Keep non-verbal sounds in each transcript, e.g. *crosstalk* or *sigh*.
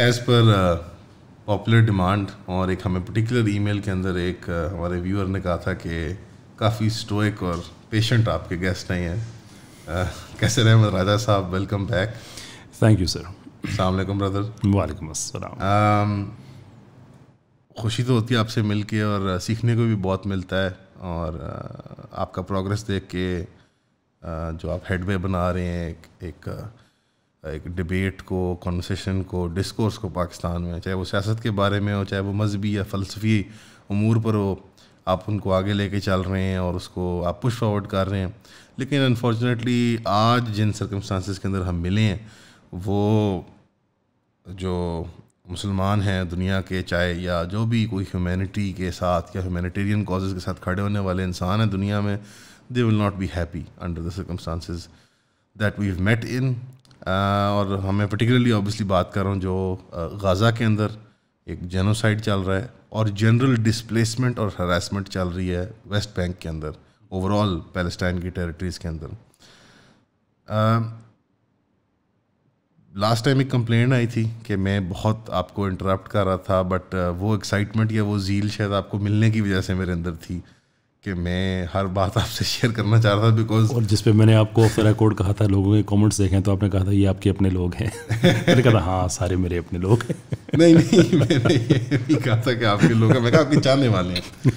As per popular demand और एक हमें पर्टिकुलर ईमेल के अंदर एक uh, हमारे व्यूअर ने कहा था कि काफ़ी स्टोइक और पेशेंट आपके गेस्ट नहीं हैं uh, कैसे रहे राजा साहब welcome back thank you sir अलैक्म ब्रदर वालेकुम अस्सलाम खुशी तो होती है आपसे मिल के और uh, सीखने को भी बहुत मिलता है और uh, आपका प्रोग्रेस देख के uh, जो आप हेडवे बना रहे हैं एक, एक एक डिबेट को कॉन्वर्सेशन को डिस्कोर्स को पाकिस्तान में चाहे वो सियासत के बारे में हो चाहे वो मजहबी या फ़लसफ़ी अमूर पर हो आप उनको आगे लेके चल रहे हैं और उसको आप पुश फॉरवर्ड कर रहे हैं लेकिन अनफॉर्चुनेटली आज जिन सर्कमस्टांसिस के अंदर हम मिले हैं वो जो मुसलमान हैं दुनिया के चाहे या जो भी कोई ह्यूमैनिटी के साथ या ह्यूमैनिटेरियन कॉजेज़ के साथ खड़े होने वाले इंसान हैं दुनिया में they will not be happy under the circumstances that we met in और हमें पर्टिकुलरली ऑब्वियसली बात कर रहा हूँ जो गज़ा के अंदर एक जेनोसाइड चल रहा है और जनरल डिसप्लेसमेंट और हरासमेंट चल रही है वेस्ट बैंक के अंदर ओवरऑल पैलेस्टाइन की टेरिटरीज़ के अंदर लास्ट टाइम एक कंप्लेंट आई थी कि मैं बहुत आपको इंटरप्ट कर रहा था बट वो एक्साइटमेंट या वो झील शायद आपको मिलने की वजह से मेरे अंदर थी कि मैं हर बात आपसे शेयर करना चाह रहा था बिकॉज और जिस पे मैंने आपको ऑफ रिकॉर्ड कहा था लोगों के कमेंट्स देखे तो आपने कहा था ये आपके अपने लोग हैं मैंने कहा था हाँ सारे मेरे अपने लोग हैं नहीं नहीं मैंने ये नहीं कहा था कि आपके लोग हैं मैं कहा आपके चाहने वाले हैं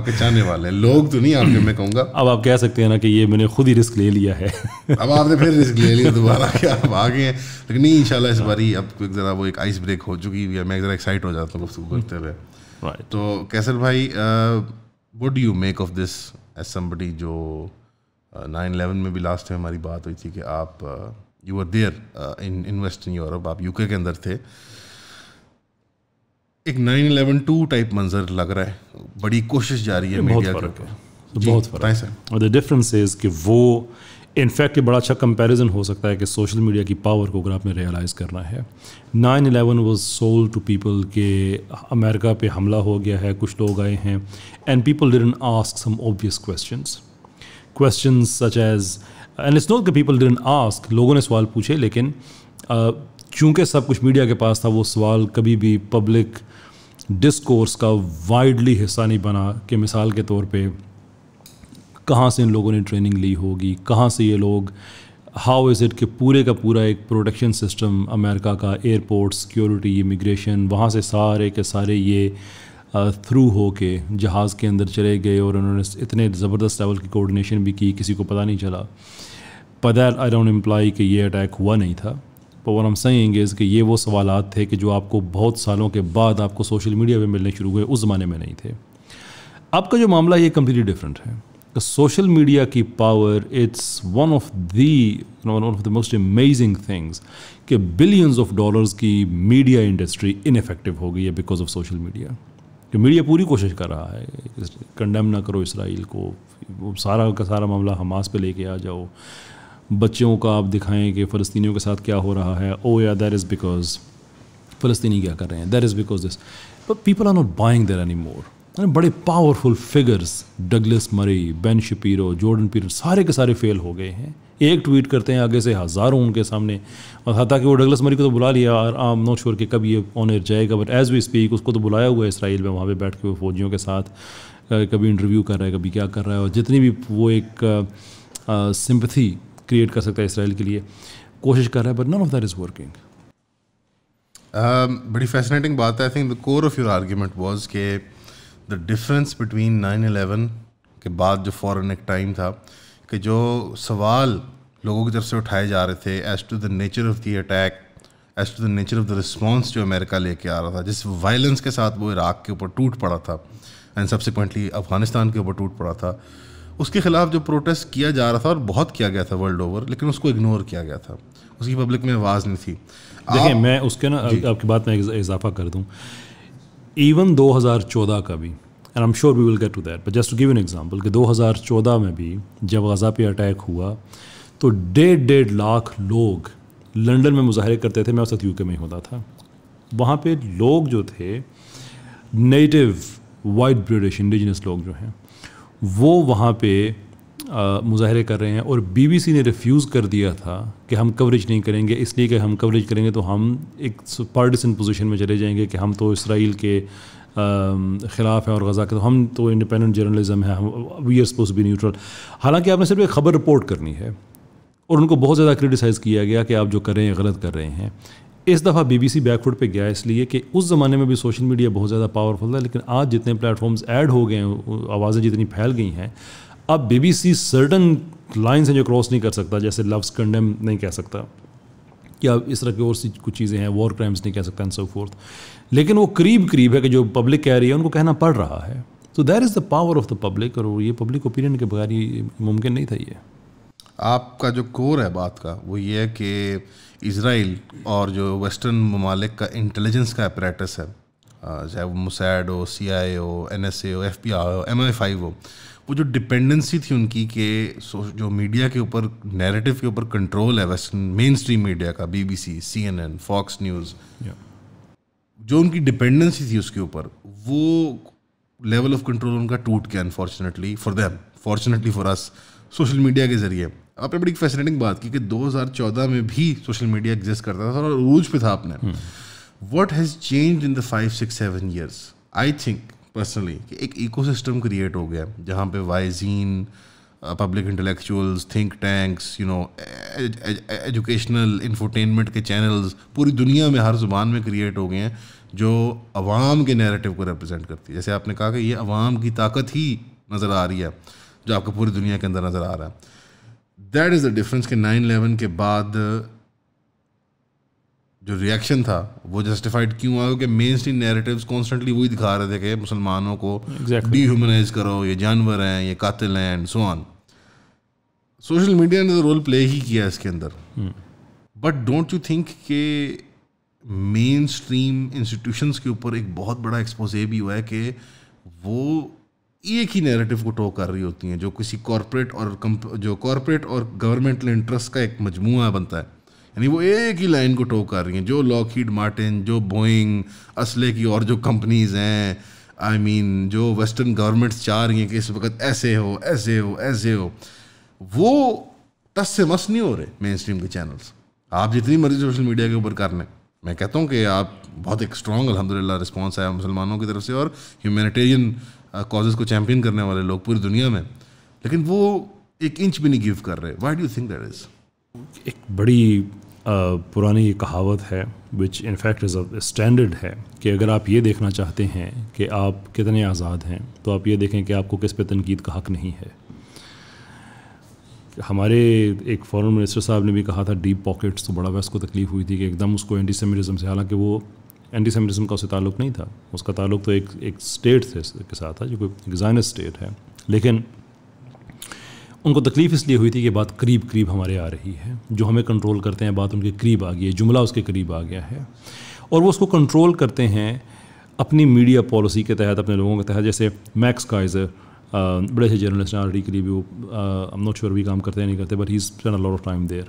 आपके चाहने वाले हैं लोग तो नहीं आपके मैं कहूँगा अब आप कह सकते हैं ना कि ये मैंने खुद ही रिस्क ले लिया है अब आपने फिर रिस्क ले लिया दोबारा क्या आप आ गए हैं लेकिन नहीं इन इस बारी अब ज़रा वो एक आइस ब्रेक हो चुकी है मैं ज़रा एक्साइट हो जाता हूँ गुफ्तु करते हुए तो कैसर भाई what do you make of this as somebody जो नाइन uh, इलेवन में भी लास्ट टाइम हमारी बात हुई थी कि आप you are there in in western Europe आप यूके के अंदर थे एक नाइन इलेवन टू टाइप मंजर लग रहा है बड़ी कोशिश जा रही है मीडिया के बहुत फर्क है और द डिफरेंस इज कि वो इनफैक्ट ये बड़ा अच्छा कंपैरिजन हो सकता है कि सोशल मीडिया की पावर को अगर आपने रियलाइज़ करना है nine eleven was sold to people के अमेरिका पे हमला हो गया है कुछ लोग आए हैं and people didn't ask some obvious question question such as and it's not the people didn't ask लोगों ने सवाल पूछे लेकिन चूँकि सब कुछ मीडिया के पास था वो सवाल कभी भी पब्लिक डिस्कोर्स का वाइडली हिस्सा नहीं बना कि मिसाल के तौर पर कहाँ से इन लोगों ने ट्रेनिंग ली होगी कहाँ से ये लोग हाउ इज़ इट कि पूरे का पूरा एक प्रोटेक्शन सिस्टम अमेरिका का एयरपोर्ट सिक्योरिटी इमिग्रेशन वहाँ से सारे के सारे ये थ्रू हो के जहाज़ के अंदर चले गए और उन्होंने इतने ज़बरदस्त लेवल की कोऑर्डिनेशन भी की किसी को पता नहीं चला पद आई डोंट एम्प्लाई कि ये अटैक हुआ नहीं था पर हम सही इंगेज़ कि ये वो सवाल थे कि जो आपको बहुत सालों के बाद आपको सोशल मीडिया पर मिलने शुरू हुए उस ज़माने में नहीं थे अब का जो मामला ये कम्प्लीटली डिफरेंट है सोशल मीडिया की power it's one of the one of the most amazing things कि बिलियंस ऑफ डॉलर्स की मीडिया इंडस्ट्री इनफेक्टिव हो गई है बिकॉज ऑफ सोशल मीडिया कि मीडिया पूरी कोशिश कर रहा है कंडेम ना करो इसराइल को सारा का सारा मामला हमास पे लेके आ जाओ बच्चों का आप दिखाएं कि फ़लस्तियों के साथ क्या हो रहा है ओ या दैट इज़ बिकॉज फ़लस्तनी क्या कर रहे हैं that is because this but people are not buying there any more बड़े powerful figures Douglas Murray Ben Shapiro Jordan Peterson सारे के सारे फेल हो गए हैं एक ट्वीट करते हैं आगे से हज़ारों उनके सामने और हालांकि वो डगलस मरी को तो बुला लिया और आम नो श्योर कि कब ये ऑनर जाएगा बट एज़ वी स्पीक उसको तो बुलाया हुआ है इसराइल में वहाँ पे बैठ के वो फौजियों के साथ कभी इंटरव्यू कर रहा है कभी क्या कर रहा है और जितनी भी वो एक सिंपथी क्रिएट कर सकता है इसराइल के लिए कोशिश कर रहा है but none of that is working बड़ी फैसिनेटिंग बात है I think the core of your argument was के the difference between nine eleven के बाद जो फॉरन एक टाइम था कि जो सवाल लोगों की तरफ से उठाए जा रहे थे as to the nature of the attack as to the nature of the response जो अमेरिका लेके आ रहा था जिस वायलेंस के साथ वो इराक के ऊपर टूट पड़ा था एंड सब्सिक्वेंटली अफगानिस्तान के ऊपर टूट पड़ा था उसके खिलाफ जो प्रोटेस्ट किया जा रहा था और बहुत किया गया था वर्ल्ड ओवर लेकिन उसको इग्नोर किया गया था उसकी पब्लिक में आवाज़ नहीं थी देखिए मैं उसके ना आपकी बात में इजाफा कर दूँ इवन 2014 का भी and I am sure we will get to that but just to give an example कि 2014 में भी जब गज़ा पे अटैक हुआ तो डेढ़ डेढ़ लाख लोग लंदन में मुजाहरे करते थे मैं उस वक्त यूके में होता था वहाँ पे लोग जो थे नेटिव वाइट ब्रिटिश इंडिजनस लोग जो हैं वो वहाँ पे मुजाहरे कर रहे हैं और बीबीसी ने रिफ्यूज़ कर दिया था कि हम कवरेज नहीं करेंगे इसलिए कि हम कवरेज करेंगे तो हम एक पार्टिसन पोजीशन में चले जाएंगे कि हम तो इसराइल के ख़िलाफ़ हैं और गज़ा के तो हम तो इंडिपेंडेंट जर्नलिज़म है हम we are suppose be neutral हालांकि आपने सिर्फ एक ख़बर रिपोर्ट करनी है और उनको बहुत ज़्यादा क्रिटिसाइज़ किया गया कि आप जो कर रहे हैं गलत कर रहे हैं इस दफ़ा बीबीसी बैकफुट पे गया इसलिए कि उस ज़माने में भी सोशल मीडिया बहुत ज़्यादा पावरफुल था लेकिन आज जितने प्लेटफॉर्म्स ऐड हो गए हैं आवाज़ें जितनी फैल गई हैं अब बीबीसी सर्टन लाइन्स हैं जो क्रॉस नहीं कर सकता जैसे लव्स कंडेम नहीं कह सकता या इस तरह की और सी कुछ चीज़ें हैं वॉर क्राइम्स नहीं कह सकता एंड सो फोर्थ लेकिन वो करीब करीब है कि जो पब्लिक कह रही है उनको कहना पड़ रहा है तो there is the power of the public और ये पब्लिक ओपिनियन के बगैर ये मुमकिन नहीं था ये आपका जो कोर है बात का वो ये है कि इसराइल और जो वेस्टर्न ममालिक का इंटेलिजेंस का अपरेटस है चाहे वो मुसैड हो सी आई हो एन एस ए हो एफ पी आई हो एम एफ आई हो वो जो डिपेंडेंसी थी उनकी के जो मीडिया के ऊपर नैरेटिव के ऊपर कंट्रोल है वेस्टर्न मेन स्ट्रीम मीडिया का बीबीसी सीएनएन फॉक्स न्यूज़ जो उनकी डिपेंडेंसी थी उसके ऊपर वो लेवल ऑफ कंट्रोल उनका टूट गया unfortunately for them fortunately for us social media के जरिए आपने बड़ी फैसिनेटिंग बात की कि 2014 में भी सोशल मीडिया एग्जिस्ट करता था और रूज पे था आपने what has change in the five six seven years I think personally कि एक सिस्टम क्रिएट हो गया जहाँ पे वाइजीन public intellectuals think tanks you know educational infotainment के चैनल्स पूरी दुनिया में हर जुबान में क्रिएट हो गए हैं जो अवाम के नैरेटिव को रिप्रेजेंट करती है जैसे आपने कहा कि ये अवाम की ताकत ही नज़र आ रही है जो आपको पूरी दुनिया के अंदर नज़र आ रहा है दैट इज़ द डिफरेंस के नाइन एलेवन के बाद जो रिएक्शन था वो जस्टिफाइड क्यों हुआ क्योंकि मेन स्ट्रीम नेरेटिव कॉन्स्टेंटली वही दिखा रहे थे कि मुसलमानों को डीह्यूमनाइज exactly. करो ये जानवर हैं ये कातिल हैं and so on social media ने तो रोल प्ले ही किया इसके अंदर बट डोंट यू थिंक के मेन स्ट्रीम इंस्टीट्यूशंस के ऊपर एक बहुत बड़ा एक्सपोज ये भी हुआ है कि वो एक ही नैरेटिव को टो कर रही होती हैं जो किसी कॉरपोरेट और जो कॉरपोरेट और गवर्नमेंटल इंटरेस्ट का एक मजमू बनता है यानी वो एक ही लाइन को टोक कर रही हैं जो लॉकहीड मार्टिन जो बोइंग असले की और जो कंपनीज़ हैं आई I मीन mean, जो वेस्टर्न गवर्नमेंट्स चाह रही हैं कि इस वक्त ऐसे हो ऐसे हो ऐसे हो वो तस से मस नहीं हो रहे मेन स्ट्रीम के चैनल्स आप जितनी मर्जी सोशल मीडिया के ऊपर कर लें मैं कहता हूँ कि आप बहुत एक स्ट्रॉन्ग अलहमदिल्ला रिस्पॉन्स आया मुसलमानों की तरफ से और ह्यूमैनिटेरियन कॉजेज़ uh, को चैम्पियन करने वाले लोग पूरी दुनिया में लेकिन वो एक इंच भी नहीं गिव कर रहे why do think that is एक बड़ी पुरानी कहावत है विच इनफैक्ट इज़ स्टैंडर्ड है कि अगर आप ये देखना चाहते हैं कि आप कितने आज़ाद हैं तो आप ये देखें कि आपको किस पे तनकीद का हक़ नहीं है हमारे एक फॉरेन मिनिस्टर साहब ने भी कहा था डीप पॉकेट्स तो बड़ा वैस को तकलीफ़ हुई थी कि एकदम उसको एंटी सेमिटिज़म से हालांकि वो एंटी सेमिटिज़म का उससे ताल्लुक़ नहीं था उसका ताल्लुक तो एक एक स्टेट से के साथ था जो कोई एग्जाइनस स्टेट है लेकिन उनको तकलीफ़ इसलिए हुई थी कि बात करीब करीब हमारे आ रही है जो हमें कंट्रोल करते हैं बात उनके करीब आ गई है जुमला उसके करीब आ गया है और वो उसको कंट्रोल करते हैं अपनी मीडिया पॉलिसी के तहत अपने लोगों के तहत जैसे मैक्स काइजर बड़े से जर्नलिस्ट हैं आर के लिए भी वो आई श्योर भी काम करते हैं नहीं करते but he spend a lot of time there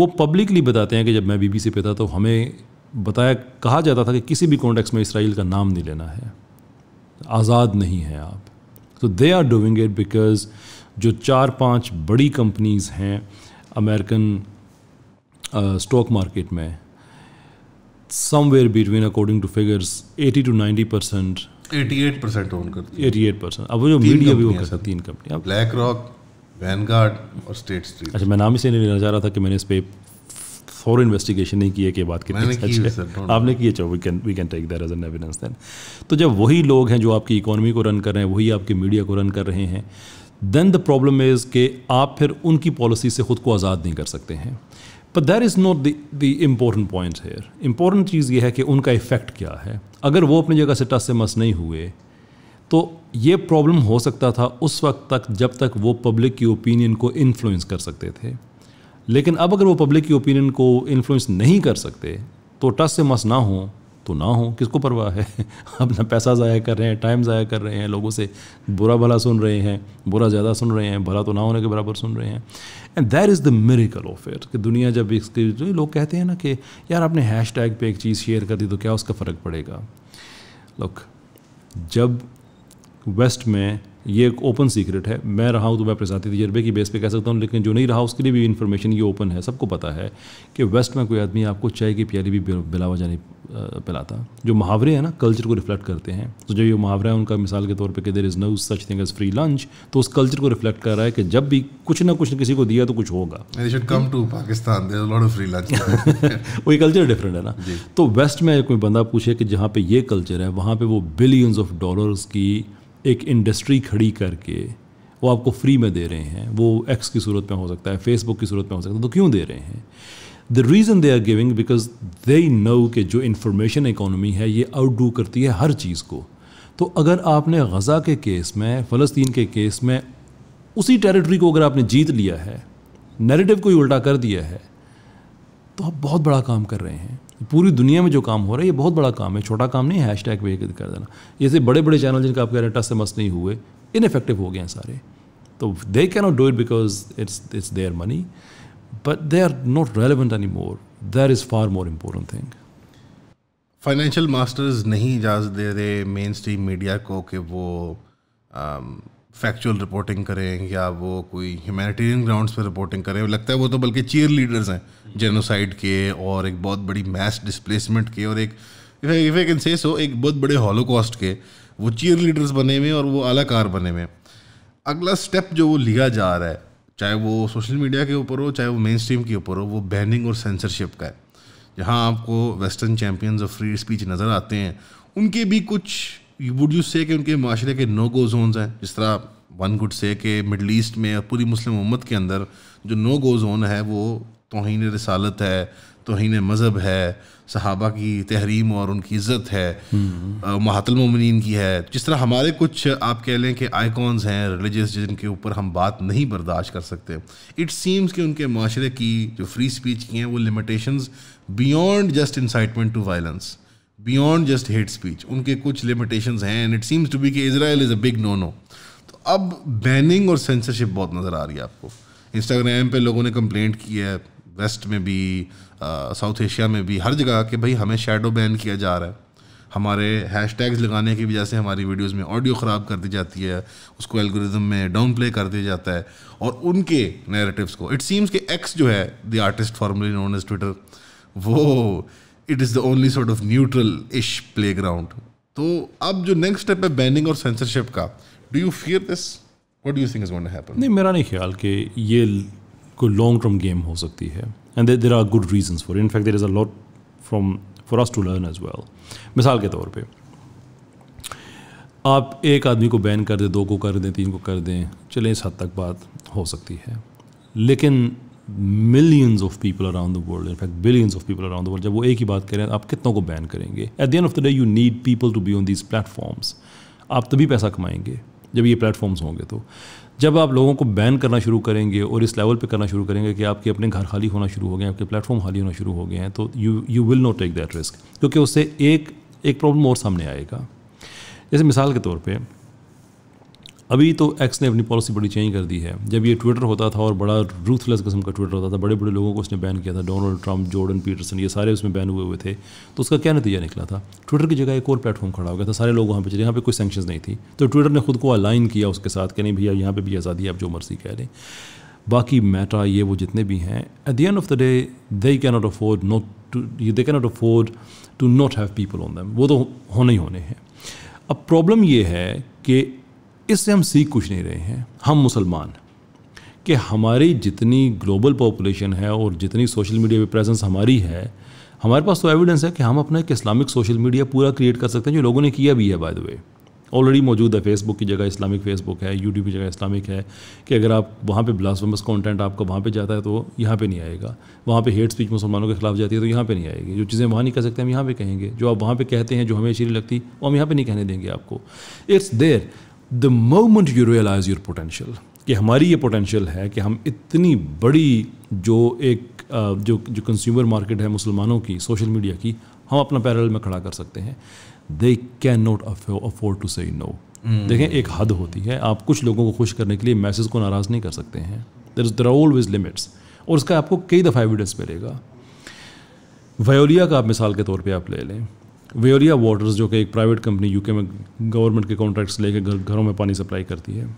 वो पब्लिकली बताते हैं कि जब मैं बीबीसी पे था तो हमें बताया कहा जाता था कि किसी भी कॉन्टेक्स्ट में इसराइल का नाम नहीं लेना है आज़ाद नहीं है आप तो they are doing it because जो चार पांच बड़ी कंपनीज़ हैं अमेरिकन स्टॉक मार्केट में somewhere between according to figures 80 to 90 percent eight percent own करती एटी एट परसेंट अब वो जो मीडिया भी वो सकती तीन कंपनियाँ ब्लैक रॉक वैनगार्ड और स्टेट स्ट्रीट अच्छा मैं नाम इसे नहीं लेना चाह रहा था कि मैंने इस पर फॉर इन्वेस्टिगेशन नहीं किया कि बात कितनी सच है आपने की चलो we can we can take that as an evidence then तो जब वही लोग हैं जो आपकी इकोनॉमी को रन कर रहे हैं वही आपके मीडिया को रन कर रहे हैं देन द प्रॉब्लम इज़ के आप फिर उनकी पॉलिसी से ख़ुद को आज़ाद नहीं कर सकते हैं पर there is not the important point here important चीज़ यह है कि उनका इफ़ेक्ट क्या है अगर वो अपनी जगह से टस से मस नहीं हुए तो ये प्रॉब्लम हो सकता था उस वक्त तक जब तक वो पब्लिक की ओपिनियन को इन्फ्लुएंस कर सकते थे लेकिन अब अगर वो पब्लिक की ओपिनियन को इन्फ्लुएंस नहीं कर सकते तो टस से मस ना हो तो ना हो किसको परवाह है *laughs* अपना पैसा ज़ाया कर रहे हैं टाइम ज़ाया कर रहे हैं लोगों से बुरा भला सुन रहे हैं बुरा ज़्यादा सुन रहे हैं भला तो ना होने के बराबर सुन रहे हैं and that is the miracle of it कि दुनिया जब इसके लोग कहते हैं ना कि यार आपने हैश टैग पर एक चीज़ शेयर कर दी तो क्या उसका फ़र्क पड़ेगा लुक जब वेस्ट में ये एक ओपन सीक्रेट है मैं रहा हूँ तो मैं अपने साथी तजर्बे की बेस पे कह सकता हूँ लेकिन जो नहीं रहा उसके लिए भी इन्फॉर्मेशन ये ओपन है सबको पता है कि वेस्ट में कोई आदमी आपको चाय की प्याली भी बिलावा जाने पिलाता जो मुहावरे हैं ना कल्चर को रिफ्लेक्ट करते हैं तो जो ये मुहावरा हैं उनका मिसाल के तौर पर कि there is no such thing as free lunch तो उस कल्चर को रिफ्लेक्ट कर रहा है कि जब भी कुछ ना कुछ किसी को दिया तो कुछ होगा *laughs* वही कल्चर डिफरेंट है ना तो वेस्ट में कोई बंदा पूछे कि जहाँ पे ये कल्चर है वहाँ पे वो बिलियंस ऑफ डॉलर्स की एक इंडस्ट्री खड़ी करके वो आपको फ्री में दे रहे हैं वो एक्स की सूरत में हो सकता है फेसबुक की सूरत में हो सकता है तो क्यों दे रहे हैं the reason they are giving because they know कि जो इन्फॉर्मेशन इकोनॉमी है ये आउटडू करती है हर चीज़ को तो अगर आपने गज़ा के केस में फ़लस्तीन के केस में उसी टेरिटरी को अगर आपने जीत लिया है नैरेटिव को ही उल्टा कर दिया है तो आप बहुत बड़ा काम कर रहे हैं पूरी दुनिया में जो काम हो रहा है ये बहुत बड़ा काम है छोटा काम नहीं हैश टैग पर कर देना जैसे बड़े बड़े चैनल जिनका आप कह रहे हैं टस मस नहीं हुए इनफेक्टिव हो गए हैं सारे तो they can not do it because it's it's their money but they are not relevant any more there is far more important thing financial masters नहीं इजाज़त दे रहे मेन स्ट्रीम मीडिया को कि वो um, फैक्चुअल रिपोर्टिंग करें या वो कोई ह्यूमैनिटेरियन ग्राउंड्स पर रिपोर्टिंग करें लगता है वो तो बल्कि चीयर लीडर्स हैं जेनोसाइड के और एक बहुत बड़ी मैस डिस्प्लेसमेंट के और एक इफ आई कैन से सो एक बहुत बड़े हॉलोकॉस्ट के वो चीयर लीडर्स बने हुए और वो आलाकार बने हुए अगला स्टेप जो वो लिया जा रहा है चाहे वो सोशल मीडिया के ऊपर हो चाहे वो मेन स्ट्रीम के ऊपर हो वो बैनिंग और सेंसरशिप का है जहाँ आपको western champions of free speech नज़र आते हैं उनके भी कुछ वुड यू से कि उनके माशरे के नो गो जोन्स हैं जिस तरह वन गुड से के मिडल ईस्ट में और पूरी मुस्लिम उम्मत के अंदर जो नो गो जोन है वो तोहन रसालत है तोहन मज़हब है सहाबा की तहरीम और उनकी इज़्ज़त है हम्म। महातलमिन की है जिस तरह हमारे कुछ आप कह लें कि आइकॉन्स हैं रिलीजियस जिनके ऊपर हम बात नहीं बर्दाश्त कर सकते इट सीम्स कि उनके माशरे की जो फ्री स्पीच की हैं वो limitations beyond just incitement to violence beyond just hate speech उनके कुछ लिमिटेशन हैं and it seems to be कि Israel is a big no no तो अब बैनिंग और सेंसरशिप बहुत नज़र आ रही है आपको इंस्टाग्राम पे लोगों ने कंप्लेंट की है वेस्ट में भी साउथ एशिया में भी हर जगह कि भाई हमें शेडो बैन किया जा रहा है हमारे हैश टैग्स लगाने की वजह से हमारी वीडियोज़ में ऑडियो ख़राब कर दी जाती है उसको एल्गोरिज्म में डाउन प्ले कर दिया जाता है और उनके नैरेटिव्स को इट सीम्स के एक्स जो है the artist formerly known as Twitter वो it is the only sort of neutral ish play ground तो अब जो नेक्स्ट स्टेप है बैनिंग और सेंसरशिप का do you fear this what do think is happen नहीं मेरा नहीं ख्याल कि ये कोई लॉन्ग टर्म गेम हो सकती है and there are good reason for in fact there is a lot from for us to learn as well मिसाल के तौर पर आप एक आदमी को बैन कर दें दो को कर दें तीन को कर दें चलें इस हद तक बात हो सकती है लेकिन millions of people around the world in fact billions of people around the world जब वो एक ही बात करें आप कितनों को बैन करेंगे at the end of the day you need people to be on these platforms आप तभी पैसा कमाएंगे जब ये प्लेटफॉर्म्स होंगे तो जब आप लोगों को बैन करना शुरू करेंगे और इस लेवल पे करना शुरू करेंगे कि आपके अपने घर खाली होना शुरू हो गए आपके प्लेटफॉर्म खाली होना शुरू हो गए हैं तो you you will not take that risk क्योंकि उससे एक एक प्रॉब्लम और सामने आएगा जैसे मिसाल के तौर पर अभी तो एक्स ने अपनी पॉलिसी बड़ी चेंज कर दी है जब ये ट्विटर होता था और बड़ा रूथलेस किस्म का ट्विटर होता था बड़े बड़े लोगों को उसने बैन किया था डोनाल्ड ट्रंप जॉर्डन पीटरसन ये सारे उसमें बैन हुए हुए थे तो उसका क्या नतीजा निकला था ट्विटर की जगह एक और प्लेटफॉर्म खड़ा हो गया था सारे लोग वहाँ पर चले यहाँ पर कोई सेंक्शन नहीं थी तो ट्विटर ने खुद को अलाइन किया उसके साथ कि नहीं भैया यहाँ पर भी आज़ादी आप जो मर्जी कह लें बाकी मेटा ये वो जितने भी हैं at the end of the day they can not afford not to they can not afford to not have people on them वो तो होने ही होने हैं अब प्रॉब्लम ये है कि इससे हम सीख कुछ नहीं रहे हैं हम मुसलमान कि हमारी जितनी ग्लोबल पॉपुलेशन है और जितनी सोशल मीडिया पर प्रेजेंस हमारी है हमारे पास तो एविडेंस है कि हम अपना एक इस्लामिक सोशल मीडिया पूरा क्रिएट कर सकते हैं जो लोगों ने किया भी है बाय द वे ऑलरेडी मौजूद है फेसबुक की जगह इस्लामिक फेसबुक है यूट्यूब की जगह इस्लामिक है कि अगर आप वहाँ पे ब्लास्फेमस कंटेंट आपका वहाँ पे जाता है तो यहाँ पे नहीं आएगा वहाँ पे हेट स्पीच मुसलमानों के खिलाफ जाती है तो यहाँ पे नहीं आएगी जो चीज़ें वहाँ नहीं कह सकते हम यहाँ पे कहेंगे जो आप वहाँ पे कहते हैं जो हमें अच्छी लगती वो हम यहाँ पे नहीं कहने देंगे आपको it's there the moment you realise your potential कि हमारी ये पोटेंशियल है कि हम इतनी बड़ी जो एक जो जो कंज्यूमर मार्केट है मुसलमानों की सोशल मीडिया की हम अपना पैरल में खड़ा कर सकते हैं they can not afford to say no देखें एक हद होती है आप कुछ लोगों को खुश करने के लिए मैसेज को नाराज़ नहीं कर सकते हैं there is there always limits और उसका आपको कई दफ़ा एविडेंस मिलेगा वायोलिया का आप मिसाल के तौर पे आप ले लें वेरिया वाटर्स जो कि एक प्राइवेट कंपनी यूके में गवर्नमेंट के कॉन्ट्रैक्ट्स लेके घर घरों में पानी सप्लाई करती है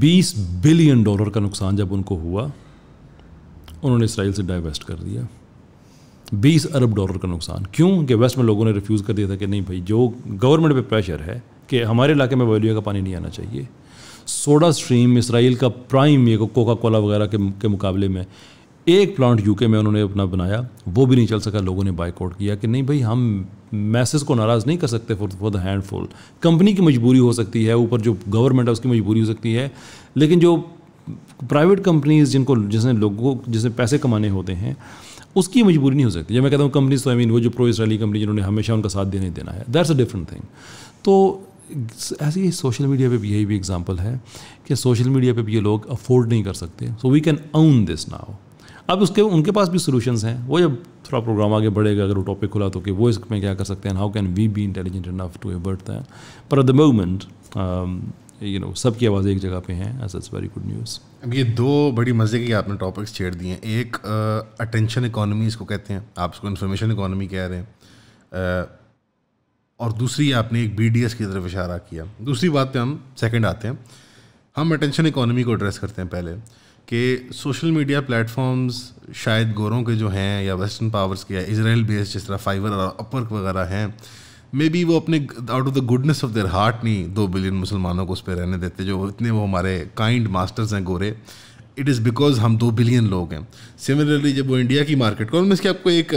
20 बिलियन डॉलर का नुकसान जब उनको हुआ उन्होंने इसराइल से डाइवेस्ट कर दिया 20 अरब डॉलर का नुकसान क्यों कि वेस्ट में लोगों ने रिफ्यूज़ कर दिया था कि नहीं भाई जो गवर्नमेंट पे प्रेशर है कि हमारे इलाके में वेलिया का पानी नहीं आना चाहिए सोडा स्ट्रीम इसराइल का प्राइम ये कोका कोला वगैरह के, के मुकाबले में एक प्लांट यूके में उन्होंने अपना बनाया वो भी नहीं चल सका लोगों ने बाइकआउट किया कि नहीं भाई हम मैसेज को नाराज़ नहीं कर सकते for for the handful company की मजबूरी हो सकती है ऊपर जो गवर्नमेंट है उसकी मजबूरी हो सकती है लेकिन जो प्राइवेट कंपनीज जिनको जिसने लोगों जिसने पैसे कमाने होते हैं उसकी मजबूरी नहीं हो सकती जब मैं कहता हूँ कंपनीज तो आई मीन वो जो प्रो इसराइली कंपनी जिन्होंने हमेशा उनका साथ देने देना है दैट्स अ डिफरेंट थिंग तो ऐसे ही सोशल मीडिया पे भी यही भी एग्जांपल है कि सोशल मीडिया पे भी ये लोग अफोर्ड नहीं कर सकते so we can earn this now अब उसके उनके पास भी सोल्यूशन हैं वो जब थोड़ा प्रोग्राम आगे बढ़ेगा अगर वो टॉपिक खुला तो कि वो इसमें क्या कर सकते हैं how can we be intelligent enough to avert that पर at the moment you know सब की आवाज़ एक जगह पे हैं as it's very good news अब ये दो बड़ी मज़े की आपने टॉपिक्स छेड़ दिए हैं एक अटेंशन इकोनॉमी इसको कहते हैं आप इसको इन्फॉर्मेशन इकोनॉमी कह रहे हैं और दूसरी आपने एक बी की तरफ इशारा किया दूसरी बात पे हम सेकंड आते हैं हम अटेंशन इकोनॉमी को एड्रेस करते हैं पहले कि सोशल मीडिया प्लेटफॉर्म्स शायद गोरों के जो हैं या वेस्टर्न पावर्स के या इसराइल बेस्ड जिस तरह फाइवर और अपवर्क वगैरह हैं मे बी वो अपने out of the goodness of their heart नहीं दो बिलियन मुसलमानों को उस पर रहने देते जो इतने वो हमारे काइंड मास्टर्स हैं गोरे इट इज़ बिकॉज हम दो बिलियन लोग हैं सिमिलरली जब वो इंडिया की मार्केट को मैं इसके आपको एक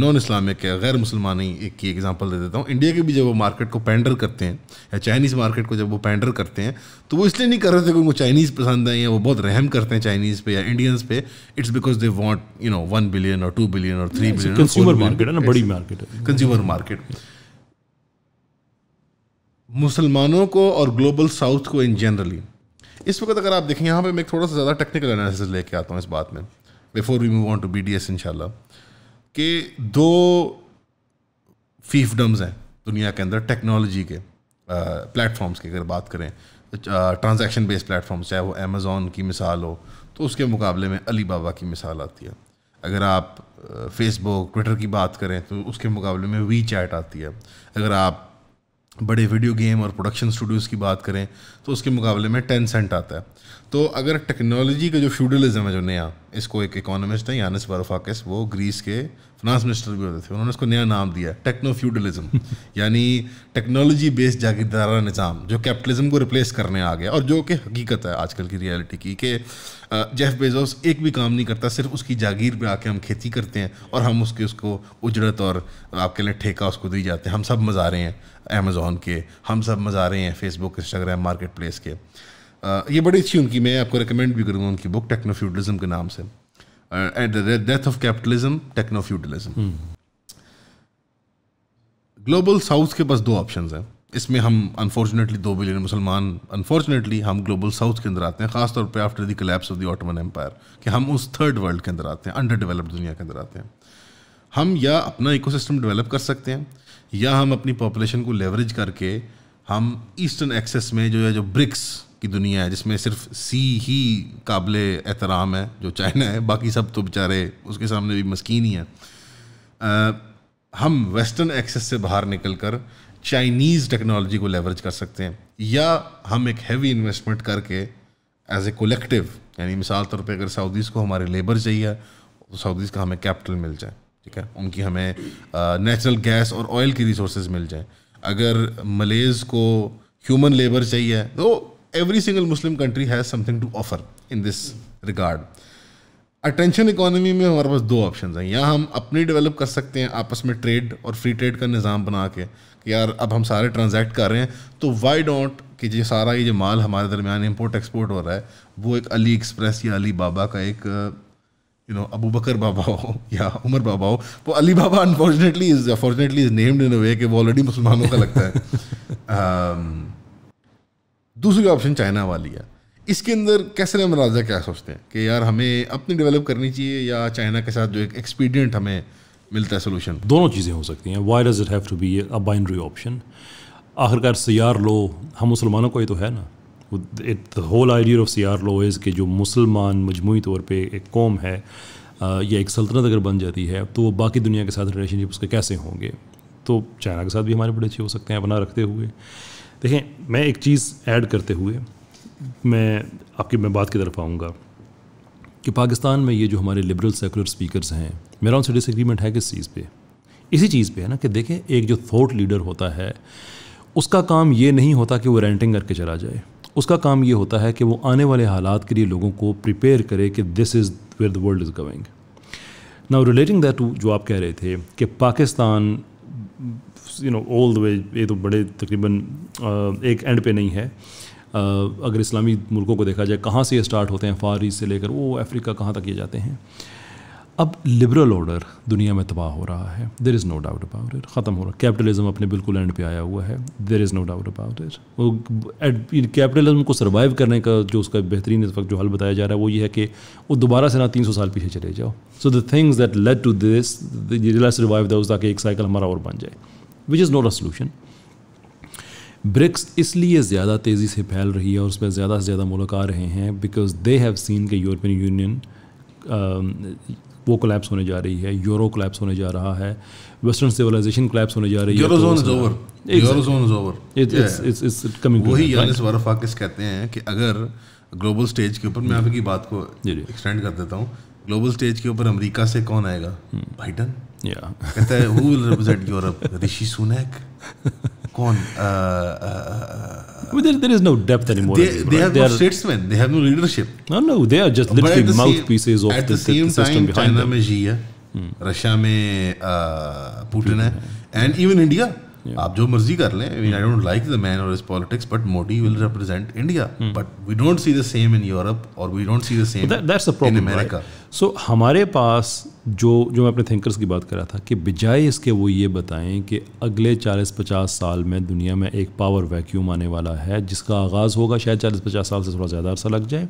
नॉन इस्लामिक है गैर मुसलमानी एक की एग्जांपल दे देता हूँ इंडिया के भी जब वो मार्केट को पेंडर करते हैं या चाइनीज़ मार्केट को जब वो पेंडर करते हैं तो वो इसलिए नहीं कर रहे थे कि उनको चाइनीज़ पसंद आई या वो बहुत रहम करते हैं चाइनीज़ पे या इंडियंस पे it's because they want you know one billion और टू बिलियन और थ्री बिलियन कंज्यूमर मार्केट है ना बड़ी मार्केट है कंज्यूमर मार्केट मुसलमानों को और ग्लोबल साउथ को इन जनरली इस वक्त अगर आप देखें यहाँ पे मैं थोड़ा सा ज़्यादा टेक्निकल एनालिसिस लेके आता हूँ इस बात में before we move on to B D S कि दो फीफडम्स हैं दुनिया के अंदर टेक्नोलॉजी के प्लेटफॉर्म्स की अगर बात करें ट्रांजेक्शन बेस्ड प्लेटफॉर्म्स चाहे वो अमेज़ोन की मिसाल हो तो उसके मुकाबले में अली बाबा की मिसाल आती है अगर आप फेसबुक ट्विटर की बात करें तो उसके मुकाबले में वी चैट आती है अगर आप बड़े वीडियो गेम और प्रोडक्शन स्टूडियोज़ की बात करें तो उसके मुकाबले में टेन सेंट आता है तो अगर टेक्नोलॉजी का जो फ्यूडलिज्म है जो नया इसको एक इकोनॉमिस्ट है यानिस बारोफाकिस वो ग्रीस के फिनांस मिनिस्टर भी होते थे उन्होंने इसको नया नाम दिया टेक्नो फ्यूडलिज्म *laughs* यानी टेक्नोलॉजी बेस्ड जागीरदारा निज़ाम जो कैपिटलिज्म को रिप्लेस करने आ गया और जो कि हकीकत है आजकल की रियलिटी की कि जेफ बेजोस एक भी काम नहीं करता सिर्फ उसकी जागीर पर आके हम खेती करते हैं और हम उसके उसको उजरत और आपके लिए ठेका उसको दी जाते हैं हम सब मजा रहे हैं अमेज़ोन के हम सब मज़ा रहे हैं फेसबुक इंस्टाग्राम मार्केट प्लेस के आ, ये बड़ी अच्छी उनकी मैं आपको रिकमेंड भी करूँगा उनकी बुक टेक्नो फ्यूडलिज्म के नाम से at the death of capitalism techno feudalism global south के पास दो ऑप्शन हैं इसमें हम अनफॉर्चुनेटली दो बिलियन मुसलमान अनफॉर्चुनेटली हम ग्लोबल साउथ के अंदर आते हैं खासतौर पर after the collapse of the Ottoman Empire कि हम उस थर्ड वर्ल्ड के अंदर आते हैं अंडर डेवलप्ड दुनिया के अंदर आते हैं हम या अपना इकोसिस्टम डेवलप कर सकते हैं या हम अपनी पॉपुलेशन को लेवरेज करके हम ईस्टर्न एक्सेस में जो है जो ब्रिक्स की दुनिया है जिसमें सिर्फ सी ही काबिल एहतराम है जो चाइना है बाकी सब तो बेचारे उसके सामने भी मस्किन ही है हम वेस्टर्न एक्सेस से बाहर निकल कर चाइनीज़ टेक्नोलॉजी को लेवरेज कर सकते हैं या हम एक हैवी इन्वेस्टमेंट करके एज ए कोलेक्टिव यानी मिसाल तौर पे अगर सऊदीज़ को हमारे लेबर चाहिए तो सऊदीज़ का हमें कैपिटल मिल जाए ठीक है उनकी हमें नेचुरल गैस और ऑयल की रिसोर्सेज मिल जाए अगर मलेज को ह्यूमन लेबर चाहिए तो every single Muslim country has something to offer in this regard attention economy में हमारे पास दो ऑप्शन हैं या हम अपनी डेवलप कर सकते हैं आपस में ट्रेड और फ्री ट्रेड का निज़ाम बना के कि यार अब हम सारे ट्रांजैक्ट कर रहे हैं तो वाई डोंट कि ये सारा ये जो माल हमारे दरमियान इम्पोर्ट एक्सपोर्ट हो रहा है वो एक अली एक्सप्रेस या अली बाबा का एक नो अबू बकर बाबा हो या उमर बाबा हो वो Alibaba unfortunately is unfortunately is named in a way कि वो ऑलरेडी मुसलमानों का लगता है *laughs* um, दूसरी ऑप्शन चाइना वाली है इसके अंदर कैसे राजा क्या सोचते हैं कि यार हमें अपनी डेवलप करनी चाहिए या चाइना के साथ जो एक एक्सपीडियंट हमें मिलता है सोल्यूशन दोनों चीज़ें हो सकती हैं why does it have to be a option आखिरकार सियार लो हम मुसलमानों को ही तो है ना it the whole idea of C R लो इज़ के जो मुसलमान मजमू तौर पर एक कौम है या एक सल्तनत अगर बन जाती है तो वो बाकी दुनिया के साथ रिलेशनशिप उसके कैसे होंगे तो चाइना के साथ भी हमारे बड़े अच्छे हो सकते हैं अपना रखते हुए देखें मैं एक चीज़ ऐड करते हुए मैं आपकी मैं बात की तरफ आऊँगा कि पाकिस्तान में ये जो हमारे लिबरल सेकुलर स्पीकर्स हैं मेरा उनसे डिसग्रीमेंट है किस चीज़ पे इसी चीज़ पे है ना कि देखें एक जो थॉट लीडर होता है उसका काम ये नहीं होता कि वो रेंटिंग करके चला जाए उसका काम ये होता है कि वो आने वाले हालात के लिए लोगों को प्रिपेयर करे कि this is where the world is going now relating that to जो आप कह रहे थे कि Pakistan you know all the way ये तो बड़े तकरीबन एक एंड पे नहीं है अगर इस्लामी मुल्कों को देखा जाए कहाँ से ये स्टार्ट होते हैं फार ईस्ट से लेकर वो अफ्रीका कहाँ तक ये जाते हैं अब लिबरल ऑर्डर दुनिया में तबाह हो रहा है there is no doubt about it ख़त्म हो रहा है कैपिटलिज्म अपने बिल्कुल एंड पे आया हुआ है there is no doubt about it वो कैपिटलिज्म को सर्वाइव करने का जो उसका बेहतरीन इस वक्त जो हल बताया जा रहा है वो ये है कि वो दोबारा से ना तीन सौ साल पीछे चले जाओ so the things that lead to this let's revive those ताकि एक साइकिल हमारा और बन जाए which is not a solution BRICS इसलिए ज़्यादा तेज़ी से फैल रही है और उसमें ज़्यादा से ज़्यादा मुल्क आ रहे हैं बिकॉज दे हैव सीन के यूरोपियन यूनियन वो कोलैप्स होने जा रही है यूरो कोलैप्स होने जा रहा है वेस्टर्न सिविलाइजेशन कोलैप्स होने जा रही है तो वही फाकिस कहते हैं कि अगर ग्लोबल स्टेज के ऊपर मैं आपकी बात को एक्सटेंड कर देता हूँ ग्लोबल स्टेज के ऊपर अमेरिका से कौन आएगा बाइडन hmm. या कहता है who will represent Europe Rishi Sunak *laughs* कौन there there is no depth anymore they have no statesman they have no leadership no no they are just literally mouth pieces of the system behind China में जी है Russia में Putin है and even India आप जो मर्जी कर लें I don't like the man और politics but Modi will represent India but we don't see the same in Europe और we don't see the same that's the problem so हमारे पास जो जो मैं अपने थिंकर्स की बात कर रहा था कि बजाय इसके वो ये बताएं कि अगले 40-50 साल में दुनिया में एक पावर वैक्यूम आने वाला है जिसका आगाज़ होगा शायद 40-50 साल से थोड़ा ज़्यादा अरसा लग जाए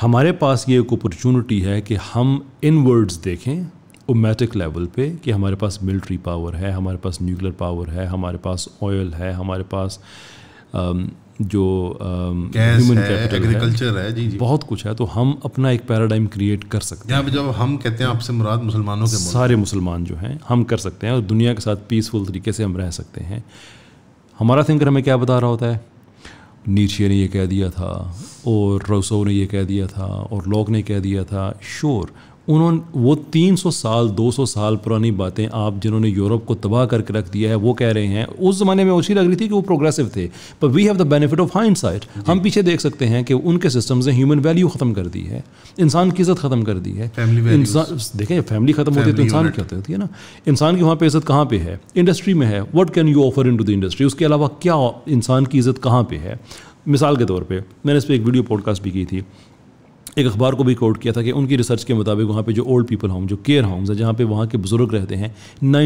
हमारे पास ये एक अपॉर्चुनिटी है कि हम इन वर्ड्स देखें ओमेटिक लेवल पे कि हमारे पास मिलिट्री पावर है हमारे पास न्यूक्लियर पावर है हमारे पास ऑयल है हमारे पास आम, जो ह्यूमन कैपिटल एग्रीकल्चर है, है जी जी बहुत कुछ है तो हम अपना एक पैराडाइम क्रिएट कर सकते हैं जब हम कहते हैं आपसे मुराद मुसलमानों के सारे मुसलमान जो हैं हम कर सकते हैं और दुनिया के साथ पीसफुल तरीके से हम रह सकते हैं हमारा थिंकर हमें क्या बता रहा होता है नीचे ने ये कह दिया था और रसो ने ये कह दिया था और लोक ने कह दिया था श्योर उन्होंने वो 300 साल 200 साल पुरानी बातें आप जिन्होंने यूरोप को तबाह करके रख दिया है वो कह रहे हैं उस ज़माने में ओछी लग रही थी कि वो प्रोग्रेसिव थे पर we have the benefit of hindsight हम पीछे देख सकते हैं कि उनके सिस्टम्स ने ह्यूमन वैल्यू ख़त्म कर दी है इंसान की इज़्ज़त ख़त्म कर दी है इंसान देखें फैमिली ख़त्म होती है तो इंसान की होती है ना इंसान की वहाँ पर इज़्ज़त कहाँ पर है इंडस्ट्री में है what can you offer into the industry उसके अलावा क्या इंसान की इज़्ज़त कहाँ पर है मिसाल के तौर पर मैंने इस पर एक वीडियो पॉडकास्ट भी की थी एक अखबार को भी कोट किया था कि उनकी रिसर्च के मुताबिक वहाँ पे जो ओल्ड पीपल होम जो केयर होम्स है जहाँ पे वहाँ के बुज़ुर्ग रहते हैं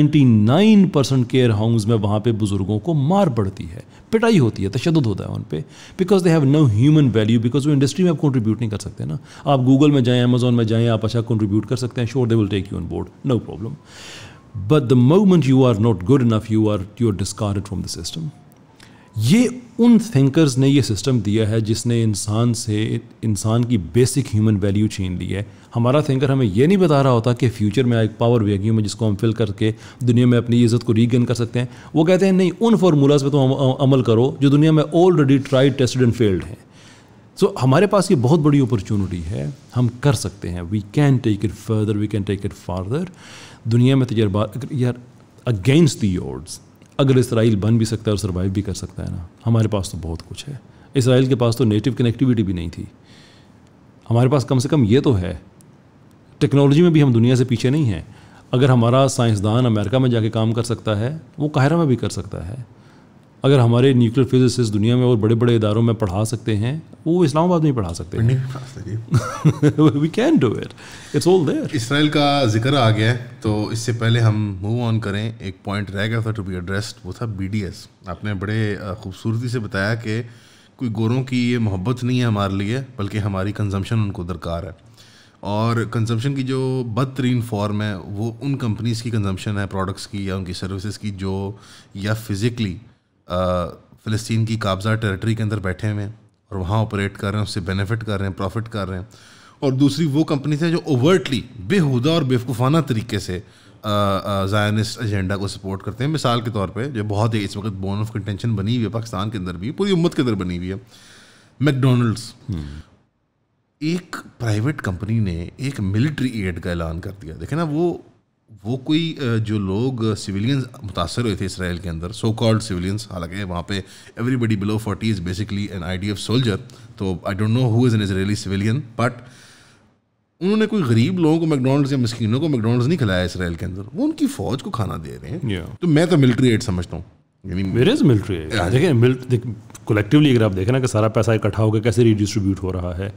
99 परसेंट केयर होम्स में वहाँ पे बुज़ुर्गों को मार पड़ती है पिटाई होती है तशद होता है उन पर because they have no human value because वो इंडस्ट्री में आप कंट्रीब्यूट नहीं कर सकते ना आप गूगल में जाएँ अमेजोन में जाएँ आप अच्छा कंट्रीब्यूट कर सकते हैं sure they will take you on board no problem but the moment you are not good enough you are you are discard from the system ये उन थिंकर्स ने ये सिस्टम दिया है जिसने इंसान से इंसान की बेसिक ह्यूमन वैल्यू छीन ली है हमारा थिंकर हमें ये नहीं बता रहा होता कि फ्यूचर में एक पावर वैक्यूम है जिसको हम फिल करके दुनिया में अपनी इज्जत को रीगेन कर सकते हैं वो कहते हैं नहीं उन फार्मूलाज पे तुम तो अमल करो जो दुनिया में already tried tested and failed हैं सो so, हमारे पास ये बहुत बड़ी अपॉर्चुनिटी है हम कर सकते हैं we can take it further we can take it farther दुनिया में तजर्बा यार अगेंस्ट दी ओड्स अगर इसराइल बन भी सकता है और सर्वाइव भी कर सकता है ना हमारे पास तो बहुत कुछ है इसराइल के पास तो नेटिव कनेक्टिविटी भी नहीं थी हमारे पास कम से कम ये तो है टेक्नोलॉजी में भी हम दुनिया से पीछे नहीं हैं अगर हमारा साइंसदान अमेरिका में जाके काम कर सकता है वो काहरा में भी कर सकता है अगर हमारे न्यूक्लियर फिजिसिस्ट दुनिया में और बड़े बड़े इदारों में पढ़ा सकते हैं वो इस्लामाबाद में पढ़ा सकते हैं we can do it it's all there Israel का जिक्र आ गया तो इससे पहले हम मूव ऑन करें एक पॉइंट रह गया था टू बी एड्रेस्ड वो था एस आपने बड़े खूबसूरती से बताया कि कोई गोरों की ये मोहब्बत नहीं है हमारे लिए बल्कि हमारी कंजम्पशन उनको दरकार है और कंजम्पशन की जो बदतरीन फॉर्म है वो उन कंपनीज़ की कंजम्पशन है प्रोडक्ट्स की या उनकी सर्विसेज की जो या फिज़िकली फ़लस्तीन की काबजा टेरेटरी के अंदर बैठे हुए हैं और वहाँ ऑपरेट कर रहे हैं उससे बेनिफिट कर रहे हैं प्रॉफिट कर रहे हैं और दूसरी वो कंपनी थे जो ओवर्टली बेहुदा और बेवकूफ़ाना तरीके से जायनिस्ट एजेंडा को सपोर्ट करते हैं मिसाल के तौर पर जो बहुत ही इस वक्त बोन ऑफ कंटेंशन बनी हुई है पाकिस्तान के अंदर भी पूरी उम्मत के अंदर बनी हुई है मैकडोनल्ड्स हम्म। एक प्राइवेट कंपनी ने एक मिलिट्री एड का ऐलान कर दिया देखे ना वो वो कोई जो लोग सिविलियंस मुतासर हुए थे इसराइल के अंदर सो कॉल्ड सिविलियंस हालांकि वहाँ पे everybody below forty is basically an I D F soldier तो I don't know who is an Israeli civilian but उन्होंने कोई गरीब लोगों को मैकडोनल्ड्स या मस्किनों को मैकडोनल्ड्स नहीं खिलाया इसराइल के अंदर वो उनकी फ़ौज को खाना दे रहे हैं yeah. तो मैं तो मिलिट्री एड समझता हूँ कलेक्टिवली अगर आप देखें ना कि सारा पैसा इकट्ठा होकर कैसे रिडिस्ट्रीब्यूट हो रहा है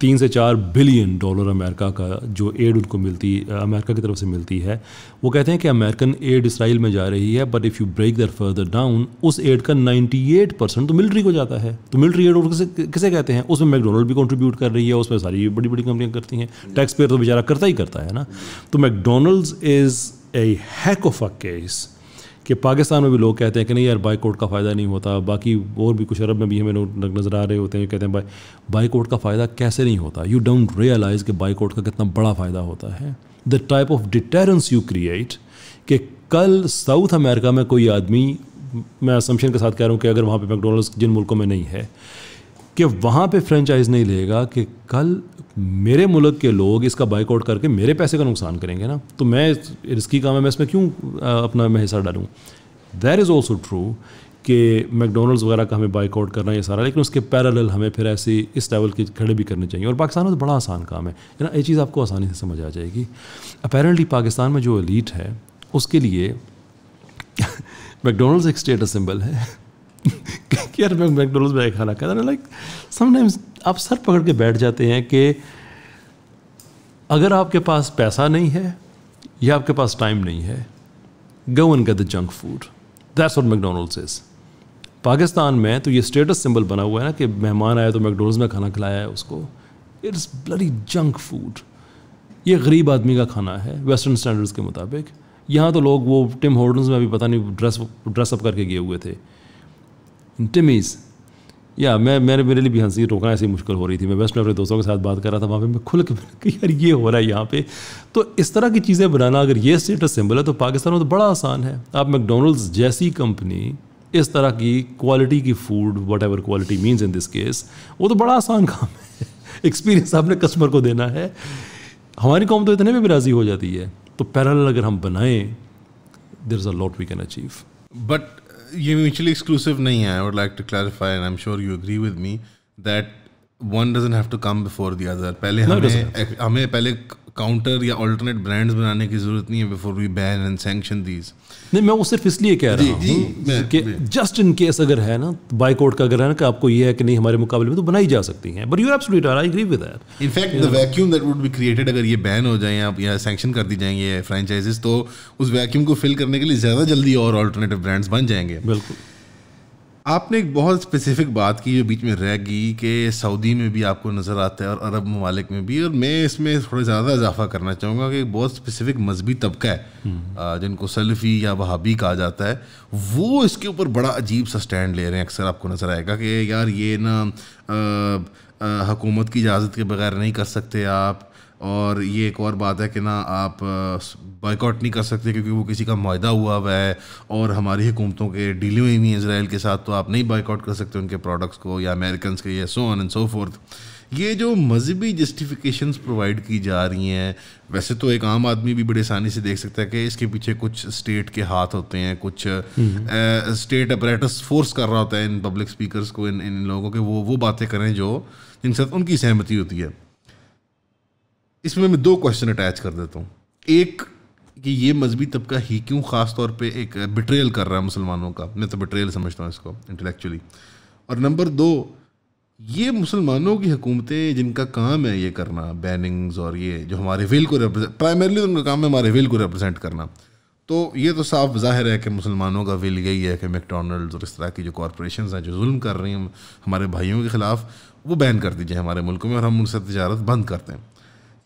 तीन से चार बिलियन डॉलर अमेरिका का जो एड उनको मिलती अमेरिका की तरफ से मिलती है वो कहते हैं कि अमेरिकन एड इसराइल में जा रही है but if you break there further down उस एड का नाइन्टी परसेंट तो मिलिट्री को जाता है तो मिलिट्री एड किसे किसे कहते हैं उसमें मैकडोनल्ड भी कंट्रीब्यूट कर रही है उसमें सारी बड़ी बड़ी कंपनियाँ करती हैं टैक्स पेयर तो बेचारा करता ही करता है ना तो McDonald's is a heck of a case कि पाकिस्तान में भी लोग कहते हैं कि नहीं यार बाइकआउट का फ़ायदा नहीं होता बाकी और भी कुछ अरब में भी हमें लोग नज़र आ रहे होते हैं कहते हैं भाई बाइकआउट का फ़ायदा कैसे नहीं होता यू डोंट रियलाइज़ कि बाइकआउट का कितना बड़ा फ़ायदा होता है the type of deterrence you create कि कल साउथ अमेरिका में कोई आदमी मैं असम्पशन के साथ कह रहा हूँ कि अगर वहाँ पर मैकडोनल्ड्स जिन मुल्कों में नहीं है कि वहाँ पर फ्रेंचाइज नहीं लेगा कि कल मेरे मुल्क के लोग इसका बाइकआउट करके मेरे पैसे का नुकसान करेंगे ना तो मैं रिस्की काम है मैं इसमें क्यों अपना मैं हिस्सा डालूँ दैर इज़ ऑल्सो ट्रू कि मैकडोनल्ड्स वगैरह का हमें बाइकआउट करना ये सारा लेकिन उसके पैरेलल हमें फिर ऐसे इस लेवल के खड़े भी करने चाहिए और पाकिस्तान में तो बड़ा आसान काम है ना ये चीज़ आपको आसानी से समझ आ जाएगी अपेरेंटली पाकिस्तान में जो एलीट है उसके लिए मैकडोनल्ड्स *laughs* एक स्टेटस सिंबल है यार मैं मैकडोनल्ड्स में खाना खाता लाइक समटाइम्स आप सर पकड़ के बैठ जाते हैं कि अगर आपके पास पैसा नहीं है या आपके पास टाइम नहीं है go and get the junk food that's what McDonald's is Pakistan में तो ये स्टेटस सिंबल बना हुआ है ना कि मेहमान आया तो मैकडोनल्ड्स में खाना खिलाया है उसको इट्स ब्लडी जंक फूड ये गरीब आदमी का खाना है वेस्टर्न स्टैंडर्ड्स के मुताबिक यहाँ तो लोग वो टिम हॉर्डन्स में अभी पता नहीं ड्रेस ड्रेसअप करके गए हुए थे टिमीज़ या मैं मैंने मेरे लिए भी हंसी रोकना ऐसी मुश्किल हो रही थी मैं वेस्ट में अपने दोस्तों के साथ बात कर रहा था वहाँ पे मैं खुल के यार ये हो रहा है यहाँ पे तो इस तरह की चीज़ें बनाना अगर ये स्टेटस सिंबल है तो पाकिस्तान में तो बड़ा आसान है आप मैकडोनल्ड्स जैसी कंपनी इस तरह की क्वालिटी की food whatever quality means in this case वो तो बड़ा आसान काम है एक्सपीरियंस आपने कस्टमर को देना है हमारी कौम तो इतने भी राज़ी हो जाती है तो पैरल अगर हम बनाएं there is a lot we can achieve but ये म्यूचुअली एक्सक्लूसिव नहीं है I would like to clarify and I am sure you agree with me that one doesn't have to come before the other पहले हमें हमें पहले counter या alternate brands बनाने की जरूरत नहीं है before we ban and sanction these नहीं मैं वो सिर्फ इसलिए कह रहा हूँ कि जस्ट इन केस अगर है ना बाइकआउट तो का अगर है ना कि आपको ये है कि नहीं हमारे मुकाबले में तो बनाई जा सकती हैं but you absolute I agree with that in fact the vacuum that would be created अगर ये बैन हो जाए आप या सैंक्शन कर दी जाएंगे फ्रेंचाइजीज तो उस वैक्यूम को फिल करने के लिए ज़्यादा जल्दी और ऑल्टरनेटिव ब्रांड्स बन जाएंगे बिल्कुल आपने एक बहुत स्पेसिफिक बात की जो बीच में रह गई कि सऊदी में भी आपको नज़र आता है और अरब ममालिक में भी और मैं इसमें थोड़ा ज़्यादा इजाफा करना चाहूँगा कि एक बहुत स्पेसिफिक मजहबी तबका है हम्म। जिनको सेल्फी या वहाबी कहा जाता है वो इसके ऊपर बड़ा अजीब सा स्टैंड ले रहे हैं अक्सर आपको नज़र आएगा कि यार ये ना हकूमत की इजाज़त के बगैर नहीं कर सकते आप और ये एक और बात है कि ना आप बाइकआउट नहीं कर सकते क्योंकि वो किसी का माह हुआ हुआ है और हमारी हुकूमतों के डीलिंग हुई हुई इसराइल के साथ तो आप नहीं बाइकआउट कर सकते उनके प्रोडक्ट्स को या अमेरिकन के या so on and so forth ये जो मजहबी जस्टिफिकेशन प्रोवाइड की जा रही हैं वैसे तो एक आम आदमी भी बड़े आसानी से देख सकता है कि इसके पीछे कुछ स्टेट के हाथ होते हैं कुछ आ, स्टेट अपरेटस फोर्स कर रहा होता है इन पब्लिक स्पीकर्स को इन इन लोगों के वो वो बातें करें जो जिनके साथ उनकी सहमति होती है इसमें मैं दो क्वेश्चन अटैच कर देता हूँ एक कि ये मजहबी तबका ही क्यों ख़ास तौर पे एक बिट्रेल कर रहा है मुसलमानों का मैं तो बिट्रेल समझता हूँ इसको इंटेलेक्चुअली और नंबर दो ये मुसलमानों की हुकूमतें जिनका काम है ये करना बैनिंग्स और ये जो हमारे विल को रिप्रेजेंट प्राइमरली तो उनका काम है हमारे विल को रिप्रेजेंट करना तो ये तो साफ जाहिर है कि मुसलमानों का विल यही है कि मैकडोनल्ड्स और इस तरह की जो कॉरपोरेशन हैं जो जुल्म कर रही हैं हमारे भाइयों के ख़िलाफ़ वो बैन कर दीजिए हमारे मुल्क में और हम उनसे तजारत बंद करते हैं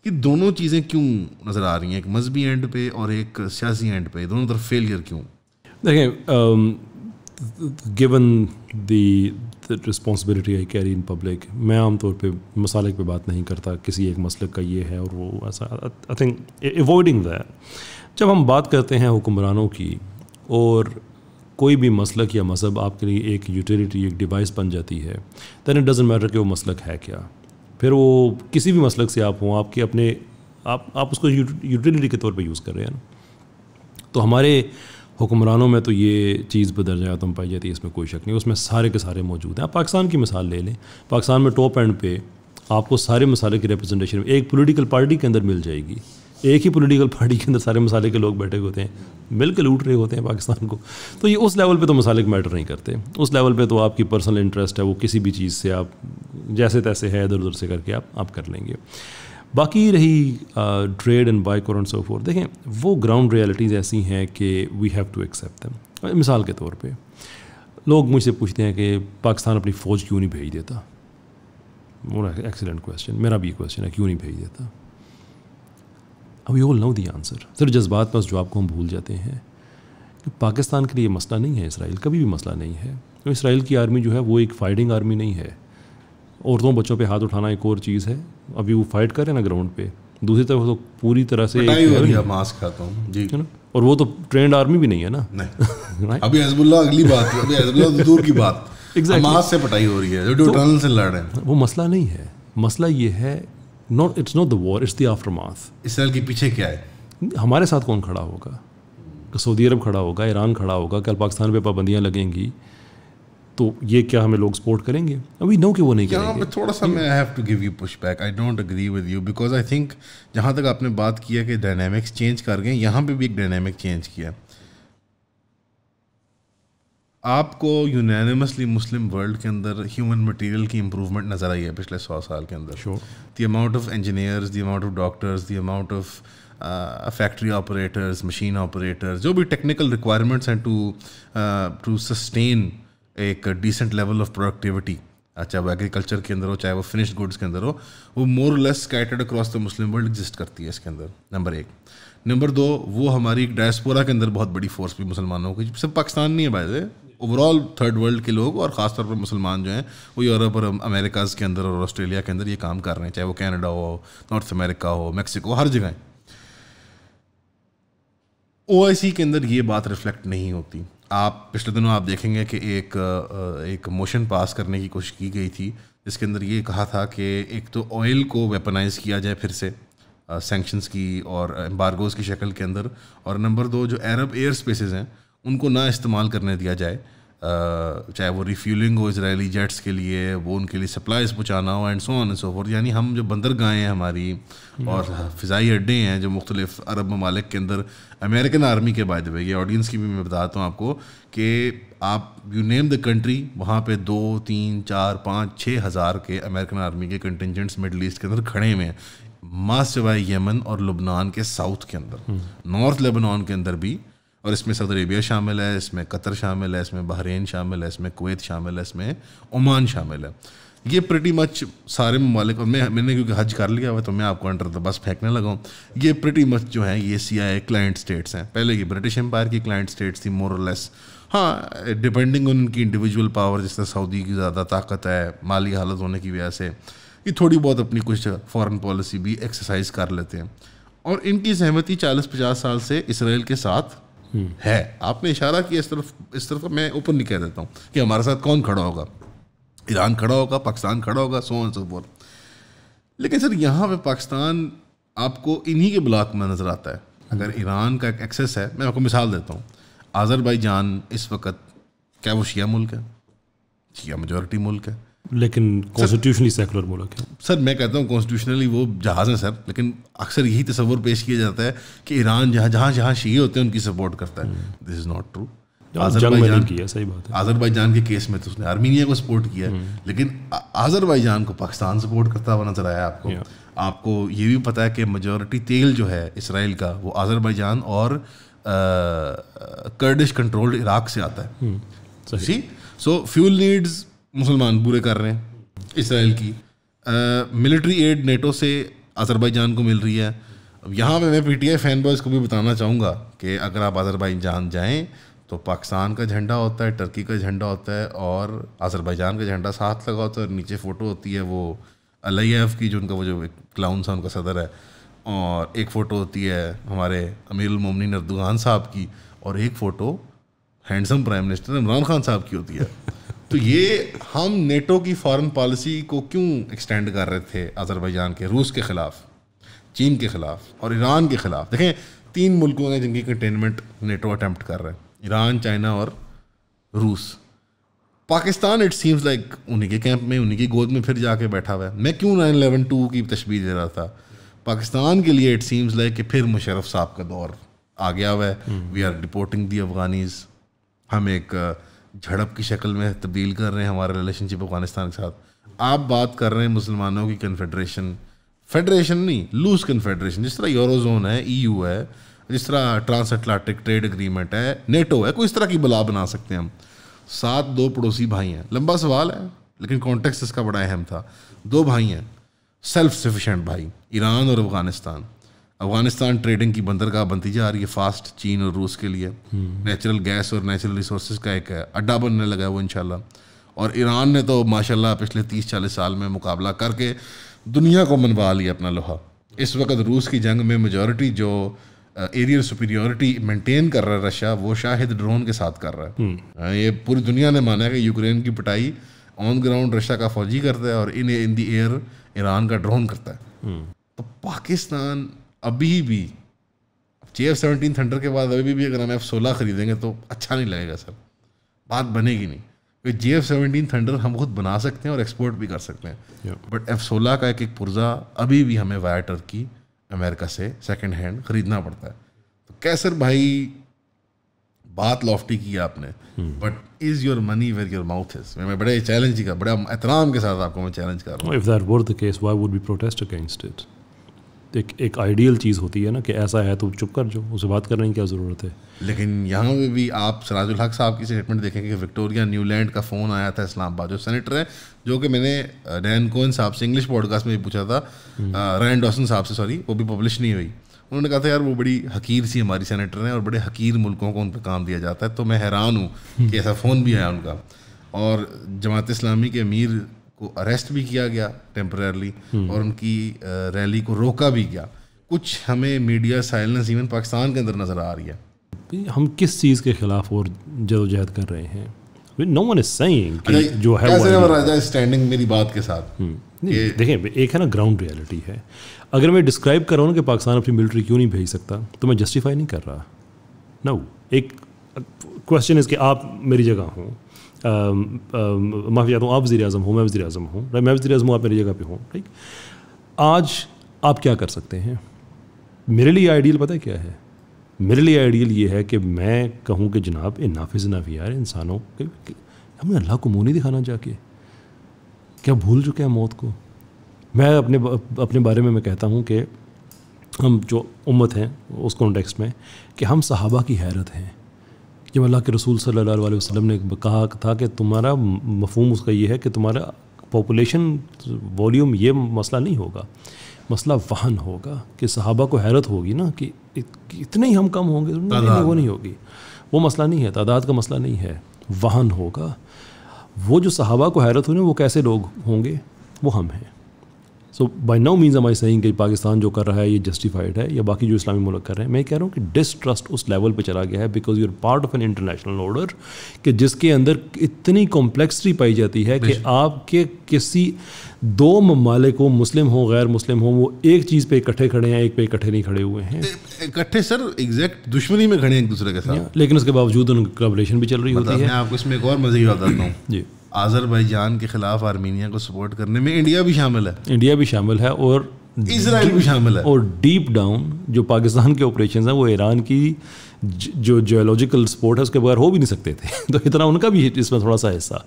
कि दोनों चीज़ें क्यों नज़र आ रही हैं एक मजहबी एंड पे और एक सियासी एंड पे दोनों तरफ फेलियर क्यों देखें given the responsibility I carry in public मैं आमतौर पर मसाले पर बात नहीं करता किसी एक मसलक का ये है और वो ऐसा आई थिंक एवॉइडिंग दैट जब हम बात करते हैं हुक्मरानों की और कोई भी मसलक या मज़हब आपके लिए एक यूटिलिटी एक डिवाइस बन जाती है दैन इट डजेंट मैटर कि वो मसलक है क्या फिर वो किसी भी मसलक से आप हों आपके अपने आप आप उसको यूटिलिटी के तौर पे यूज़ कर रहे हैं ना तो हमारे हुक्मरानों में तो ये चीज़ बदर जाए तो पाई जाती है इसमें कोई शक नहीं उसमें सारे के सारे मौजूद हैं आप पाकिस्तान की मिसाल ले लें पाकिस्तान में टॉप एंड पे आपको सारे मसाले की रिप्रेजेंटेशन एक पोलिटिकल पार्टी के अंदर मिल जाएगी एक ही पोलिटिकल पार्टी के अंदर सारे मसाले के लोग बैठे होते हैं मिल के लूट रहे होते हैं पाकिस्तान को तो ये उस लेवल पे तो मसाले मैटर नहीं करते उस लेवल पे तो आपकी पर्सनल इंटरेस्ट है वो किसी भी चीज़ से आप जैसे तैसे है इधर उधर से करके आप आप कर लेंगे बाकी रही ट्रेड एंड बाई कॉर सो फोर देखें वो ग्राउंड रियलिटीज़ ऐसी हैं कि वी हैव टू एक्सेप्ट दम मिसाल के तौर पर लोग मुझसे पूछते हैं कि पाकिस्तान अपनी फ़ौज क्यों नहीं भेज देता वो एक्सीलेंट क्वेश्चन मेरा भी क्वेश्चन है क्यों नहीं भेज देता we all know the answer sir जज्बात में उस जवाब को हम भूल जाते हैं कि पाकिस्तान के लिए मसला नहीं है इसराइल कभी भी मसला नहीं है तो इसराइल की आर्मी जो है वो एक फाइटिंग आर्मी नहीं है औरतों बच्चों पे हाथ उठाना एक और चीज़ है अभी वो फाइट कर रहे हैं ना ग्राउंड पे दूसरी तरफ तो पूरी तरह से मास्क खाता हूँ जी है ना और वो तो ट्रेंड आर्मी भी नहीं है ना नहीं *laughs* अभी हजबुल्ला अगली बात अभी तो दूर की बात *laughs* exactly. से पटाई हो रही है जो तो, से लड़ रहे हैं वो मसला नहीं है मसला ये है not it's not the war it's the aftermath Israel के पीछे क्या है हमारे साथ कौन खड़ा होगा सऊदी अरब खड़ा होगा ईरान खड़ा होगा कल पाकिस्तान पे पाबंदियाँ लगेंगी तो ये क्या हमें लोग सपोर्ट करेंगे अभी नो कि वो नहीं करेंगे थोड़ा सा मैं have to give you push back I don't agree with you because I think जहाँ तक आपने बात किया कि डायनेमिक्स चेंज कर गए यहाँ पे भी एक डायनेमिक चेंज किया आपको यूनानिमसली मुस्लिम वर्ल्ड के अंदर ह्यूमन मटेरियल की इम्प्रूवमेंट नज़र आई है पिछले सौ साल के अंदर so the amount of engineers the amount of doctors the amount of factory operators machine operators जो भी टेक्निकल रिक्वायरमेंट्स हैं टू टू सस्टेन एक डिसेंट लेवल ऑफ प्रोडक्टिविटी चाहे वो एग्रीकल्चर के अंदर हो चाहे वो फिनिश्ड गुड्स के अंदर हो वो more less scattered across the Muslim world exist करती है इसके अंदर नंबर एक नंबर दो वो हमारी डायस्पोरा के अंदर बहुत बड़ी फोर्स भी मुसलमानों की सिर्फ पाकिस्तान नहीं है बाय ओवरऑल थर्ड वर्ल्ड के लोग और ख़ासतौर पर मुसलमान जो हैं वो यूरोप और अमेरिकाज़ के अंदर और ऑस्ट्रेलिया के अंदर ये काम कर रहे हैं चाहे वो कैनेडा हो नॉर्थ अमेरिका हो मैक्सिको हर जगह ओ के अंदर ये बात रिफ्लेक्ट नहीं होती आप पिछले दिनों आप देखेंगे कि एक एक मोशन पास करने की कोशिश की गई थी जिसके अंदर ये कहा था कि एक तो ऑयल को वेपनाइज किया जाए फिर से सेंक्शंस की और एम्बारगोज़ की शक्ल के अंदर और नंबर दो जो अरब एयर स्पेसेस हैं उनको ना इस्तेमाल करने दिया जाए चाहे वो रिफ्यूलिंग हो इसराइली जेट्स के लिए वो उनके लिए सप्लाइज पहुँचाना हो and so on and so forth यानी हम जो बंदरगाहें हैं हमारी और फ़िज़ाई अड्डे हैं जो मुख्तलिफ अरब ममालिक के अंदर अमेरिकन आर्मी के बाद ये ऑडियंस की भी मैं बताता हूँ आपको कि आप यू नेम द कंट्री वहाँ पे दो तीन चार पाँच छः हज़ार के अमेरिकन आर्मी के कंटेंजेंट्स मिडल ईस्ट के अंदर खड़े हुए हैं माँ सिवाय यमन और लुबनान के साउथ के अंदर नॉर्थ hmm. लेबनान के अंदर भी और इसमें सऊदी अरेबिया शामिल है इसमें कतर शामिल है इसमें बहरीन शामिल है इसमें कुवैत शामिल है इसमें ओमान शामिल है ये प्रटी मच सारे ममालिक और मैं मैंने क्योंकि हज कर लिया हुआ तो मैं आपको अंडर द बस फेंकने लगा हूँ ये प्रटी मच जो है ये सी आई क्लाइंट स्टेट्स हैं पहले की ब्रिटिश एम्पायर की क्लाइंट स्टेट्स थी मोरलेस हाँ डिपेंडिंग ऑन उनकी इंडिविजुअल पावर जिस तरह सऊदी की ज़्यादा ताकत है माली हालत होने की वजह से ये थोड़ी बहुत अपनी कुछ फॉरेन पॉलिसी भी एक्सरसाइज कर लेते हैं और इनकी सहमति चालीस पचास साल से इसराइल के साथ है आपने इशारा किया इस तरफ इस तरफ मैं ओपन नहीं कह देता हूँ कि हमारे साथ कौन खड़ा होगा ईरान खड़ा होगा पाकिस्तान खड़ा होगा सो ऑन सो फोर लेकिन सर यहाँ पे पाकिस्तान आपको इन्हीं के ब्लॉक में नज़र आता है अगर ईरान का एक एक्सेस है मैं आपको मिसाल देता हूँ आज़रबाईजान इस वक्त क्या वो शिया मुल्क है शिया मेजोरिटी मुल्क है लेकिन कॉन्स्टिट्यूशनली सेकुलर मुल्क है सर मैं कहता हूँ कॉन्स्टिट्यूशनली वो जहाज़ है सर लेकिन अक्सर यही तस्वर पेश किया जाता है कि ईरान जहाँ जहाँ जहाँ शी होते हैं उनकी सपोर्ट करता है this is not true Azerbaijan सही बात है आजरबाईजान के केस में तो उसने आर्मीनिया को सपोर्ट किया हम्म। लेकिन आजरबाईजान को पाकिस्तान सपोर्ट करता हुआ नजर आया आपको आपको ये भी पता है कि मेजोरिटी तेल जो है इसराइल का वो आजरबाईजान और कर्डिश कंट्रोल्ड इराक से आता है सो फ्यूल नीड्स मुसलमान बुरे कर रहे हैं इसराइल की मिलिट्री एड नेटो से अजरबैजान को मिल रही है अब यहाँ पे मैं P T I fan boys को भी बताना चाहूँगा कि अगर आप अजरबैजान जाएँ तो पाकिस्तान का झंडा होता है टर्की का झंडा होता है और अजरबैजान का झंडा साथ लगा होता है और नीचे फ़ोटो होती है वो अलैफ की जो उनका वो जो एक क्लाउन सा उनका सदर है और एक फ़ोटो होती है हमारे अमीर अब्दुल खान साहब की और एक photo handsome prime minister Imran Khan साहब की होती है तो ये हम नेटो की फॉरेन पॉलिसी को क्यों एक्सटेंड कर रहे थे अजरबैजान के रूस के ख़िलाफ़ चीन के ख़िलाफ़ और ईरान के ख़िलाफ़ देखें तीन मुल्कों ने जिनकी कंटेनमेंट नेटो अटैम्प्ट कर रहे हैं ईरान चाइना और रूस पाकिस्तान इट सीम्स लाइक उन्हीं के कैंप में उन्हीं की गोद में फिर जाके बैठा हुआ है मैं क्यों नाइन अलेवन टू की तस्वीर दे रहा था पाकिस्तान के लिए इट सीम्स लाइक कि फिर मुशरफ साहब का दौर आ गया हुआ है we are deporting the Afghanis हम एक uh, झड़प की शक्ल में तब्दील कर रहे हैं हमारे रिलेशनशिप अफगानिस्तान के साथ आप बात कर रहे हैं मुसलमानों की कन्फेडरेशन फेडरेशन नहीं लूज कन्फेडरेशन जिस तरह यूरोजोन है ईयू e है जिस तरह ट्रांस अटलांटिक ट्रेड अग्रीमेंट है नेटो है कोई इस तरह की बला बना सकते हैं हम सात दो पड़ोसी भाई हैं लंबा सवाल है लेकिन कॉन्टेक्स्ट इसका बड़ा अहम था दो भाई हैं सेल्फ सफिशेंट भाई ईरान और अफगानिस्तान अफगानिस्तान ट्रेडिंग की बंदरगाह बनती जा रही है फास्ट चीन और रूस के लिए नेचुरल हम्म। गैस और नेचुरल रिसोर्स का एक अड्डा बनने लगा है वो इनशाला और ईरान ने तो माशाल्लाह पिछले तीस चालीस साल में मुकाबला करके दुनिया को मनवा लिया अपना लोहा इस वक्त रूस की जंग में मेजोरिटी जो एरियल सुपीरियोरिटी मेंटेन कर रहा है रशिया वो शाहिद ड्रोन के साथ कर रहा है हम्म। ये पूरी दुनिया ने माना है कि यूक्रेन की पिटाई ऑन ग्राउंड रशिया का फौजी करता है और in in the air Iran का ड्रोन करता है हम्म। तो पाकिस्तान अभी भी जे एफ सेवनटीन थंडर के बाद अभी भी अगर हम एफ सोलह खरीदेंगे तो अच्छा नहीं लगेगा सर बात बनेगी नहीं क्योंकि जे एफ सेवनटीन थंडर हम खुद बना सकते हैं और एक्सपोर्ट भी कर सकते हैं बट एफ सोलह का एक एक पुर्जा अभी भी हमें वायर टर्की अमेरिका से सेकेंड हैंड ख़रीदना पड़ता है तो कैसर भाई बात लॉफ्टी की आपने but is your money where your mouth is मैं बड़े चैलेंज का बड़े एहतराम के साथ आपको मैं चैलेंज कर रहा हूँ if that were the case would be protest against it एक एक आइडियल चीज़ होती है ना कि ऐसा है तो चुप कर जाओ उसे बात करने की क्या ज़रूरत है लेकिन यहाँ पर भी आप सराजुल हक साहब की स्टेटमेंट देखेंगे कि विक्टोरिया न्यूलैंड का फ़ोन आया था इस्लामाबाद जो सेनेटर है जो कि मैंने रैन कोन साहब से इंग्लिश पॉडकास्ट में भी पूछा था रैन हम्म। डॉसन साहब से सॉरी वो भी पब्लिश नहीं हुई उन्होंने कहा था यार वो बड़ी हकीर सी हमारी सेनेटर हैं और बड़े हकीर मुल्कों को उन पर काम दिया जाता है तो मैं हैरान हूँ कि ऐसा फ़ोन भी आया उनका और जमात इस्लामी के अमीर को अरेस्ट भी किया गया टेम्परली हम्म। और उनकी रैली को रोका भी गया कुछ हमें मीडिया साइलेंस इवन पाकिस्तान के अंदर नज़र आ रही है हम किस चीज़ के खिलाफ और जदोजहद कर रहे हैं नो वन इज सेइंग जो है स्टैंडिंग मेरी बात के साथ हम्म। देखें एक है ना ग्राउंड रियलिटी है अगर मैं डिस्क्राइब कर रहा हूँ कि पाकिस्तान अपनी मिलिट्री क्यों नहीं भेज सकता तो मैं जस्टिफाई नहीं कर रहा नो एक क्वेश्चन इसके आप मेरी जगह हूँ Um, um, माफ़ी चाहता हूँ आप वजी अजम हूँ मैं वजी अजम हूँ मैं वजी अजम हूँ आप मेरी जगह पर हूँ ठीक आज आप क्या कर सकते हैं मेरे लिए आइडियल पता है क्या है मेरे लिए आइडियल ये है कि मैं कहूँ कि जनाब नाफिज नाफी यार इंसानों के हमने अल्लाह को मुँह नहीं दिखाना जाके क्या भूल चुके हैं मौत को मैं अपने अपने बारे में मैं कहता हूँ कि हम जो उम्मत हैं उस कॉन्टेक्स्ट में कि हम सहाबा की हैरत हैं जब अल्लाह के रसूल सल्लल्लाहु अलैहि वसल्लम ने कहा था कि तुम्हारा मफहम उसका यह है कि तुम्हारा पॉपुलेशन वॉल्यूम ये मसला नहीं होगा मसला वाहन होगा कि सहाबा को हैरत होगी ना कि इतने ही हम कम होंगे नहीं, नहीं, वो नहीं होगी वो मसला नहीं है तादाद का मसला नहीं है वाहन होगा वो जो सहाबा को हैरत होने वो कैसे लोग होंगे वो हम हैं सो बाई नो मीन्स हमारी सही कि पाकिस्तान जो कर रहा है ये जस्टिफाइड है या बाकी जो इस्लामी मुल्क कर रहे हैं मैं कह रहा हूँ कि डिस्ट्रस्ट उस लेवल पर चला गया है because you are part of an international order कि जिसके अंदर इतनी कॉम्प्लेक्सिटी पाई जाती है कि आपके किसी दो ममालिक हो मुस्लिम हो गैर मुस्लिम हो वो एक चीज़ पे इकट्ठे खड़े हैं एक पे इकट्ठे नहीं खड़े हुए हैं इकट्ठे सर एग्जैक्ट दुश्मनी में खड़े हैं एक दूसरे के साथ लेकिन उसके बावजूद उनकी कॉपरेशन भी चल रही मतलब होती है मैं आपको इसमें एक और मजीद बताता हूँ जी आज़रबाईजान के ख़िलाफ़ आर्मीनिया को सपोर्ट करने में इंडिया भी शामिल है इंडिया भी शामिल है और इसराइल भी शामिल है और डीप डाउन जो पाकिस्तान के ऑपरेशन हैं वो ईरान की जो जोलॉजिकल सपोर्ट है उसके बगैर हो भी नहीं सकते थे *laughs* तो इतना उनका भी इसमें थोड़ा सा हिस्सा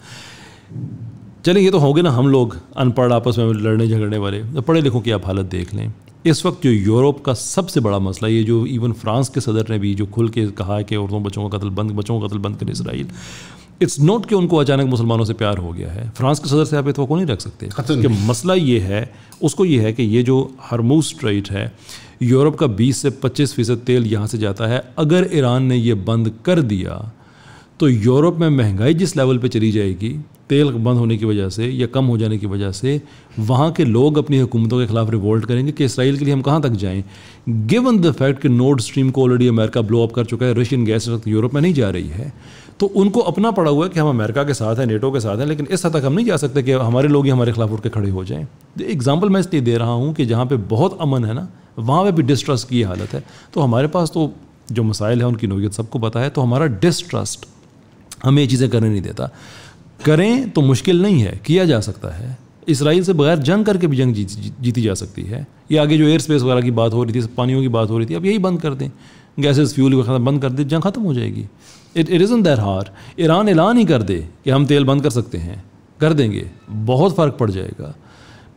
चलें ये तो होंगे ना हम लोग अनपढ़ आपस में लड़ने झगड़ने वाले तो पढ़े लिखों की आप हालत देख लें इस वक्त जो यूरोप का सबसे बड़ा मसला ये जो इवन फ्रांस के सदर ने भी जो खुल के कहा है कि औरतों बच्चों का कत्ल बंद बच्चों का कत्ल बंद कर इसराइल इट्स नॉट कि उनको अचानक मुसलमानों से प्यार हो गया है फ्रांस के सदर से आप इतवा को नहीं रख सकते कि मसला ये है उसको ये है कि ये जो हरमू स्ट्रेट है यूरोप का 20 से 25 फीसद तेल यहाँ से जाता है अगर ईरान ने यह बंद कर दिया तो यूरोप में महंगाई जिस लेवल पर चली जाएगी तेल बंद होने की वजह से या कम हो जाने की वजह से वहाँ के लोग अपनी हुकूमतों के खिलाफ रिवोल्ट करेंगे कि इसराइल के लिए हम कहाँ तक जाएं गिवन द फैक्ट कि नोर्ड स्ट्रीम को ऑलरेडी अमेरिका ब्लो अप कर चुका है रशियन गैस यूरोप में नहीं जा रही है तो उनको अपना पड़ा हुआ है कि हम अमेरिका के साथ हैं नेटो के साथ हैं लेकिन इस हद तक हम नहीं जा सकते कि हमारे लोग ही हमारे खिलाफ उठ के खड़े हो जाएं एग्जाम्पल मैं इसलिए दे रहा हूँ कि जहाँ पर बहुत अमन है ना वहाँ पर भी डिस्ट्रस्ट की हालत है तो हमारे पास तो जो मसाइल है उनकी नोयत सबको पता है तो हमारा डिस्ट्रस्ट हमें ये चीज़ें करने नहीं देता करें तो मुश्किल नहीं है किया जा सकता है इसराइल से बगैर जंग करके भी जंग जीती जा सकती है या आगे जो एयर स्पेस वगैरह की बात हो रही थी पानियों की बात हो रही थी अब यही बंद कर दें गैसेस फ्यूल वगैरह बंद कर दें जंग ख़त्म हो जाएगी इट इट इज़न दैट हार ईरान ऐलान ही कर दे कि हम तेल बंद कर सकते हैं कर देंगे बहुत फ़र्क पड़ जाएगा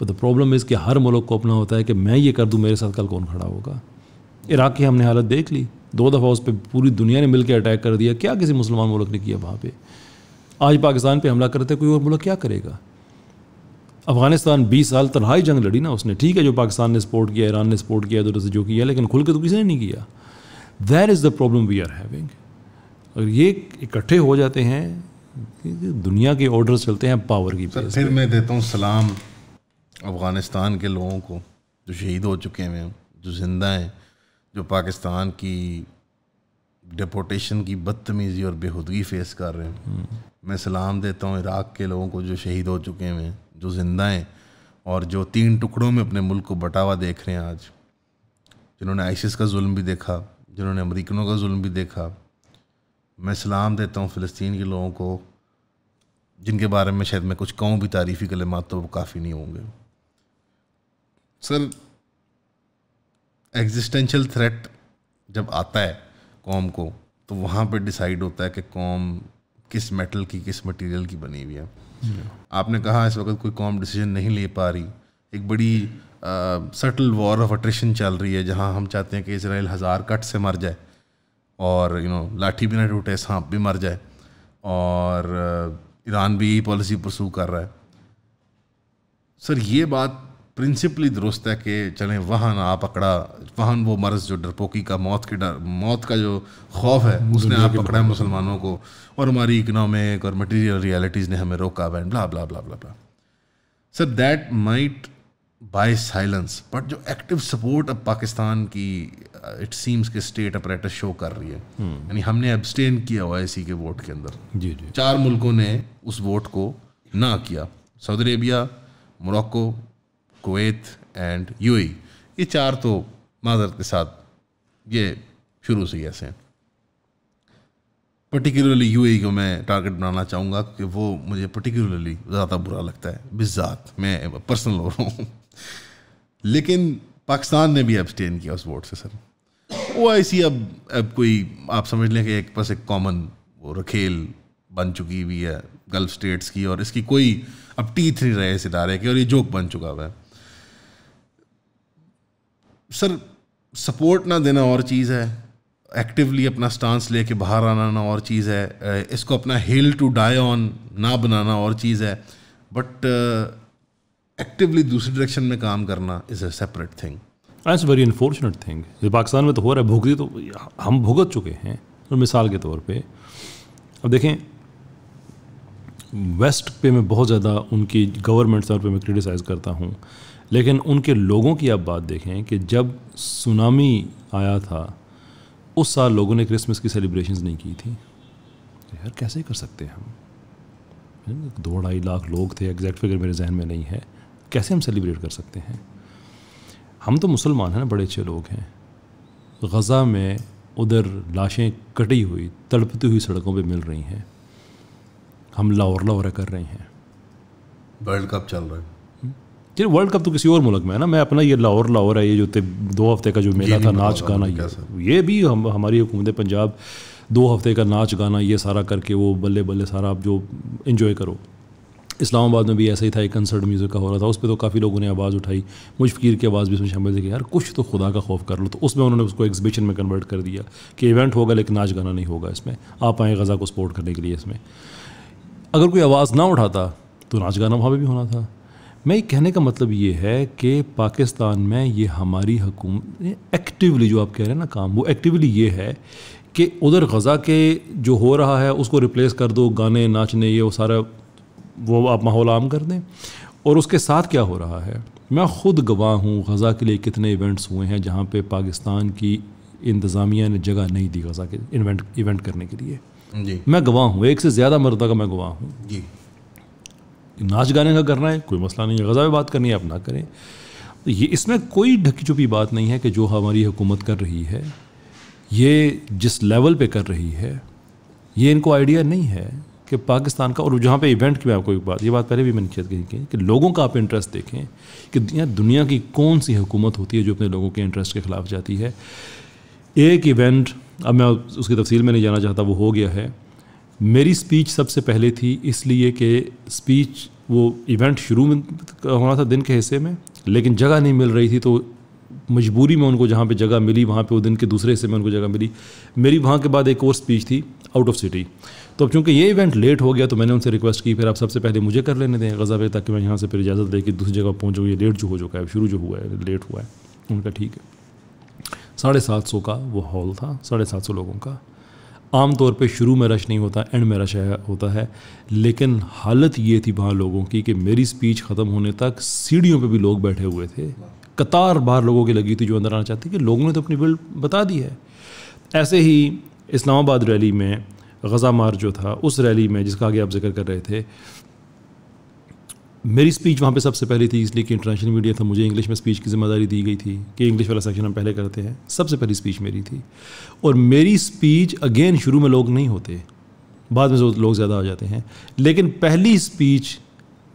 पर द प्रॉब्लम इज़ कि हर मुल्क को अपना होता है कि मैं ये कर दूँ मेरे साथ कल कौन खड़ा होगा इराक़ की हमने हालत देख ली दो दफ़ा उस पर पूरी दुनिया ने मिलकर अटैक कर दिया क्या किसी मुसलमान मुल्क ने किया वहाँ पर आज पाकिस्तान पर हमला करते कोई और मुल्क क्या करेगा अफगानिस्तान 20 साल तनहाई जंग लड़ी ना उसने ठीक है जो पाकिस्तान ने सपोर्ट किया ईरान ने सपोर्ट किया इधर से जो किया लेकिन खुल के तो किसी ने नहीं किया that is the problem we are having अगर ये इकट्ठे हो जाते हैं दुनिया के ऑर्डर चलते हैं पावर की सर फिर मैं देता हूँ सलाम अफ़गानिस्तान के लोगों को जो शहीद हो चुके हैं जो जिंदा हैं जो पाकिस्तान की डिपोटेशन की बदतमीज़ी और बेहूदगी फेस कर रहे हैं हम्म। मैं सलाम देता हूँ इराक़ के लोगों को जो शहीद हो चुके हैं जो ज़िंदा हैं और जो तीन टुकड़ों में अपने मुल्क को बटावा देख रहे हैं आज जिन्होंने आइसिस का जुल्म भी देखा जिन्होंने अमरीकनों का जुल्म भी देखा मैं सलाम देता हूँ फ़लस्तीन के लोगों को जिनके बारे में शायद मैं कुछ कहूँ भी तारीफ़ी कलम तो वो काफ़ी नहीं होंगे सर एग्जिस्टेंशल थ्रेट जब आता है कौम को तो वहाँ पे डिसाइड होता है कि कौम किस मेटल की किस मटेरियल की बनी हुई है आपने कहा इस वक्त कोई कौम डिसीजन नहीं ले पा रही एक बड़ी सटल वॉर ऑफ अट्रेशन चल रही है जहाँ हम चाहते हैं कि इसराइल हज़ार कट से मर जाए और यू नो लाठी भी ना टूटे सांप भी मर जाए और uh, ईरान भी यही पॉलिसी प्रसू कर रहा है सर ये बात प्रिंसिपली दुरुस्त है कि चलें वाहन आ पकड़ा वाहन वो मर्ज जो डरपोकी का मौत के डर मौत का जो खौफ है उसने आप पकड़ा है मुसलमानों को और हमारी इकनॉमिक और मटेरियल रियलिटीज़ ने हमें रोका and blah blah blah blah sir that might buy silence but जो एक्टिव सपोर्ट अब पाकिस्तान की इट सीम्स के स्टेट अपरेटस शो कर रही है यानी हमने एब्सटेन किया हुआ इसी के वोट के अंदर जी जी चार मुल्कों ने उस वोट को ना किया Saudi Arabia Morocco Kuwait and UAE e। ये चार तो माजर के साथ ये शुरू से ही ऐसे हैं पर्टिकुलरली यूएई e को मैं टारगेट बनाना चाहूँगा क्योंकि वो मुझे पर्टिकुलरली ज़्यादा बुरा लगता है बिजात मैं पर्सनल हो रहा हूँ लेकिन पाकिस्तान ने भी एब्सटेन किया उस वोट से सर वो ऐसी अब अब कोई आप समझ लें कि एक बस एक कॉमन वो रखेल बन चुकी हुई है गल्फ स्टेट्स की और इसकी कोई अब टीथ नहीं रहे इस इदारे की और ये जोक बन चुका हुआ है सर सपोर्ट ना देना और चीज़ है एक्टिवली अपना स्टांस लेके बाहर आना ना और चीज़ है इसको अपना हिल टू डाई ऑन ना बनाना और चीज़ है बट एक्टिवली दूसरी डायरेक्शन में काम करना is a separate thing it's very unfortunate thing Pakistan में तो हो रहा है भुगती तो हम भुगत चुके हैं और मिसाल के तौर पे अब देखें वेस्ट पे मैं बहुत ज़्यादा उनकी गवर्नमेंट तौर पे मैं क्रिटिसाइज़ करता हूँ लेकिन उनके लोगों की आप बात देखें कि जब सुनामी आया था उस साल लोगों ने क्रिसमस की सेलिब्रेशंस नहीं की थी यार कैसे कर सकते हैं हम दो ढाई लाख लोग थे एग्जैक्ट फिगर मेरे जहन में नहीं है कैसे हम सेलिब्रेट कर सकते हैं हम तो मुसलमान हैं ना बड़े अच्छे लोग हैं गज़ा में उधर लाशें कटी हुई तड़पती हुई सड़कों पे मिल रही हैं हम लाहौर लाहौर कर रहे हैं वर्ल्ड कप चल रहा है हम्म। चलिए वर्ल्ड कप तो किसी और मुल्क में है ना मैं अपना ये लाहौर लाहौर है ये जो दो हफ्ते का जो मेला था नाच गाना ये ये भी हम हमारी हुकूमत पंजाब दो हफ्ते का नाच गाना ये सारा करके वो बल्ले बल्ले सारा आप जो इन्जॉय करो इस्लामाबाद में भी ऐसा ही था एक कंसर्ट म्यूज़िक का हो रहा था उस पर तो काफ़ी लोगों ने आवाज़ उठाई मुझ फकीर की आवाज़ भी उसमें शामिल थी कि यार कुछ तो खुदा का खौफ कर लो तो उसमें उन्होंने उसको एग्जीबिशन में कन्वर्ट कर दिया कि इवेंट होगा लेकिन नाच गाना नहीं होगा इसमें आप आएँ गज़ा को सपोर्ट करने के लिए इसमें अगर कोई आवाज़ ना उठाता तो नाच गाना वहाँ पर भी होना था मैं कहने का मतलब ये है कि पाकिस्तान में ये हमारी हुकूमत एक्टिवली जो आप कह रहे हैं ना काम वो एक्टिवली ये है कि उधर गज़ा के जो हो रहा है उसको रिप्लेस कर दो गाने नाचने ये वो सारा वो आप माहौल आम कर दें और उसके साथ क्या हो रहा है मैं ख़ुद गवाह हूँ गज़ा के लिए कितने इवेंट्स हुए हैं जहाँ पे पाकिस्तान की इंतज़ामिया ने जगह नहीं दी गज़ा के इवेंट इवेंट करने के लिए जी मैं गवाह हूँ एक से ज़्यादा मरतबा का मैं गवाह हूँ जी नाच गाने का करना है कोई मसला नहीं है गज़ा में बात करनी है आप ना करें तो ये इसमें कोई ढकी छुपी बात नहीं है कि जो हमारी हुकूमत कर रही है ये जिस लेवल पे कर रही है ये इनको आइडिया नहीं है कि पाकिस्तान का और जहाँ पे इवेंट की मैं आपको एक बात ये बात पहले भी मैंने कही कि, लोगों का आप इंटरेस्ट देखें कि दुनिया की कौन सी हुकूमत होती है जो अपने लोगों के इंटरेस्ट के ख़िलाफ़ जाती है एक इवेंट अब मैं उसकी तफसील में नहीं जाना चाहता वो हो गया है मेरी स्पीच सबसे पहले थी इसलिए कि स्पीच वो इवेंट शुरू में होना था दिन के हिस्से में लेकिन जगह नहीं मिल रही थी तो मजबूरी में उनको जहाँ पे जगह मिली वहाँ पे वो दिन के दूसरे हिस्से में उनको जगह मिली मेरी वहाँ के बाद एक और स्पीच थी आउट ऑफ सिटी तो अब चूँकि ये इवेंट लेट हो गया तो मैंने उनसे रिक्वेस्ट की फिर आप सबसे पहले मुझे कर लेने दें गज़ा पे ताकि मैं यहाँ से फिर इजाज़त लेकर दूसरी जगह पहुँचूँ ये लेट जो हो चुका है शुरू जो हुआ है लेट हुआ है उनका ठीक है साढ़े सात सौ का वो हॉल था साढ़े सात सौ लोगों का आम तौर पे शुरू में रश नहीं होता एंड में रश होता है लेकिन हालत ये थी वहाँ लोगों की कि मेरी स्पीच ख़त्म होने तक सीढ़ियों पे भी लोग बैठे हुए थे कतार बाहर लोगों की लगी थी जो अंदर आना चाहती कि लोगों ने तो अपनी बिल्ड बता दी है ऐसे ही इस्लामाबाद रैली में गजा मार जो था उस रैली में जिसका आगे आप जिक्र कर रहे थे मेरी स्पीच वहाँ पे सबसे पहली थी इसलिए कि इंटरनेशनल मीडिया था मुझे इंग्लिश में स्पीच की जिम्मेदारी दी गई थी कि इंग्लिश वाला सेक्शन हम पहले करते हैं सबसे पहली स्पीच मेरी थी और मेरी स्पीच अगेन शुरू में लोग नहीं होते बाद में लोग ज़्यादा आ जाते हैं लेकिन पहली स्पीच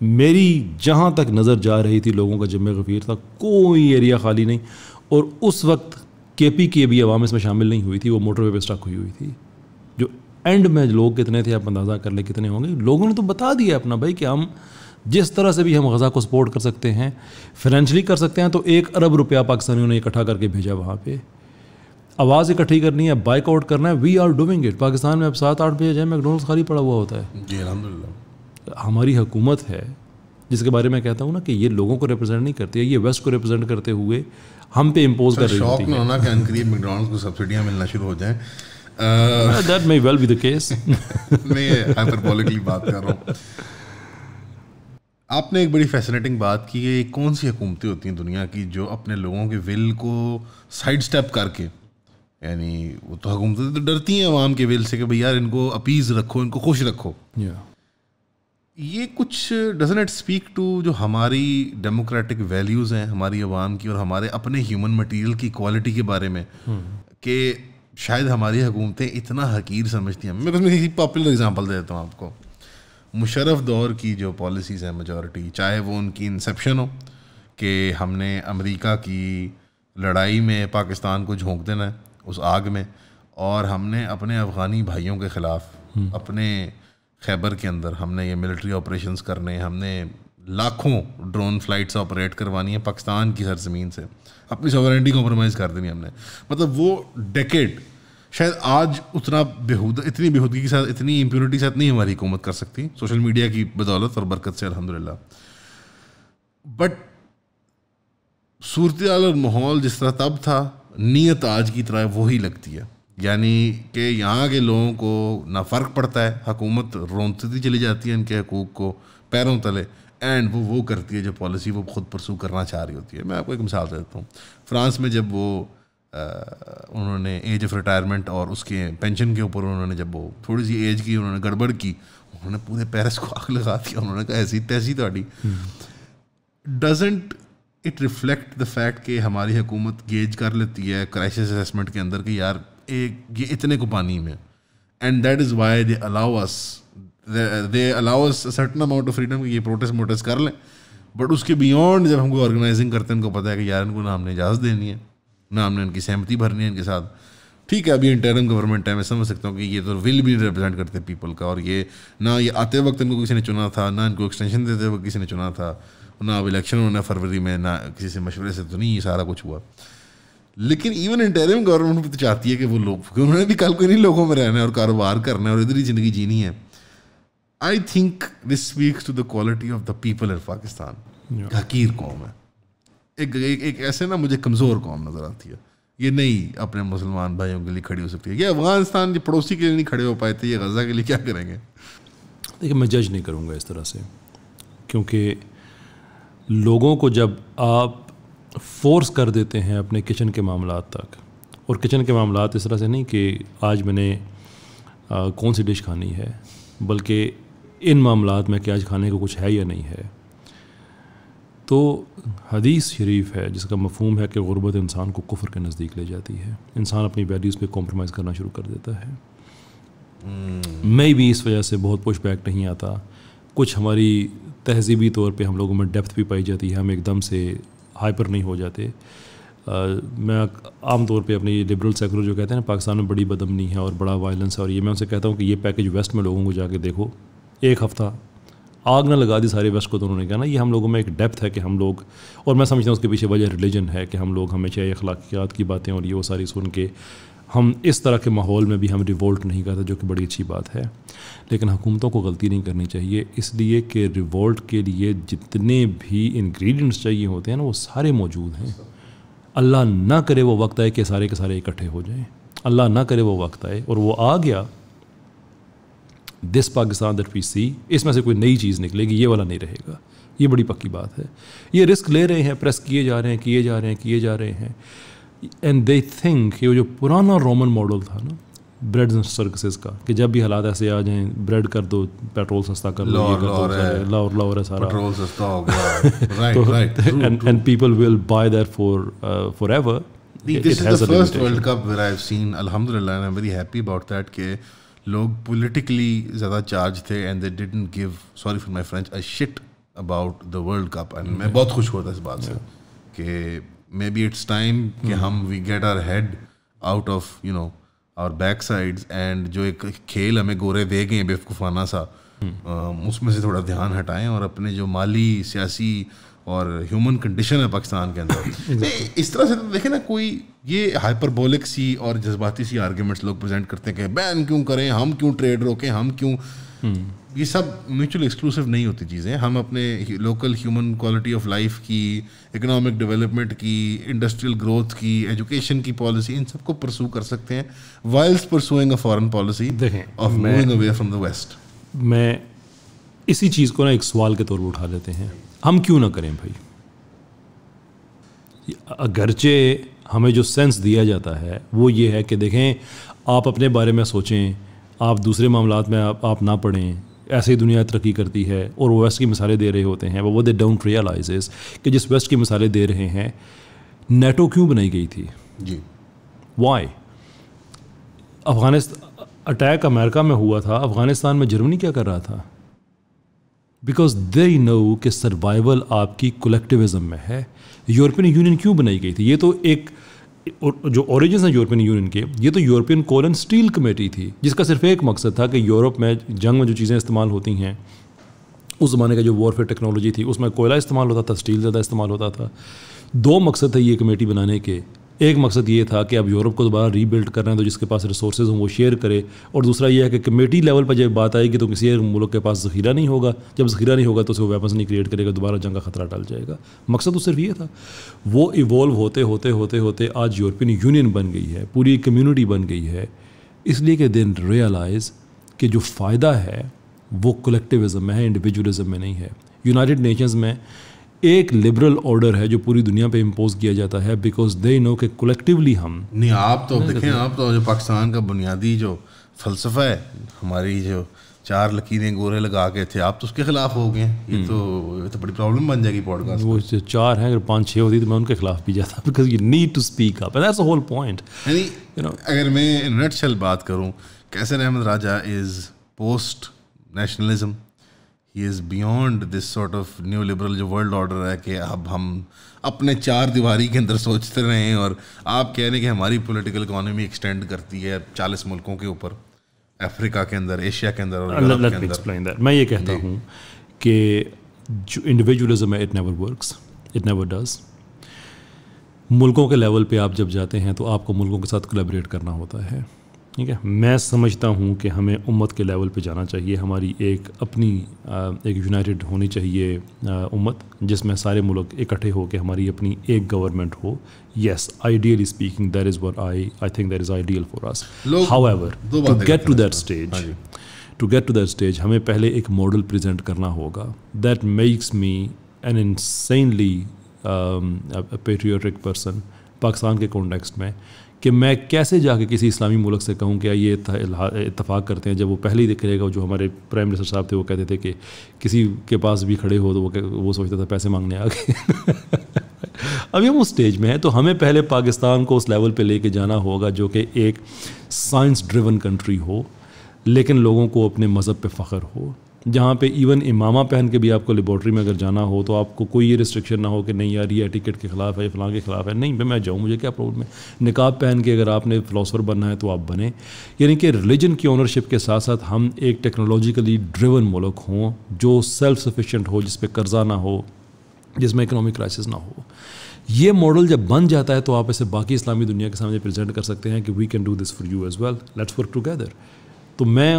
मेरी जहाँ तक नज़र जा रही थी लोगों का जम गफ़ीर था कोई एरिया खाली नहीं और उस वक्त के पी के भी आवाम इसमें शामिल नहीं हुई थी वो मोटरवे पर स्टक हुई हुई थी जो एंड में लोग कितने थे आप अंदाज़ा कर ले कितने होंगे लोगों ने तो बता दिया अपना भाई कि हम जिस तरह से भी हम गज़ा को सपोर्ट कर सकते हैं फाइनेंशली कर सकते हैं तो एक अरब रुपया पाकिस्तानियों ने इकट्ठा करके भेजा वहाँ पर आवाज़ इकट्ठी करनी है बाइकआउट करना है we are doing it Pakistan में अब सात आठ बजे जाए मैकडोनल्ड्स खाली पड़ा हुआ होता है जी अलहमदिल्ला हमारी हुकूमत है जिसके बारे में कहता हूँ ना कि ये लोगों को रिप्रेजेंट नहीं करती है ये वेस्ट को रिप्रेजेंट करते हुए हम पे इम्पोज कर रही होती है ना कि मैकडॉनल्ड्स को सब्सिडियाँ मिलना शुरू हो जाएं that may well be the case मैं हाइपरबॉलिकली बात कर रहा हूँ आपने एक बड़ी फैसिनेटिंग बात की है कौन सी हुकूमतें होती हैं दुनिया की जो अपने लोगों के विल को साइड स्टेप करके यानी वो तो हुकूमतें तो डरती हैं आवाम के विल से कि भाई यार इनको अपीज़ रखो इनको खुश रखो yeah. ये कुछ डजन इट स्पीक टू जो हमारी डेमोक्रेटिक वैल्यूज़ हैं हमारी आवाम की और हमारे अपने ह्यूमन मटेरियल की क्वालिटी के बारे में हम्म। कि शायद हमारी हुकूमतें इतना हकीर समझती हैं मैं बस तो मैं पॉपुलर एग्जांपल दे देता हूँ आपको मुशरफ दौर की जो पॉलिसीज़ हैं मेजॉरिटी चाहे वो उनकी इंसेप्शन हो कि हमने अमेरिका की लड़ाई में पाकिस्तान को झोंक देना है उस आग में और हमने अपने अफ़गानी भाइयों के ख़िलाफ़ हम्म। अपने खैबर के अंदर हमने ये मिलिट्री ऑपरेशंस करने हमने लाखों ड्रोन फ्लाइट्स ऑपरेट करवानी है पाकिस्तान की हर जमीन से अपनी सॉवरेंटी कॉम्प्रोमाइज़ कर देनी हमने मतलब वो डेकेड शायद आज उतना बेहूद इतनी बेहूदगी के साथ इतनी इम्प्यूनिटी के साथ नहीं हमारी हुकूमत कर सकती सोशल मीडिया की बदौलत और बरकत से अलहमदिल्ला बट सूरत और माहौल जिस तरह तब था नीयत आज की तरह वही लगती है यानी कि यहाँ के लोगों को ना फ़र्क पड़ता है हकूमत रोनती चली जाती है इनके हकूक़ को पैरों तले एंड वो वो करती है जो पॉलिसी वो खुद परसू करना चाह रही होती है मैं आपको एक मिसाल दे देता हूँ फ्रांस में जब वो आ, उन्होंने एज ऑफ रिटायरमेंट और उसके पेंशन के ऊपर उन्होंने जब वो थोड़ी सी एज की उन्होंने गड़बड़ की उन्होंने पूरे पैरिस को आग लगा दिया उन्होंने कहा ऐसी तैसी थोड़ी doesn't it reflect the fact कि हमारी हुकूमत गेज कर लेती है क्राइसिस असमेंट के अंदर कि यार एक ये इतने को पानी में and that is why they allow us they allow us certain amount of freedom ये प्रोटेस्ट मोटेस्ट कर लें बट उसके बियॉन्ड जब हमको ऑर्गेनाइजिंग करते हैं उनको पता है कि यार इनको ना हमने इजाज़त देनी है ना हमने उनकी सहमति भरनी है इनके साथ ठीक है अभी इंटरम गवर्नमेंट है मैं समझ सकता हूँ कि ये तो विल भी रिप्रेजेंट करते हैं पीपल का और ये ना ये आते वक्त इनको किसी ने चुना था ना इनको एक्सटेंशन देते वक्त किसी ने चुना था ना अब इलेक्शन होना फरवरी में ना किसी से मशवरे से तो नहीं ये सारा कुछ हुआ लेकिन इवन इंटेरियम गवर्नमेंट भी तो चाहती है कि वो लोग क्योंकि उन्होंने भी कल को इन्हीं लोगों में रहना है और कारोबार करना है और इधर ही ज़िंदगी जीनी है I think this speaks to the quality of the people in Pakistan हकीर कौम है एक, एक एक ऐसे ना मुझे कमज़ोर कौम नज़र आती है ये नहीं अपने मुसलमान भाइयों के लिए खड़ी हो सकती है ये अफगानिस्तान के पड़ोसी के लिए नहीं खड़े हो पाए थे ये गज़ा के लिए क्या करेंगे देखिए मैं जज नहीं करूँगा इस तरह से क्योंकि लोगों को जब आप फोर्स कर देते हैं अपने किचन के मामला तक और किचन के मामला इस तरह से नहीं कि आज मैंने कौन सी डिश खानी है बल्कि इन मामला में कि आज खाने को कुछ है या नहीं है तो हदीस शरीफ है जिसका मफहम है कि गुरबत इंसान को कुफर के नज़दीक ले जाती है इंसान अपनी वैल्यूज़ पे कॉम्प्रोमाइज़ करना शुरू कर देता है hmm. मैं भी इस वजह से बहुत पुश बैक नहीं आता कुछ हमारी तहजीबी तौर पे हम लोगों में डेप्थ भी पाई जाती है हम एकदम से हाइपर नहीं हो जाते आ, मैं आम तौर पे अपनी लिबरल सेक्टर जो कहते हैं ना पाकिस्तान में बड़ी बदमनी है और बड़ा वायलेंस है और ये मैं उनसे कहता हूँ कि ये पैकेज वेस्ट में लोगों को जाके देखो एक हफ़्ता आग ना लगा दी सारे वेस्ट को तो उन्होंने कहा ना ये हम लोगों में एक डेप्थ है कि हम लोग और मैं समझता हूँ उसके पीछे वजह रिलीजन है कि हम लोग हमेशा ये अखलाकियात की बातें और ये वो सारी सुन के हम इस तरह के माहौल में भी हम रिवोल्ट नहीं करते जो कि बड़ी अच्छी बात है लेकिन हुकूमतों को गलती नहीं करनी चाहिए इसलिए कि रिवोल्ट के लिए जितने भी इंग्रेडिएंट्स चाहिए होते हैं ना वो सारे मौजूद हैं अल्लाह ना करे वो वक्त आए कि सारे के सारे इकट्ठे हो जाएं अल्लाह ना करे वो वक्त आए और वो आ गया this Pakistan that we see इसमें से कोई नई चीज़ निकलेगी ये वाला नहीं रहेगा ये बड़ी पक्की बात है ये रिस्क ले रहे हैं प्रेस किए जा रहे हैं किए जा रहे हैं किए जा रहे हैं एंड दे थिंक ये जो पुराना रोमन मॉडल था ना ब्रेड एंड सर्कसेस का कि जब भी हालात ऐसे आ जाएं ब्रेड कर दो पेट्रोल सस्ता कर दो लाहौर लाहौर है सारा पेट्रोल सस्ता हो गया and people will buy that for forever this is the first world cup where I have seen अल्हम्दुलिल्लाह I am very happy about that के लोग पॉलिटिकली ज़्यादा चार्ज थे and they didn't give sorry for my French a shit about the world cup and मैं बहुत खुश हुआ था इस बात से कि मे बी इट्स टाइम कि hmm. हम we get our head out of you know और बैक साइड्स एंड जो एक खेल हमें गोरे दे गए बेवकूफ़ाना सा hmm. उसमें से थोड़ा ध्यान हटाएं और अपने जो माली सियासी और ह्यूमन कंडीशन है पाकिस्तान के अंदर *laughs* इस तरह से तो देखें ना कोई ये हाइपरबोलिक सी और जज्बाती सी आर्ग्यूमेंट्स लोग प्रेजेंट करते हैं कि बैन क्यों करें हम क्यों ट्रेड रोकें हम क्यों hmm. ये सब म्यूचुअल एक्सक्लूसिव नहीं होती चीज़ें हम अपने local human quality of life की इकोनॉमिक डेवलपमेंट की इंडस्ट्रियल ग्रोथ की एजुकेशन की पॉलिसी इन सबको परसू कर सकते हैं whilst pursuing a foreign policy of moving away from the west मैं इसी चीज़ को ना एक सवाल के तौर पर उठा लेते हैं हम क्यों ना करें भाई अगरचे हमें जो सेंस दिया जाता है वो ये है कि देखें आप अपने बारे में सोचें आप दूसरे मामला में आप, आप ना पढ़ें ऐसे ही दुनिया तरक्की करती है और वो वेस्ट की मिसालें दे रहे होते हैं वो दे डोंट रियलाइज कि जिस वेस्ट की मिसालें दे रहे हैं नेटो क्यों बनाई गई थी जी वाई अफगानिस्तान अटैक अमेरिका में हुआ था अफगानिस्तान में जर्मनी क्या कर रहा था बिकॉज दे नो कि सर्वाइवल आपकी कोलेक्टिविज़म में है यूरोपियन यूनियन क्यों बनाई गई थी ये तो एक जो ओरिजिन है यूरोपियन यूनियन के ये तो यूरोपियन एंड स्टील कमेटी थी जिसका सिर्फ एक मकसद था कि यूरोप में जंग में जो चीज़ें इस्तेमाल होती हैं उस ज़माने का जो वॉरफेयर टेक्नोलॉजी थी उसमें कोयला इस्तेमाल होता था स्टील ज़्यादा इस्तेमाल होता था दो मकसद थे ये कमेटी बनाने के एक मकसद ये था कि अब यूरोप को दोबारा रीबिल्ड करना है तो जिसके पास रिसोर्स हों वो शेयर करे और दूसरा यह है कि कमेटी लेवल पर जब बात आएगी तो किसी एक मुल्क के पास जखीरा नहीं होगा जब जखीरा नहीं होगा तो उसे वेपन्स नहीं क्रिएट करेगा दोबारा जंग का खतरा टल जाएगा मकसद तो सिर्फ ये था वो इवॉल्व होते होते होते होते आज यूरोपियन यूनियन बन गई है पूरी कम्यूनिटी बन गई है इसलिए कि दिन रियलाइज़ कि जो फ़ायदा है वो कलेक्टिविज़म में है इंडिविजुअलिज़म में नहीं है यूनाइटेड नेशंस में एक लिबरल ऑर्डर है जो पूरी दुनिया पे इम्पोज किया जाता है बिकॉज दे नो के कलेक्टिवली हम नहीं आप तो देखें आप तो जो पाकिस्तान का बुनियादी जो फलसफा है हमारी जो चार लकीरें गोरे लगा के थे आप तो उसके खिलाफ हो गए ये हम्म। तो ये तो बड़ी प्रॉब्लम बन जाएगी पॉडकास्ट वो जो चार हैं अगर पाँच छः होती तो मैं उनके खिलाफ भी जाता because you need to speak up that's whole point यानी यू नो अगर मैं नटशल बात करूँ कैसे Ahmed Raja is post nationalism he is beyond this sort of new liberal जो वर्ल्ड ऑर्डर है कि अब हम अपने चार दीवारी के अंदर सोचते रहें और आप कह रहे हैं कि हमारी पोलिटिकल इकोनॉमी एक्सटेंड करती है चालीस मुल्कों के ऊपर अफ्रीका के अंदर एशिया के अंदर मैं ये कहता हूँ कि जो इंडिविजुअलिज्म है it never works it never does मुल्कों के लेवल पे आप जब जाते हैं तो आपको मुल्कों के साथ कोलेबरेट करना होता है ठीक है मैं समझता हूँ कि हमें उम्मत के लेवल पे जाना चाहिए हमारी एक अपनी एक यूनाइटेड होनी चाहिए उम्मत जिसमें सारे मुल्क इकट्ठे हो के हमारी अपनी एक गवर्नमेंट हो yes ideally speaking that is where I I think there is ideal for us however to get to that stage to get to that stage हमें पहले एक मॉडल प्रजेंट करना होगा that makes me an insanely patriotic person Pakistan के context में कि मैं कैसे जाके किसी इस्लामी मुल्क से कहूँ कि ये इतफाक़ करते हैं जब वो पहले ही दिख रहेगा जो हमारे प्राइम मिनिस्टर साहब थे वो कहते थे कि किसी के पास भी खड़े हो तो वो वो सोचता था पैसे मांगने आ गए *laughs* अभी हम उस स्टेज में हैं तो हमें पहले पाकिस्तान को उस लेवल पर लेके जाना होगा जो कि एक साइंस ड्रिवन कंट्री हो लेकिन लोगों को अपने मज़हब पर फ़ख्र हो जहाँ पे इवन इमामा पहन के भी आपको लेबॉर्ट्री में अगर जाना हो तो आपको कोई ये रिस्ट्रिक्शन ना हो कि नहीं यार ये टिकट के ख़िलाफ़ है फलां के ख़िलाफ़ है नहीं भाई मैं जाऊँ मुझे क्या प्रॉब्लम है निकाब पहन के अगर आपने फ़िलासफ़र बनना है तो आप बने यानी कि रिलीजन की ओनरशिप के साथ साथ हम एक टेक्नोलॉजिकली ड्रिवन मुल्क हों जो सेल्फ सफिशेंट हो जिस पर कर्ज़ा ना हो जिसमें इकनॉमिक क्राइसिस ना हो ये मॉडल जब बन जाता है तो आप इसे बाकी इस्लामी दुनिया के सामने प्रजेंट कर सकते हैं कि we can do this for you as well let's work together तो मैं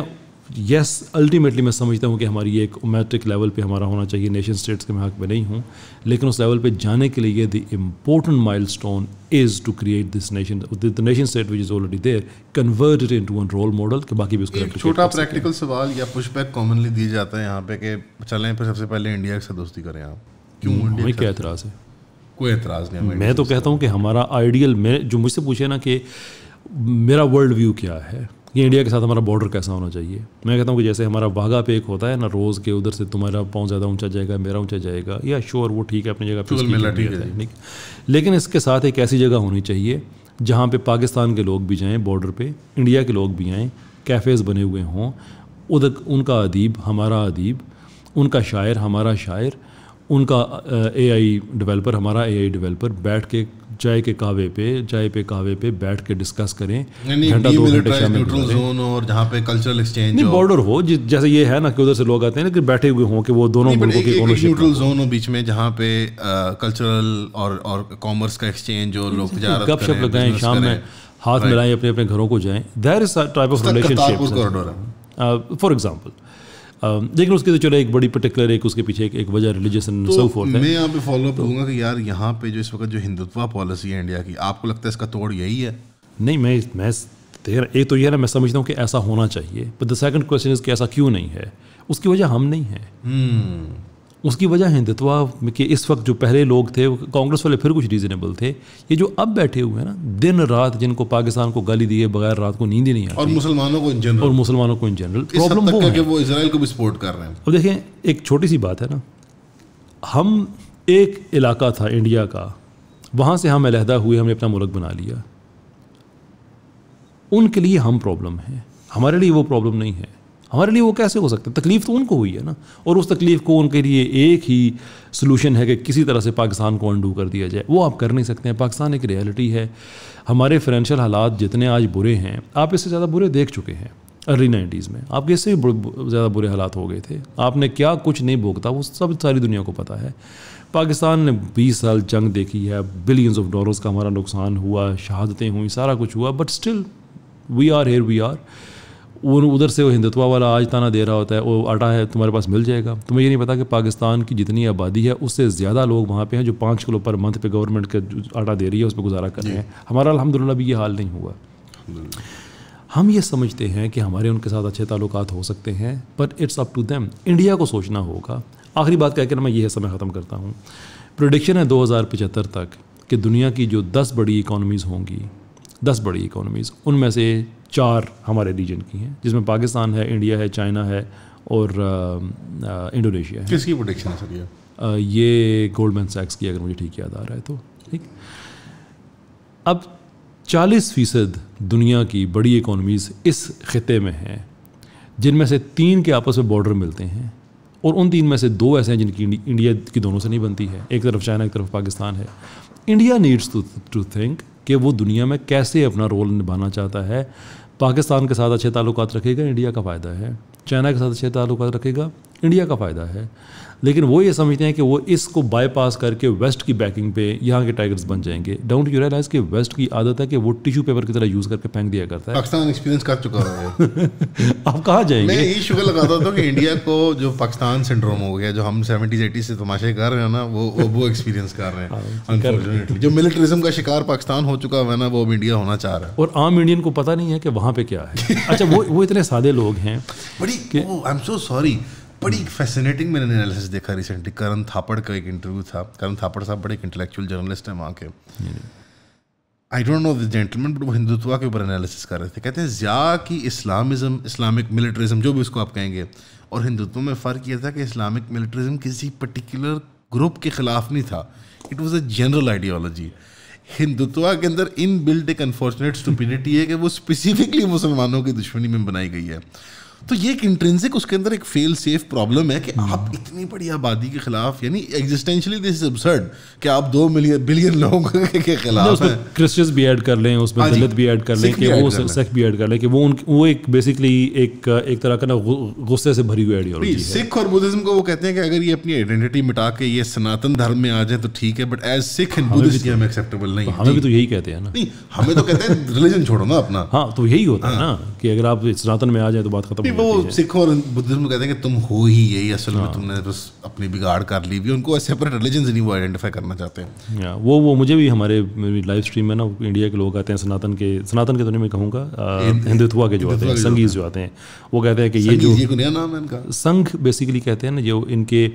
यस अल्टीमेटली मैं समझता हूँ कि हमारी एक मेट्रिक लेवल पे हमारा होना चाहिए नेशन स्टेट्स के मैं हक में नहीं हूँ लेकिन उस लेवल पे जाने के लिए the important milestone is to create this nation the nation state which is already there it into one role model के बाकी भी उसको छोटा प्रैक्टिकल सवाल या पुशबैक कॉमनली दिए जाता है यहाँ पे कि चलें फिर सबसे पहले इंडिया से दोस्ती करें आप क्यों इंडिया हम्म, क्या एतराज़ है कोई एतराज़ नहीं मैं तो कहता हूँ कि हमारा आइडियल मैं जो मुझसे पूछे ना कि मेरा वर्ल्ड व्यू क्या है कि इंडिया के साथ हमारा बॉर्डर कैसा होना चाहिए मैं कहता हूँ कि जैसे हमारा वाघा पे एक होता है ना रोज़ के उधर से तुम्हारा पाँव ज़्यादा ऊंचा जाएगा मेरा ऊंचा जाएगा या श्योर वो ठीक है अपनी जगह पर लेकिन इसके साथ एक ऐसी जगह होनी चाहिए जहाँ पे पाकिस्तान के लोग भी जाएँ बॉर्डर पर इंडिया के लोग भी आएँ कैफ़ेज़ बने हुए हों उधर उनका अदीब हमारा अदीब उनका शायर हमारा शायर उनका ए आई डिवेलपर हमारा ए आई डिवेलपर बैठ के चाय के कावे पे चाय पे कावे पे बैठ के डिस्कस करें घंटा दो घंटे और जहाँ पे कल्चरल एक्सचेंज बॉर्डर हो जैसे ये है ना कि उधर से लोग आते हैं ना कि बैठे हुए हों कि वो दोनों मुल्कों की न्यूट्रल जोन हो बीच में जहाँ पे कल्चरल और और कॉमर्स का एक्सचेंज और लोग शप लगाए शाम में हाथ मिलाएं अपने अपने घरों को जाएं there is type of relationship for example Um, लेकिन उसके तो चलो एक बड़ी पर्टिकुलर एक उसके पीछे एक, एक वजह रिलीजियस एंड सो मैं यहाँ पे फॉलो अप करूँगा कि यार यहाँ पे जो इस वक्त जो हिंदुत्व पॉलिसी है इंडिया की आपको लगता है इसका तोड़ यही है नहीं मैं मैं एक तो यह ना मैं समझता हूँ कि ऐसा होना चाहिए but the second question is कि ऐसा क्यों नहीं है उसकी वजह हम नहीं है हम्म। उसकी वजह हिंदुत्व के इस वक्त जो पहले लोग थे कांग्रेस वाले फिर कुछ रीजनेबल थे ये जो अब बैठे हुए हैं ना दिन रात जिनको पाकिस्तान को गाली दिए बगैर रात को नींद ही नहीं आती और मुसलमानों को इन जनरल और मुसलमानों को इन जनरल प्रॉब्लम वो है वो इसराइल को भी सपोर्ट कर रहे हैं अब देखें एक छोटी सी बात है ना हम एक इलाका था इंडिया का वहाँ से हम अलहदा हुए हमने अपना मुल्क बना लिया उनके लिए हम प्रॉब्लम हैं हमारे लिए वो प्रॉब्लम नहीं है हमारे लिए वो कैसे हो सकते हैं तकलीफ़ तो उनको हुई है ना और उस तकलीफ़ को उनके लिए एक ही सोलूशन है कि किसी तरह से पाकिस्तान को अंडू कर दिया जाए वो आप कर नहीं सकते हैं पाकिस्तान एक रियलिटी है हमारे फाइनेंशियल हालात जितने आज बुरे हैं आप इससे ज़्यादा बुरे देख चुके हैं अर्ली नाइन्टीज़ में आपके इससे भी ज़्यादा बुरे हालात हो गए थे आपने क्या कुछ नहीं भोगता वो सब सारी दुनिया को पता है पाकिस्तान ने 20 साल जंग देखी है बिलियंस ऑफ डॉलर्स का हमारा नुकसान हुआ शहादतें हुई सारा कुछ हुआ but still we are here we are वो उधर से वो हिंदुत्वा वाला आज ताना दे रहा होता है वो आटा है तुम्हारे पास मिल जाएगा तुम्हें तो ये नहीं पता कि पाकिस्तान की जितनी आबादी है उससे ज़्यादा लोग वहाँ पे हैं जो पाँच किलो पर मंथ पे गवर्नमेंट का आटा दे रही है उस पर गुजारा कर रहे हैं हमारा अलहमदिल्ला भी ये हाल नहीं हुआ हम ये समझते हैं कि हमारे उनके साथ अच्छे ताल्लुक हो सकते हैं but it's up to them India को सोचना होगा आखिरी बात कहकर मैं यह समय ख़त्म करता हूँ प्रोडिक्शन है दो तक कि दुनिया की जो दस बड़ी इकानमीज़ होंगी दस बड़ी इकानमीज़ उनमें से चार हमारे रीजन की हैं जिसमें पाकिस्तान है इंडिया है चाइना है और इंडोनेशिया है किसकी प्रोटेक्शन है सर ये ये गोल्डमैन सैक्स की अगर मुझे ठीक याद आ रहा है तो ठीक अब 40 फीसद दुनिया की बड़ी इकोनॉमीज़ इस खत्े में हैं जिनमें से तीन के आपस में बॉर्डर मिलते हैं और उन तीन में से दो ऐसे हैं जिनकी इंडिया की दोनों से नहीं बनती है एक तरफ चाइना एक तरफ पाकिस्तान है इंडिया नीड्स टू थिंक कि वो दुनिया में कैसे अपना रोल निभाना चाहता है पाकिस्तान के साथ अच्छे ताल्लुक रखेगा इंडिया का फ़ायदा है चाइना के साथ अच्छे ताल्लुक रखेगा इंडिया का फ़ायदा है लेकिन वो ये समझते हैं कि वो इसको बाईपास करके वेस्ट की बैकिंग पे यहाँ के टाइगर्स बन जाएंगे डोंट यू रियलाइज कि वेस्ट की आदत है कि वो टिश्यू पेपर की तरह यूज करके फेंक दिया करता है पाकिस्तान एक्सपीरियंस कर चुका है *laughs* आप कहाँ जाएंगे मैं यही शुक्र लगाता था कि इंडिया को जो पाकिस्तान सिंड्रोम हो गया जो हम सेवेंटीज एटीज से तमाशे कर रहे हैं ना वो वो एक्सपीरियंस कर रहे हैं हाँ, जो मिलिट्रिज्म का शिकार पाकिस्तान हो चुका है ना वो इंडिया होना चाह रहा है और आम इंडियन को पता नहीं है कि वहाँ पे क्या है अच्छा वो वो इतने सादे लोग हैं *laughs* बड़ी आई एम सो सॉरी बड़ी फैसिनेटिंग मैंने एनालिसिस देखा रिसेंटली करण थापड़ का एक इंटरव्यू था करण थापड़ साहब बड़े एक इंटेलेक्चुअल जर्नलिस्ट हैं वहाँ के I don't know this gentleman but वो हिंदुत्व के ऊपर एनालिसिस कर रहे थे कहते हैं ज़्या की इस्लामिज्म इस्लामिक मिलिट्रिज्म जो भी उसको आप कहेंगे और हिंदुत्व में फ़र्क यह था कि इस्लामिक मिलिट्रिज्म किसी पर्टिकुलर ग्रुप के ख़िलाफ़ नहीं था it was a general ideology Hindutva के अंदर इन बिल्ट एक अनफॉर्चुनेट स्टूपिनिटी है कि वो स्पेसिफिकली मुसलमानों की दुश्मनी में बनाई गई है तो ये एक इंट्रेंसिक उसके अंदर एक फेल सेफ प्रॉब्लम है कि आप हाँ। इतनी बड़ी आबादी के खिलाफ यानी एग्जिस्टेंशियली दिस इज अब्सर्ड कि आप दो मिलियन बिलियन लोगों के खिलाफ क्रिश्चियंस भी ऐड कर लें उसमें हाँ दलित भी ऐड कर लें कि वो सिख भी ऐड कर लें कि वो उन वो एक बेसिकली एक एक तरह का ना गुस्से से भरी हुई आइडियोलॉजी है सिख और बुद्धिज्म को वो कहते हैं कि अगर ये अपनी आइडेंटिटी मिटा के ये सनातन धर्म में आ जाए तो ठीक है but as Sikh and Buddhist हम एक्सेप्टेबल नहीं हमें भी तो-, तो, तो यही कहते हैं ना हमें तो कहते हैं रिलीजन छोड़ो ना अपना हाँ तो यही होता है हाँ। ना कि अगर आप सनातन में आ जाए तो बात खत्म नहीं वो सिख और बुद्धिज्म कहते हैं कि तुम हो ही यही असल में हाँ। तुमने बस अपनी बिगाड़ कर ली भी उनको सेपरेट रिलीजन नहीं वो आइडेंटिफाई करना चाहते हैं वो वो मुझे भी हमारे लाइव स्ट्रीम में ना इंडिया के लोग आते हैं सनातन के सनातन के तो नहीं मैं कहूँगा हिंदुत्वा के जो आते हैं संगीत जो आते हैं वो कहते हैं कि ये जो नया नाम है इनका संघ बेसिकली कहते हैं ना जो इनके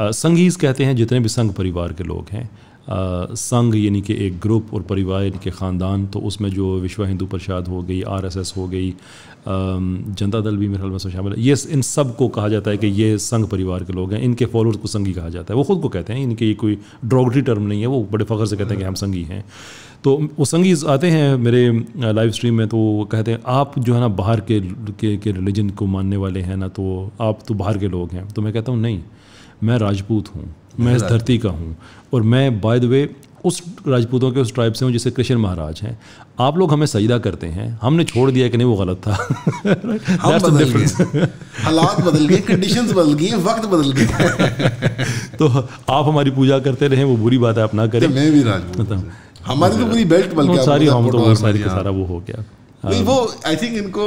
संगीज कहते हैं जितने भी संघ परिवार के लोग हैं संघ यानी कि एक ग्रुप और परिवार यानी कि ख़ानदान तो उसमें जो विश्व हिंदू प्रसाद हो गई आरएसएस हो गई जनता दल भी मेरे ख्याल में शामिल है ये इन सब को कहा जाता है कि ये संघ परिवार के लोग हैं इनके फॉलोअर्स को संघी कहा जाता है वो खुद को कहते हैं इनकी कोई ड्रॉगरी टर्म नहीं है वो बड़े फ़खर से कहते हैं कि हम संघी हैं तो वो संगी आते हैं मेरे लाइव स्ट्रीम में तो वो कहते हैं आप जो है ना बाहर के के, के रिलीजन को मानने वाले हैं ना तो आप तो बाहर के लोग हैं तो मैं कहता हूँ नहीं मैं राजपूत हूँ मैं इस धरती का हूँ और मैं बाय द वे उस राजपूतों के उस ट्राइब से हूँ जैसे कृष्ण महाराज हैं आप लोग हमें सजदा करते हैं हमने छोड़ दिया कि नहीं वो गलत था *laughs* हालात बदल गए कंडीशंस बदल गई वक्त बदल गया *laughs* तो आप हमारी पूजा करते रहें वो बुरी बात है आप ना करें तो मैं भी हमारी तो पूरी बेल्ट बल्कि हाँ, सारी हम तो सारी का सारा वो हो गया नहीं हाँ। वो आई थिंक इनको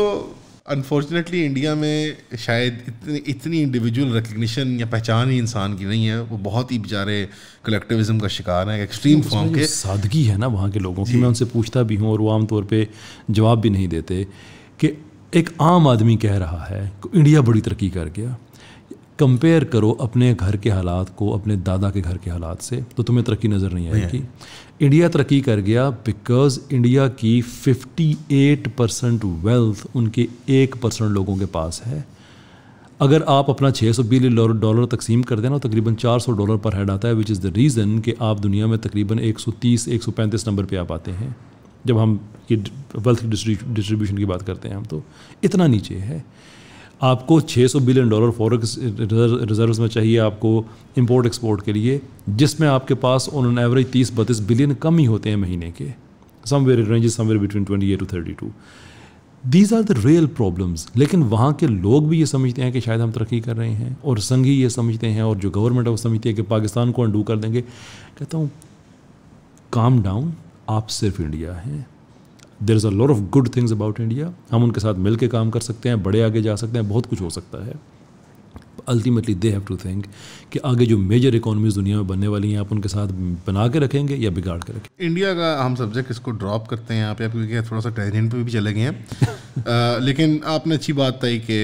अनफॉर्चुनेटली इंडिया में शायद इतनी इतनी इंडिविजुअल रिकग्निशन या पहचान ही इंसान की नहीं है वो बहुत ही बेचारे कलेक्टिविज्म का शिकार है एक्सट्रीम फॉर्म के सादगी है ना वहाँ के लोगों की मैं उनसे पूछता भी हूँ और वो आमतौर पर जवाब भी नहीं देते कि एक आम आदमी कह रहा है इंडिया बड़ी तरक्की कर गया कंपेयर करो अपने घर के हालात को अपने दादा के घर के हालात से तो तुम्हें तरक्की नज़र नहीं आएगी इंडिया तरक्की कर गया बिकॉज इंडिया की 58 परसेंट वेल्थ उनके एक परसेंट लोगों के पास है अगर आप अपना 600 बिलियन डॉलर तकसीम कर देना तो तकरीबन 400 डॉलर पर हेड आता है विच इज़ द रीज़न कि आप दुनिया में तकरीबन 130 135 नंबर पे आ पाते हैं जब हम ये वेल्थ डिस्ट्रीब्यूशन की बात करते हैं हम तो इतना नीचे है आपको 600 बिलियन डॉलर फॉरेक्स रिज़र्व में चाहिए आपको इंपोर्ट एक्सपोर्ट के लिए जिसमें आपके पास ऑन एन एवरेज तीस बत्तीस बिलियन कम ही होते हैं महीने के somewhere range somewhere between 28 to two these are the real problems लेकिन वहाँ के लोग भी ये समझते हैं कि शायद हम तरक्की कर रहे हैं और ही ये समझते हैं और जो गवर्नमेंट है वो समझती है कि पाकिस्तान को अंडू कर देंगे कहता हूँ काम डाउन आप सिर्फ इंडिया हैं there is a lot of good things about India हम उनके साथ मिल के काम कर सकते हैं बड़े आगे जा सकते हैं बहुत कुछ हो सकता है ultimately they have to think कि आगे जो मेजर इकोनॉमीज दुनिया में बनने वाली हैं आप उनके साथ बना के रखेंगे या बिगाड़ के रखेंगे इंडिया का हम सब्जेक्ट इसको ड्रॉप करते हैं यहाँ पे आप क्योंकि थोड़ा सा टेजेंट पे भी चले गए हैं *laughs* लेकिन आपने अच्छी बात बताई कि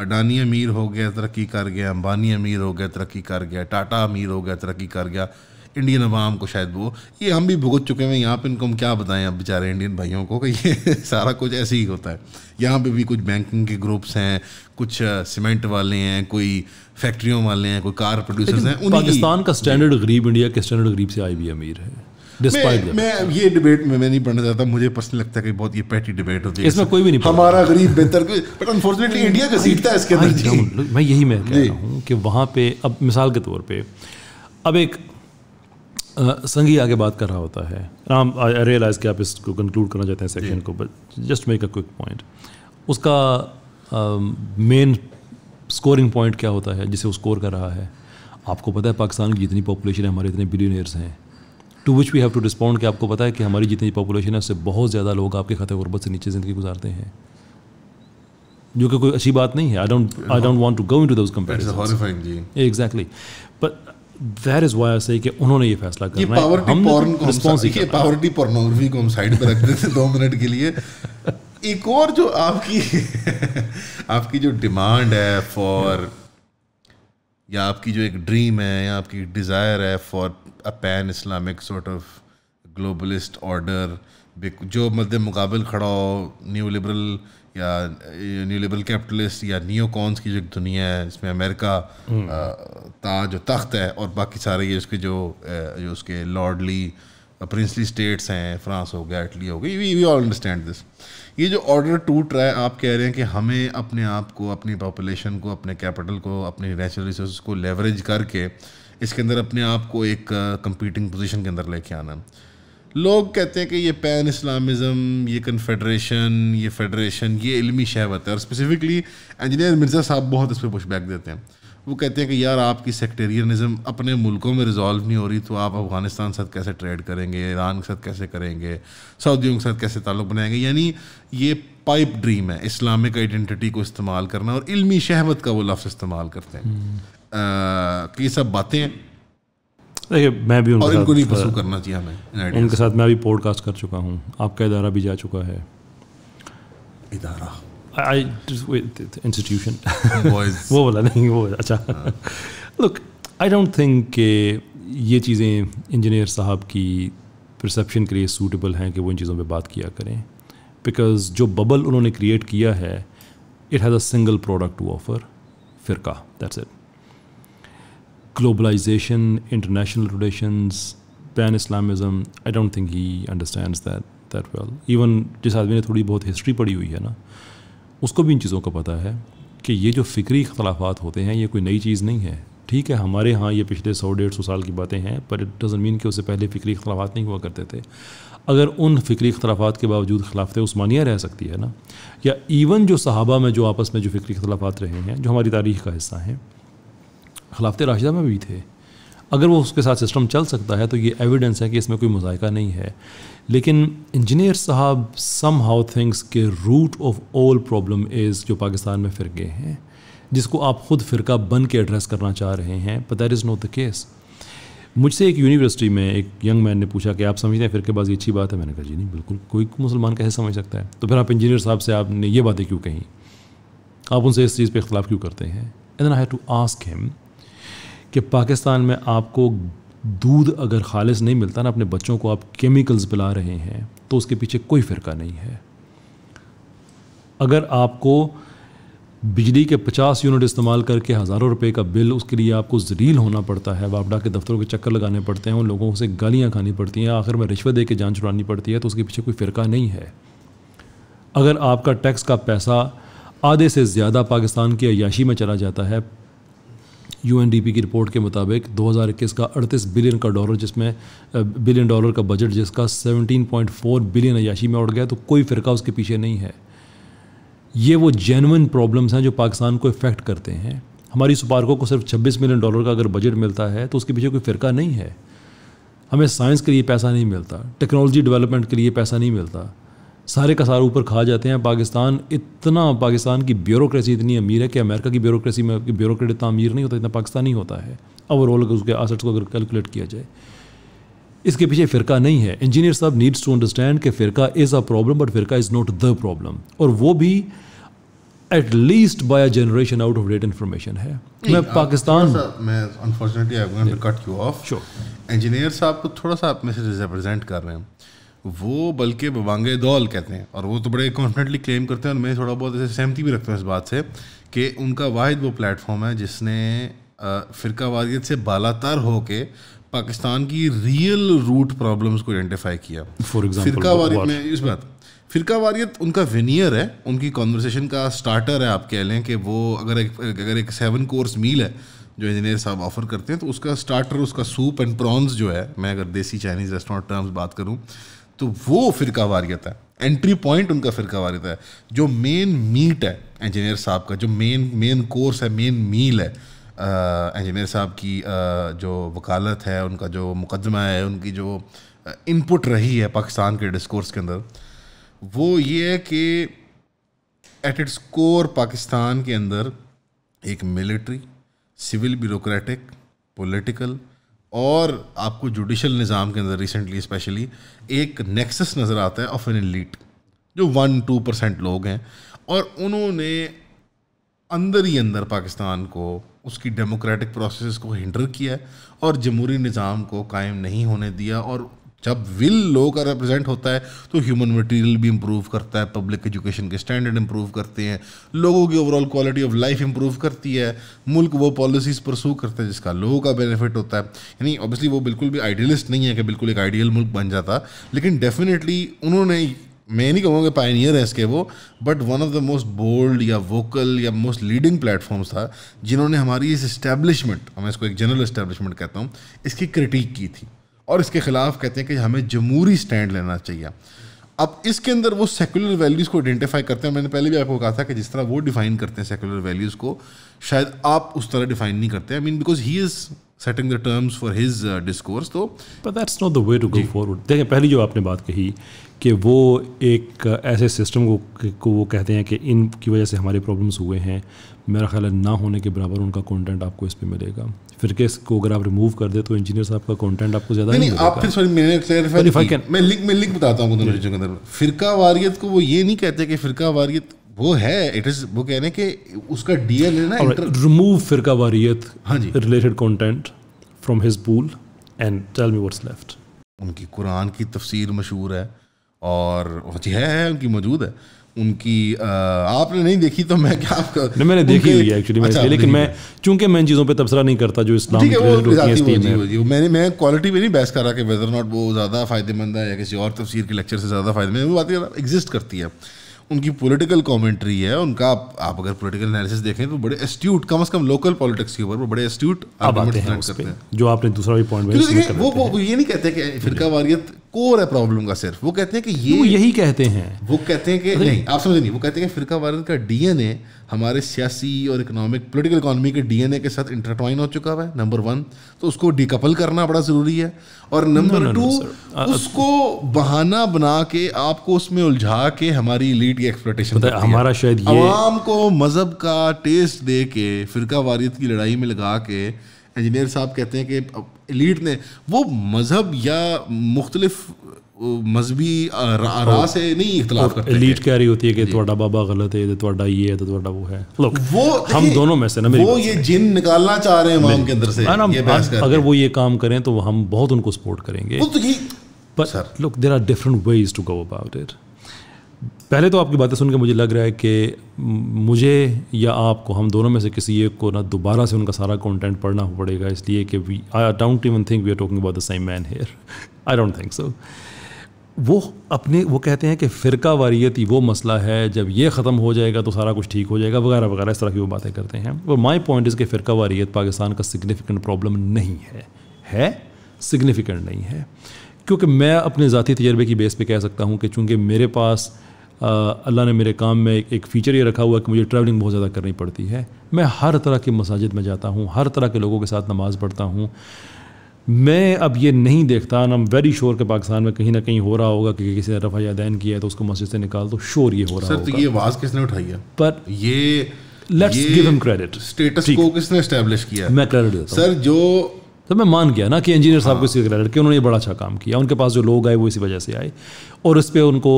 अडानी अमीर हो गया तरक्की कर गया अंबानी अमीर हो गया तरक्की कर गया टाटा अमीर हो गया तरक्की कर गया इंडियन अवाम को शायद वो ये हम भी भुगत चुके हैं यहाँ पे इनको हम क्या बताएं अब बेचारे इंडियन भाइयों को कि ये *laughs* सारा कुछ ऐसे ही होता है यहाँ पे भी कुछ बैंकिंग के ग्रुप्स हैं कुछ सीमेंट वाले हैं कोई फैक्ट्रियों वाले हैं कोई कार प्रोड्यूसर्स हैं पाकिस्तान का स्टैंडर्ड गरीब इंडिया के स्टैंडर्ड गरीब से आई भी अमीर है मैं, मैं ये डिबेट में मैं नहीं पढ़ना चाहता मुझे पर्सनल लगता है कि बहुत ये पैटी डिबेट होती है इसमें कोई भी नहीं हमारा गरीब बेहतर बट अनफॉर्चुनेटली इंडिया का सीखता है इसके अंदर हाँ मैं यही मैं कह रहा हूँ कि वहाँ पे अब मिसाल के तौर पे अब एक संगी आगे बात कर रहा होता है राम आई रियलाइज़ कि आप इसको कंक्लूड करना चाहते हैं सेक्शन को but just make a quick point उसका मेन स्कोरिंग पॉइंट क्या होता है जिसे वो स्कोर कर रहा है आपको पता है पाकिस्तान की जितनी पॉपुलेशन है हमारे इतने बिलीनियर्स हैं to which we have to respond कि आपको पता है कि हमारी जितनी पॉपुलेशन है उससे बहुत ज़्यादा लोग आपके खाते गुरबत से नीचे ज़िंदगी गुजारते हैं जो कि कोई अच्छी बात नहीं है I don't I don't want to go into those comparisons exactly but that is why सही कि उन्होंने ये फैसला कर ये पावर्टी पोर्न को ये पावर्टी पोर्नोग्राफी को हम साइड पर रख देते दो मिनट के लिए एक और जो आपकी आपकी जो डिमांड है फॉर या आपकी जो एक ड्रीम है या आपकी डिज़ायर है for a pan Islamic sort of globalist order जो मद मुकाबल खड़ा हो न्यू लिबरल या न्यूलेबल कैपिटलिस्ट या नियो कॉन्स की जो दुनिया है इसमें अमेरिका हम्म। ता जो तख्त है और बाकी सारे ये उसके जो जो उसके लॉर्डली प्रिंसली स्टेट्स हैं फ्रांस हो गया इटली हो गई we we all understand this ये जो ऑर्डर टूट रहा है आप कह रहे हैं कि हमें अपने आप को अपनी पॉपुलेशन को अपने कैपिटल को अपने नेचुरल रिसोर्स को लेवरेज करके इसके अंदर अपने आप को एक कंपीटिंग पोजिशन के अंदर लेके आना लोग कहते हैं कि ये पैन इस्लामिज़म ये कन्फेडरेशन ये फेडरेशन ये इलमी शहवत है और स्पेसिफिकली इंजीनियर मिर्ज़ा साहब बहुत इस पर पुशबैक देते हैं वो कहते हैं कि यार आपकी सेक्टेरियनिज़म अपने मुल्कों में रिजॉल्व नहीं हो रही तो आप अफ़गानिस्तान के साथ कैसे ट्रेड करेंगे ईरान के साथ कैसे करेंगे सऊदियों के साथ कैसे ताल्लुक़ बनाएंगे यानी ये पाइप ड्रीम है इस्लामिक आइडेंटिटी को इस्तेमाल करना और इल्मी शहवत का वो लफ्ज़ इस्तेमाल करते हैं hmm. हम्म। आ, कि सब बातें देखिए मैं भी उनके इनको नहीं पसंद करना चाहिए हमें इनके साथ मैं भी पॉडकास्ट कर चुका हूँ आपका इदारा भी जा चुका है इदारा इंस्टीट्यूशन *laughs* वो बोला नहीं वो अच्छा लुक आई डोंट थिंक कि ये चीज़ें इंजीनियर साहब की परसेप्शन के लिए सूटेबल हैं कि वो इन चीज़ों पे बात किया करें बिकॉज जो बबल उन्होंने क्रिएट किया है it has a single product to offer फ़िरका that's it globalization, international relations, pan Islamism, I don't think he understands that that well. Even जिस आदमी ने थोड़ी बहुत हिस्ट्री पढ़ी हुई है ना उसको भी इन चीज़ों का पता है कि ये जो फ़िक्री अख्तलाफात होते हैं ये कोई नई चीज़ नहीं है ठीक है हमारे यहाँ ये पिछले सौ डेढ़ सौ साल की बातें हैं पर इट डजन मीन कि उससे पहले फ़िक्री अख्तलाफात नहीं हुआ करते थे अगर उन फ़िक्री अख्तलाफात के बावजूद खिलाफत उस्मानिया रह सकती है ना या इवन जो सहाबा में जो आपस में जो फ़िक्री अख्तलाफात रहे हैं जो हमारी तारीख का हिस्सा हैं खिलाफत राशिदा में भी थे अगर वो उसके साथ सिस्टम चल सकता है तो ये एविडेंस है कि इसमें कोई मजायका नहीं है लेकिन इंजीनियर साहब सम हाउ थिंग्स के root of all problem is जो पाकिस्तान में फिर गए हैं जिसको आप ख़ुद फ़िरका बन के एड्रेस करना चाह रहे हैं but that is not the case मुझसे एक यूनिवर्सिटी में एक यंग मैन ने पूछा कि आप समझते हैं फ़िरकेबाजी अच्छी बात है मैंने कहा जी नहीं बिल्कुल कोई मुसलमान कैसे समझ सकता है तो फिर आप इंजीनियर साहब से आपने ये बातें क्यों कहीं आप उनसे इस चीज़ पर इख्तलाफ क्यों करते हैं and I have to ask him कि पाकिस्तान में आपको दूध अगर खालिश नहीं मिलता ना अपने बच्चों को आप केमिकल्स पिला रहे हैं तो उसके पीछे कोई फ़िरका नहीं है अगर आपको बिजली के 50 यूनिट इस्तेमाल करके हज़ारों रुपए का बिल उसके लिए आपको जरील होना पड़ता है वापडा के दफ्तरों के चक्कर लगाने पड़ते हैं उन लोगों से गालियाँ खानी पड़ती हैं आखिर में रिश्वत दे के जान छुड़ानी पड़ती है तो उसके पीछे कोई फ़िरका नहीं है अगर आपका टैक्स का पैसा आधे से ज़्यादा पाकिस्तान की अयाशी में चला जाता है यू की रिपोर्ट के मुताबिक 2021 का 38 बिलियन का डॉलर जिसमें बिलियन डॉलर का बजट जिसका 17.4 बिलियन अयाशी में उड़ गया तो कोई फ़िरका उसके पीछे नहीं है ये वो जेनवन प्रॉब्लम्स हैं जो पाकिस्तान को इफ़ेक्ट करते हैं हमारी सुपारकों को सिर्फ 26 मिलियन डॉलर का अगर बजट मिलता है तो उसके पीछे कोई फ़िरका नहीं है हमें साइंस के लिए पैसा नहीं मिलता टेक्नोलॉजी डेवलपमेंट के लिए पैसा नहीं मिलता सारे का सारा ऊपर खा जाते हैं पाकिस्तान इतना पाकिस्तान की ब्यूरोक्रेसी इतनी अमीर है कि अमेरिका की ब्यूरोक्रेसी में ब्यूरोक्रेट इतना अमीर नहीं होता इतना पाकिस्तान ही होता है ओवरऑल अगर उसके आसट्स को अगर कैलकुलेट किया जाए इसके पीछे फ़िरका नहीं है इंजीनियर साहब नीड्स टू अंडरस्टैंड कि फ़िरका इज़ अ प्रॉब्लम बट फ़िरका इज़ नॉट द प्रॉब्लम और वो भी at least by a generation out of date information है मैं पाकिस्तान मैं unfortunately I to cut you off engineer साहब को थोड़ा सा आप मैसेज रिप्रेजेंट कर रहे हैं वो बल्कि वांगे दौल कहते हैं और वो तो बड़े कॉन्फिडेंटली क्लेम करते हैं और मैं थोड़ा बहुत ऐसे सहमति भी रखता हूँ इस बात से कि उनका वाद वो प्लेटफॉर्म है जिसने फ़िरका वादियत से बालातर होके पाकिस्तान की रियल रूट प्रॉब्लम्स को आइडेंटिफाई किया फॉर फिरका वारियत में इस बात फिरका वारियत उनका विनियर है उनकी कॉन्वर्सेशन का स्टार्टर है आप कह लें कि वो अगर एक अगर एक सेवन कोर्स मील है जो इंजीनियर साहब ऑफर करते हैं तो उसका स्टार्टर उसका सूप एंड प्रॉन्स जो है मैं अगर देसी चाइनीज़ रेस्टोरेंट टर्म्स बात करूँ तो वो फ़िरका वारियत है एंट्री पॉइंट उनका फ़िरका वारियत है जो मेन मीट है इंजीनियर साहब का जो मेन मेन कोर्स है मेन मील है इंजीनियर साहब की आ, जो वकालत है उनका जो मुकदमा है उनकी जो इनपुट रही है पाकिस्तान के डिस्कोर्स के अंदर वो ये है कि एट इट्स कोर पाकिस्तान के अंदर एक मिलिट्री सिविल ब्यूरोक्रेटिक पॉलिटिकल और आपको जुडिशल निज़ाम के अंदर रिसेंटली स्पेशली एक नेक्सस नज़र आता है ऑफ एन एलीट जो वन टू परसेंट लोग हैं और उन्होंने अंदर ही अंदर पाकिस्तान को उसकी डेमोक्रेटिक प्रोसेस को हिंडर किया और जमहूरी निज़ाम को कायम नहीं होने दिया और जब विल लो का रिप्रेजेंट होता है तो ह्यूमन मटेरियल भी इम्प्रूव करता है पब्लिक एजुकेशन के स्टैंडर्ड इम्प्रूव करते हैं लोगों की overall quality of life improve करती है मुल्क वो पॉलिसीज़ परसू करते हैं जिसका लोगों का बेनिफिट होता है यानी ऑब्वियसली वो बिल्कुल भी आइडियलिस्ट नहीं है कि बिल्कुल एक आइडियल मुल्क बन जाता लेकिन डेफिनेटली उन्होंने मैं नहीं कहूँगा कि पाइनियर है इसके वो but one of the most bold या वोकल या मोस्ट लीडिंग प्लेटफॉर्म्स था जिन्होंने हमारी इस इस्टेब्लिशमेंट मैं इसको एक जनरल इस्टेब्लिशमेंट कहता हूँ इसकी क्रिटिक की थी और इसके ख़िलाफ़ कहते हैं कि हमें जमहूरी स्टैंड लेना चाहिए अब इसके अंदर वो सेकुलर वैल्यूज़ को आइडेंटिफाई करते हैं मैंने पहले भी आपको कहा था कि जिस तरह वो डिफ़ाइन करते हैं सेकुलर वैल्यूज़ को शायद आप उस तरह डिफ़ाइन नहीं करते I mean because he is setting the terms for his discourse तो but that's not the way to go forward देखें पहली जो आपने बात कही कि वो एक uh, ऐसे सिस्टम को को वो कहते हैं कि इनकी वजह से हमारे प्रॉब्लम्स हुए हैं मेरा ख्याल है ना होने के बराबर उनका कंटेंट आपको इस पर मिलेगा फिर फिरके को अगर आप रिमूव कर दे तो इंजीनियर साहब का कंटेंट आपको ज्यादा नहीं, नहीं, नहीं आप फिर सॉरी मैंने क्लैरिफाई मैं, मैं लिंक मैं लिंक बताता हूँ दोनों चीज़ों के अंदर फिरका वारियत को वो ये नहीं कहते कि फिरका वारियत वो है इट इज वो कहने के उसका डी है ना रिमूव फिरका वारियत हाँ जी related content from his pool and tell me what's left उनकी कुरान की तफसीर मशहूर है और जी है उनकी मौजूद है उनकी आ, आपने नहीं देखी तो मैं क्या आपका नहीं मैंने देखी हुई है एक्चुअली अच्छा, लेकिन मैं चूंकि मैं इन चीज़ों पे तबसरा नहीं करता जो इस्लाम ठीक है वो जी, जी, जी, मैंने मैं क्वालिटी पे नहीं बहस कर रहा कि वेदर नॉट वो ज़्यादा फ़ायदेमंद है या किसी और तफसीर के लेक्चर से ज़्यादा फ़ायदेमंद वो बातें एग्जिस्ट करती है उनकी पोलिटिकल कॉमेंट्री है उनका आप, अगर पोलिटिकल एनालिसिस देखें तो बड़े एस्ट्यूट कम अज कम लोकल पॉलिटिक्स के ऊपर वो बड़े एस्ट्यूट आप करते हैं जो आपने दूसरा भी पॉइंट वो वो ये नहीं कहते कि फिरका वारियत कोर है प्रॉब्लम का सिर्फ वो कहते हैं कि ये यही कहते हैं वो कहते हैं कि नहीं आप समझ नहीं वो कहते हैं कि फिरका वारन का डीएनए हमारे सियासी और इकोनॉमिक पोलिटिकल इकोनॉमी के डीएनए के साथ इंटरटवाइन हो चुका है नंबर वन तो उसको डिकपल करना बड़ा ज़रूरी है और नंबर टू uh, uh, उसको बहाना बना के आपको उसमें उलझा के हमारी लीड की एक्सपेक्टेशन हमारा शायद आवाम को मज़हब का टेस्ट दे के फिरका वारियत की लड़ाई में लगा के इंजीनियर साहब कहते हैं कि एलिट ने वो मजहब या मुख्तलिफ मजहबी ਰਾ ਸੇ ਨਹੀਂ ਇਖਤਲਾਫ ਕਰਤੇ ਐਲੀਟ ਕਹਿ ਰਹੀ ਹੁੰਦੀ ਹੈ ਕਿ है ਬਾਬਾ ਗਲਤ ਹੈ ਤੇ ਤੁਹਾਡਾ ਇਹ ਹੈ ਤੇ ਤੁਹਾਡਾ हम दोनों में से ना मेरी वो ये जिन निकालना चाह रहे हैं के अंदर से अगर वो ये काम करें तो हम बहुत उनको सपोर्ट करेंगे वो look there are different ways to go about it पहले तो आपकी बातें सुनकर मुझे लग रहा है कि मुझे या आपको हम दोनों में से किसी एक को ना दोबारा से उनका सारा कंटेंट पढ़ना पड़ेगा इसलिए कि we I don't even think we are talking about the same man here I don't think so वो अपने वो कहते हैं कि फ़िरका ही वो मसला है जब ये ख़त्म हो जाएगा तो सारा कुछ ठीक हो जाएगा वगैरह वगैरह इस तरह की वो बातें करते हैं और माई पॉइंट इज़ कि फ़िरका वारियत पाकिस्तान का सिग्निफिकेंट प्रॉब्लम नहीं है है सिग्निफिकेंट नहीं है क्योंकि मैं अपने ज़ाती तजर्बे की बेस पे कह सकता हूँ कि चूँकि मेरे पास अल्लाह ने मेरे काम में एक, फ़ीचर ये रखा हुआ है कि मुझे ट्रैवलिंग बहुत ज़्यादा करनी पड़ती है मैं हर तरह की मसाजिद में जाता हूँ हर तरह के लोगों के साथ नमाज़ पढ़ता हूँ मैं अब ये नहीं देखता and I am very sure कि पाकिस्तान में कहीं ना कहीं हो रहा होगा कि किसी ने रफा या दैन किया है तो उसको मस्जिद से निकाल दो शोर श्योर ये हो रहा है तो ये आवाज़ किसने उठाई है पर ये let's give him credit status को किसने एस्टेब्लिश किया मैं क्रेडिट सर जो तो मैं मान गया ना कि इंजीनियर साहब को हाँ। इसी रिलेटेड कि उन्होंने बड़ा अच्छा काम किया उनके पास जो लोग आए वो इसी वजह से आए और इस पर उनको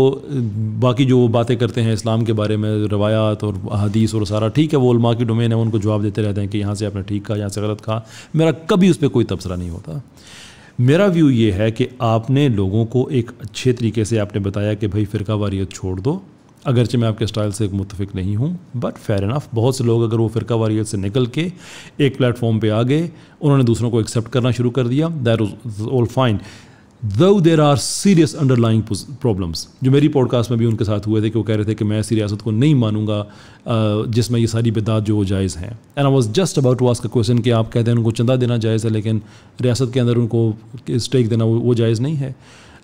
बाकी जो बातें करते हैं इस्लाम के बारे में रवायात और हदीस और सारा ठीक है वो उलमा की डोमेन है उनको जवाब देते रहते हैं कि यहाँ से आपने ठीक कहा यहाँ से गलत कहा मेरा कभी उस पर कोई तबसरा नहीं होता मेरा व्यू ये है कि आपने लोगों को एक अच्छे तरीके से आपने बताया कि भाई फ़िरका वारियत छोड़ दो अगरचे मैं आपके स्टाइल से एक मुतफिक नहीं हूँ बट फेयर इनफ बहुत से लोग अगर वो फ़िरका वारियत से निकल के एक प्लेटफॉर्म पे आ गए उन्होंने दूसरों को एक्सेप्ट करना शुरू कर दिया that is all fine though there are serious underlying problems जो मेरी पॉडकास्ट में भी उनके साथ हुए थे कि वो कह रहे थे कि मैं ऐसी रियासत को नहीं मानूंगा जिसमें ये सारी बिदात जो जायज़ हैं and I was just about to ask का क्वेश्चन कि आप कहते हैं उनको चंदा देना जायज़ है लेकिन रियासत के अंदर उनको स्टेक देना वो, वो जायज़ नहीं है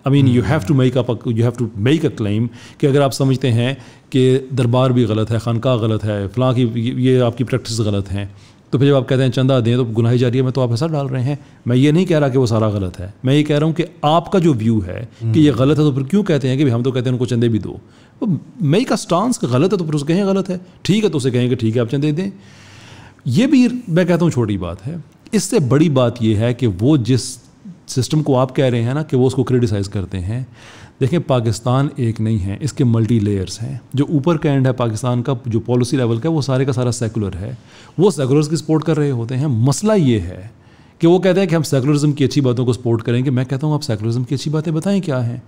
I mean you have to make up you have to make a claim कि अगर आप समझते हैं कि दरबार भी गलत है खानका गलत है फलां की ये आपकी प्रैक्टिस गलत हैं तो फिर जब आप कहते हैं चंदा दें तो गुनाही रही है मैं तो आप ऐसा डाल रहे हैं मैं ये नहीं कह रहा कि वो सारा गलत है मैं ये कह रहा हूँ कि आपका जो व्यू है कि ये hmm. गलत है तो फिर क्यों कहते हैं कि हम तो कहते हैं उनको चंदे भी दो तो मई का स्टांस गलत है तो फिर उसे कहें गलत है ठीक है तो उसे कहें कि ठीक है आप चंदे दें ये भी मैं कहता हूँ छोटी बात है इससे बड़ी बात यह है कि वो जिस सिस्टम को आप कह रहे हैं ना कि वो उसको क्रिटिसाइज़ करते हैं देखें पाकिस्तान एक नहीं है इसके मल्टी लेयर्स हैं जो ऊपर का एंड है पाकिस्तान का जो पॉलिसी लेवल का वो सारे का सारा सेकुलर है वो सेकुलर्स की सपोर्ट कर रहे होते हैं मसला ये है कि वो कहते हैं कि हम सेकुलरिज्म की अच्छी बातों को सपोर्ट करेंगे मैं कहता हूँ आप सेकुलरिज्म की अच्छी बातें बताएं क्या हैं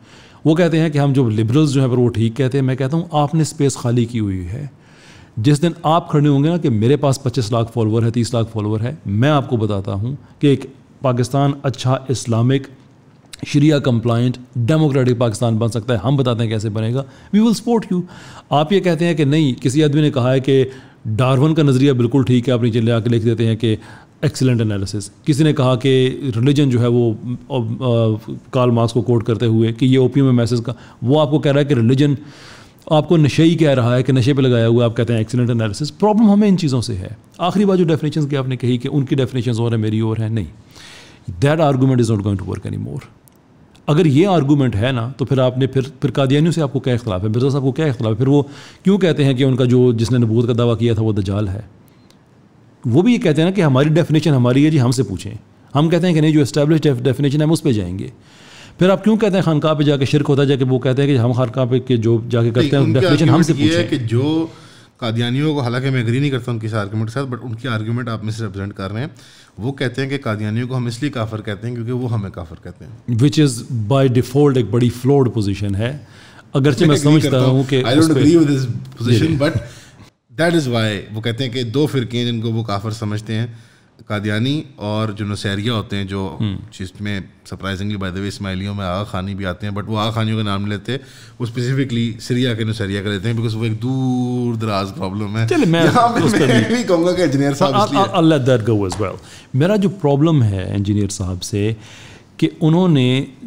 वो कहते हैं कि हम जो लिबरल्स जो हैं पर वो ठीक कहते हैं मैं कहता हूँ आपने स्पेस खाली की हुई है जिस दिन आप खड़े होंगे ना कि मेरे पास 25 लाख फॉलोअर है 30 लाख फॉलोअर है मैं आपको बताता हूँ कि एक पाकिस्तान अच्छा इस्लामिक शरिया कम्प्लाइंट डेमोक्रेटिक पाकिस्तान बन सकता है हम बताते हैं कैसे बनेगा वी विल सपोर्ट यू आप ये कहते हैं कि नहीं किसी आदमी ने कहा है कि डार्वन का नज़रिया बिल्कुल ठीक है आप नीचे ले आकर लिख देते हैं कि एक्सीलेंट एनालिसिस किसी ने कहा कि रिलीजन जो है वो आ, काल मार्क्स को कोट करते हुए कि ये में मैसेज का वो आपको कह रहा है कि रिलीजन आपको नशे ही कह रहा है कि नशे पे लगाया हुआ आप कहते हैं एक्सीलेंट एनालिसिस प्रॉब्लम हमें इन चीज़ों से है आखिरी बात जो डेफिनेशन की आपने कही कि उनकी डेफिनेशन और है मेरी और है नहीं that argument is not going to work any more अगर ये आर्गूमेंट है ना तो फिर आपने फिर फिर कादियानियों से आपको क्या इख्तलाफ है मिर्जा साहब को क्या इख्तलाफ है फिर वो क्यों कहते हैं कि उनका जो जिसने नबूत का दावा किया था वो दजाल है वो भी ये कहते हैं ना कि हमारी डेफिनेशन हमारी है जी हमसे पूछें हम कहते हैं कि नहीं जो इस्टेब्लिश डेफिनेशन है हम उस पर जाएंगे फिर आप क्यों कहते हैं खानका पे जाके शिरक होता है जाके वो कहते हैं कि हम खानका पे के जो जाके करते हैं डेफिनेशन हमसे पूछें कि जो कादियानियों को हालांकि मैं अग्री नहीं करता उनकी आर्ग्यूमेंट के साथ बट उनकी आर्ग्यूमेंट आप मिस रिप्रेजेंट कर रहे हैं वो कहते हैं कि कादियानियों को हम इसलिए काफर कहते हैं क्योंकि वो हमें काफर कहते हैं विच इज़ बाई डिफ़ॉल्ट एक बड़ी फ्लोड पोजिशन है अगरचे मैं समझता हूँ कि I don't agree with this position but that is why वो कहते हैं कि दो फिरके हैं जिनको वो काफर समझते हैं कादियानी और जो नसैरिया होते हैं जो हम्म। जिसमें सरप्राइजिंगली बाय द वे इसमाइलियों में आगा खानी भी आते हैं बट वो आगा खानियों का नाम लेते वो स्पेसिफिकली सीरिया के नसैरिया का लेते हैं बिकॉज वो एक दूर दराज प्रॉब्लम है चले मैं भी कहूँगा कि इंजीनियर साहब मेरा जो प्रॉब्लम है इंजीनियर साहब से कि उन्होंने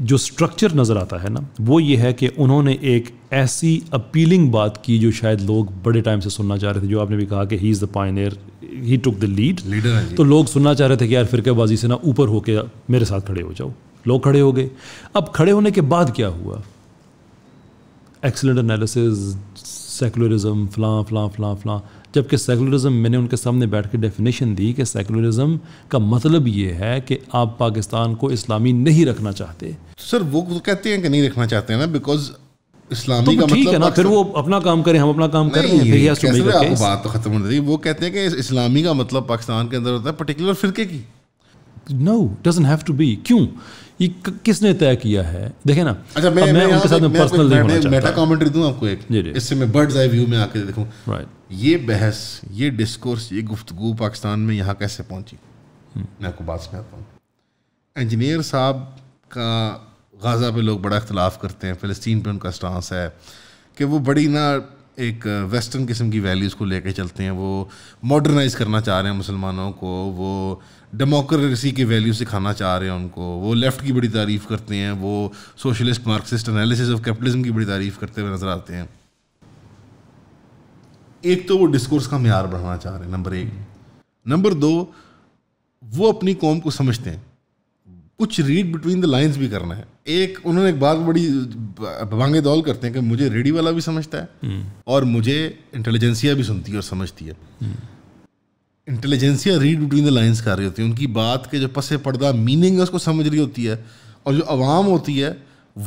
जो स्ट्रक्चर नज़र आता है ना वो ये है कि उन्होंने एक ऐसी अपीलिंग बात की जो शायद लोग बड़े टाइम से सुनना चाह रहे थे जो आपने भी कहा कि he is the pioneer he took the lead leader तो लोग सुनना चाह रहे थे कि यार फिर बाजी से ना ऊपर होके मेरे साथ खड़े हो जाओ लोग खड़े हो गए अब खड़े होने के बाद क्या हुआ एक्सलेंट एनालिसिस सेकुलरिज्म फलां फलां फलां फलां जबकि सेकुलरिज्म मैंने उनके सामने बैठ के डेफिनेशन दी कि सेकुलरिज्म का मतलब ये है कि आप पाकिस्तान को इस्लामी नहीं रखना चाहते सर वो कहते हैं कि नहीं रखना चाहते हैं ना बिकॉज इस्लामी तो का मतलब है ना फिर वो अपना काम करें हम अपना काम बात तो खत्म होने वो कहते हैं कि इस्लामी का मतलब पाकिस्तान के अंदर होता है पर्टिकुलर फिरके की नो हैव टू बी क्यों ये किसने तय किया है देखे ना अच्छा मैं, मैं, उनके साथ पर्सनल नहीं होना मेटा कमेंट्री दूं आपको एक इससे मैं बर्ड आई व्यू में आके देखूं राइट ये बहस ये डिस्कोर्स ये गुफ्तगु पाकिस्तान में यहाँ कैसे पहुंची हम्म। मैं आपको बात सुनाता हूँ इंजीनियर साहब का गाज़ा पे लोग बड़ा इख्तलाफ करते हैं फ़लस्तीन पे उनका स्टांस है कि वो बड़ी ना एक वेस्टर्न किस्म की वैल्यूज़ को लेकर चलते हैं वो मॉडर्नाइज करना चाह रहे हैं मुसलमानों को वो डेमोक्रेसी की वैल्यू सिखाना चाह रहे हैं उनको वो लेफ़्ट की बड़ी तारीफ़ करते हैं वो socialist Marxist analysis of capitalism की बड़ी तारीफ़ करते हुए नज़र आते हैं एक तो वो डिस्कोर्स का मैार बढ़ाना चाह रहे हैं नंबर एक नंबर दो वो अपनी कौम को समझते हैं कुछ रीड बिटवीन द लाइंस भी करना है एक उन्होंने एक बात बड़ी भांगे दौल करते हैं कि मुझे रेडी वाला भी समझता है हम्म। और मुझे इंटेलिजेंसिया भी सुनती है और समझती है intelligentsia read between the lines कर रही होती है उनकी बात के जो पसे पर्दा मीनिंग है उसको समझ रही होती है और जो आवाम होती है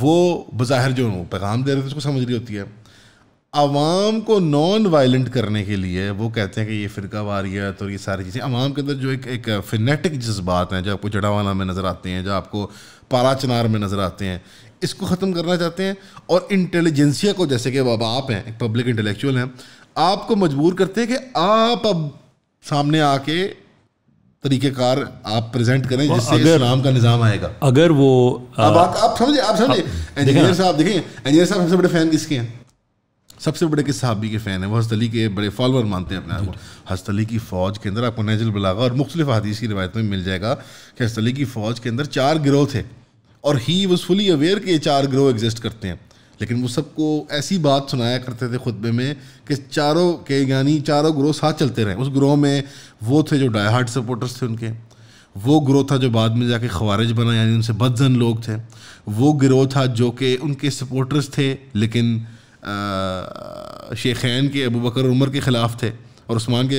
वो बाहर जो पैगाम दे रहे थे उसको समझ रही होती है आवाम को नॉन वायलेंट करने के लिए वो कहते हैं कि ये फिर वारियत और ये सारी चीज़ें आवाम के अंदर जो एक एक फिनेटिक जज्बात हैं जो आपको जड़ावाना में नज़र आते हैं जो आपको पारा चनार में नज़र आते हैं इसको ख़त्म करना चाहते हैं और इंटेलिजेंसिया को जैसे कि अब आप हैं एक पब्लिक इंटेलेक्चुअल हैं आपको मजबूर करते हैं कि आप अब सामने आके तरीक़ेकार आप प्रेजेंट करें जिससे अगर, इस्लाम का निज़ाम आएगा अगर वो अब आप समझिए आप समझे हाँ, इंजीनियर साहब देखिए इंजीनियर साहब सबसे बड़े फ़ैन किसके हैं सबसे बड़े किस सहाबी के फ़ैन है वो हस्तली के बड़े फॉलोअर मानते हैं अपने आप को हस्तली की फ़ौज के अंदर आपको नजल बलागा और मुख्तलिफ हदीस की रिवायत में मिल जाएगा कि हस्तली की फ़ौज के अंदर चार ग्रोह थे और ही वॉज फुली अवेयर कि ये चार ग्रोह एग्जिस्ट करते हैं लेकिन वो सबको ऐसी बात सुनाया करते थे खुतबे में कि चारों के यानी चारों ग्रोह साथ चलते रहे उस ग्रोह में वो थे जो डाई हार्ट सपोर्टर्स थे उनके वो ग्रोह था जो बाद में जाके खवारिज बना यानी उनसे बदजन लोग थे वो ग्रोह था जो कि उनके सपोर्टर्स थे लेकिन शेखैन के अबू बकर उमर के ख़िलाफ़ थे और उस्मान के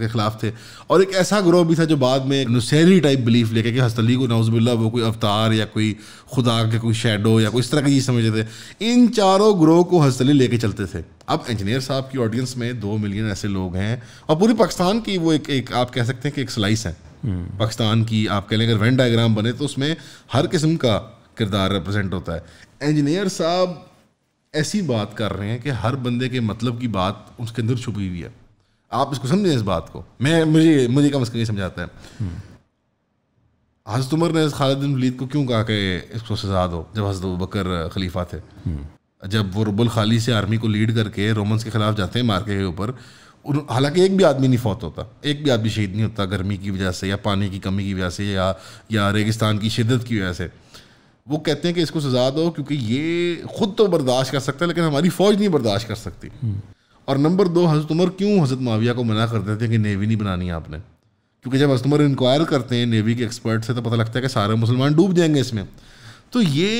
के ख़िलाफ़ थे और एक ऐसा ग्रोह भी था जो बाद में नुसैरी टाइप बिलीफ लेके कि हस्तली को नाउजबिल्ला वो कोई अवतार या कोई खुदा के कोई शेडो या कोई इस तरह की चीज़ समझते थे इन चारों ग्रोह को हस्तली लेके चलते थे अब इंजीनियर साहब की ऑडियंस में दो मिलियन ऐसे लोग हैं और पूरी पाकिस्तान की वो एक एक आप कह सकते हैं कि एक स्लाइस है हम्म। पाकिस्तान की आप कह लें अगर वेन डायग्राम बने तो उसमें हर किस्म का किरदार रिप्रेजेंट होता है इंजीनियर साहब ऐसी बात कर रहे हैं कि हर बंदे के मतलब की बात उसके अंदर छुपी हुई है आप इसको समझें इस बात को मैं मुझे मुझे कम से कम समझाता है हजरत उमर ने खालिद बिन वलीद को क्यों कहा कि इसको सजा दो जब हजरत बकर खलीफा थे जब वो रबुल खाली से आर्मी को लीड करके रोमन्स के खिलाफ जाते हैं मार्के के ऊपर हालांकि एक भी आदमी नहीं फौत होता एक भी आदमी शहीद नहीं होता गर्मी की वजह से या पानी की कमी की वजह से या या रेगिस्तान की शिदत की वजह से वो कहते हैं कि इसको सजा दो क्योंकि ये खुद तो बर्दाश्त कर सकता है लेकिन हमारी फौज नहीं बर्दाश्त कर सकती हम्म। और नंबर दो हजरत उमर क्यों हजरत माविया को मना कर देते हैं कि नेवी नहीं बनानी है आपने क्योंकि जब हजरत उमर इंक्वायर करते हैं नेवी के एक्सपर्ट से तो पता लगता है कि सारे मुसलमान डूब जाएंगे इसमें तो ये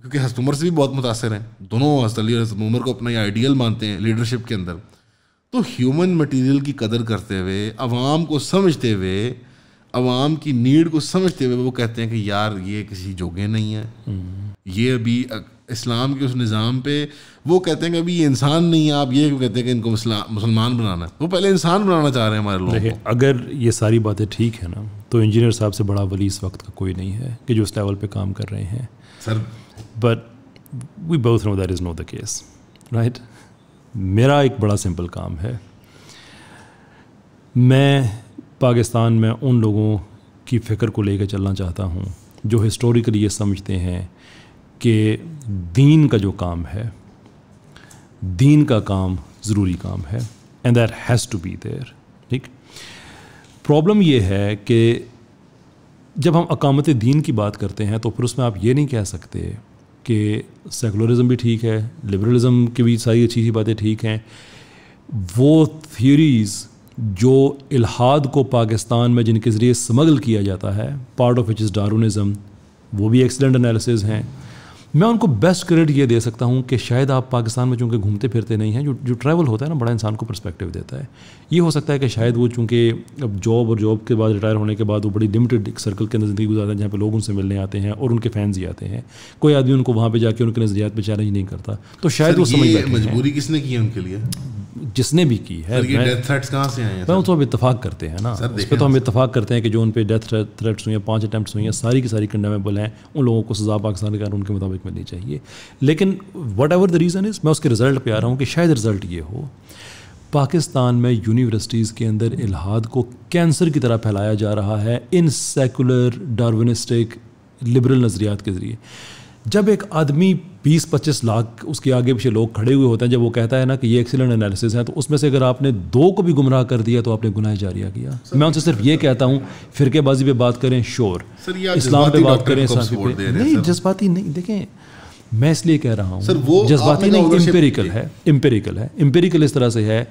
क्योंकि हजरत उमर से भी बहुत मुतासर हैं दोनों हजरत अली और हजरत उमर को अपना आइडियल मानते हैं लीडरशिप के अंदर तो ह्यूमन मटेरियल की कदर करते हुए आवाम को समझते हुए आवाम की नीड को समझते हुए वो कहते हैं कि यार ये किसी जोगे नहीं है ये अभी इस्लाम के उस निज़ाम पे वो कहते हैं कि अभी ये इंसान नहीं है आप ये क्यों कहते हैं कि इनको मुसलमान बनाना वो पहले इंसान बनाना चाह रहे हैं हमारे लोग अगर ये सारी बातें ठीक है ना तो इंजीनियर साहब से बड़ा वली इस वक्त का कोई नहीं है कि जो उस लेवल पर काम कर रहे हैं sir but we both know that is not the case right मेरा एक बड़ा सिंपल काम है मैं पाकिस्तान में उन लोगों की फ़िक्र को लेकर चलना चाहता हूँ जो हिस्टोरिकली ये समझते हैं कि दीन का जो काम है दीन का काम ज़रूरी काम है and there has to be there ठीक प्रॉब्लम ये है कि जब हम अकामत दीन की बात करते हैं तो फिर उसमें आप ये नहीं कह सकते कि सेकुलरिज़म भी ठीक है लिबरलिज़म की भी सारी अच्छी अच्छी बातें ठीक हैं वो थियोरीज़ जो इलाहाद को पाकिस्तान में जिनके ज़रिए स्मगल किया जाता है part of which is Darwinism वो भी एक्सीडेंट एनालिसिस हैं मैं उनको बेस्ट क्रेडिट ये दे सकता हूँ कि शायद आप पाकिस्तान में चूँकि घूमते फिरते नहीं हैं जो जो ट्रैवल होता है ना बड़ा इंसान को परस्पेक्टिव देता है ये हो सकता है कि शायद वो चूँकि अब जॉब और जॉब के बाद रिटायर होने के बाद वो बड़ी लिमिटेड एक सर्कल के अंदर ज़िंदगी गुजारते हैं जहाँ पर लोग उनसे मिलने आते हैं और उनके फैंस ही आते हैं कोई आदमी उनको वहाँ पर जाकर उनके नज़रियात पर चैलेंज नहीं करता तो शायद वो समझ मजबूरी किसने की है उनके लिए जिसने भी की है डेथ थ्रेट्स कहाँ से आए हैं तो हम इतफाक करते हैं ना उस पर तो हम इतफाक करते हैं कि जो उन पर डेथ थ्रेट्स हुई हैं पाँच अटैम्प्ट हुई हैं सारी की सारी कंडेमेबल हैं उन लोगों को सज़ा पाकिस्तान कानून के मुताबिक मिलनी चाहिए लेकिन whatever the reason is मैं उसके रिज़ल्ट पर आ रहा हूँ कि शायद रिज़ल्ट ये हो पाकिस्तान में यूनिवर्सिटीज़ के अंदर इलाहाद को कैंसर की तरह फैलाया जा रहा है इन सेकुलर डार्विनिस्टिक लिबरल नज़रियात के ज़रिए जब एक आदमी बीस पच्चीस लाख उसके आगे पीछे लोग खड़े हुए होते हैं जब वो कहता है ना कि ये एक्सीलेंट एनालिसिस है तो उसमें से अगर आपने दो को भी गुमराह कर दिया तो आपने गुनाह जारिया किया मैं उनसे सिर्फ ये कहता हूँ फिरकेबाजी पे बात करें शोर इस्लाम पे बात करें नहीं जज्बाती नहीं देखें मैं इसलिए कह रहा हूँ जज्बाती नहीं इम्पेरिकल है इम्पेरिकल है इम्पेरिकल इस तरह से है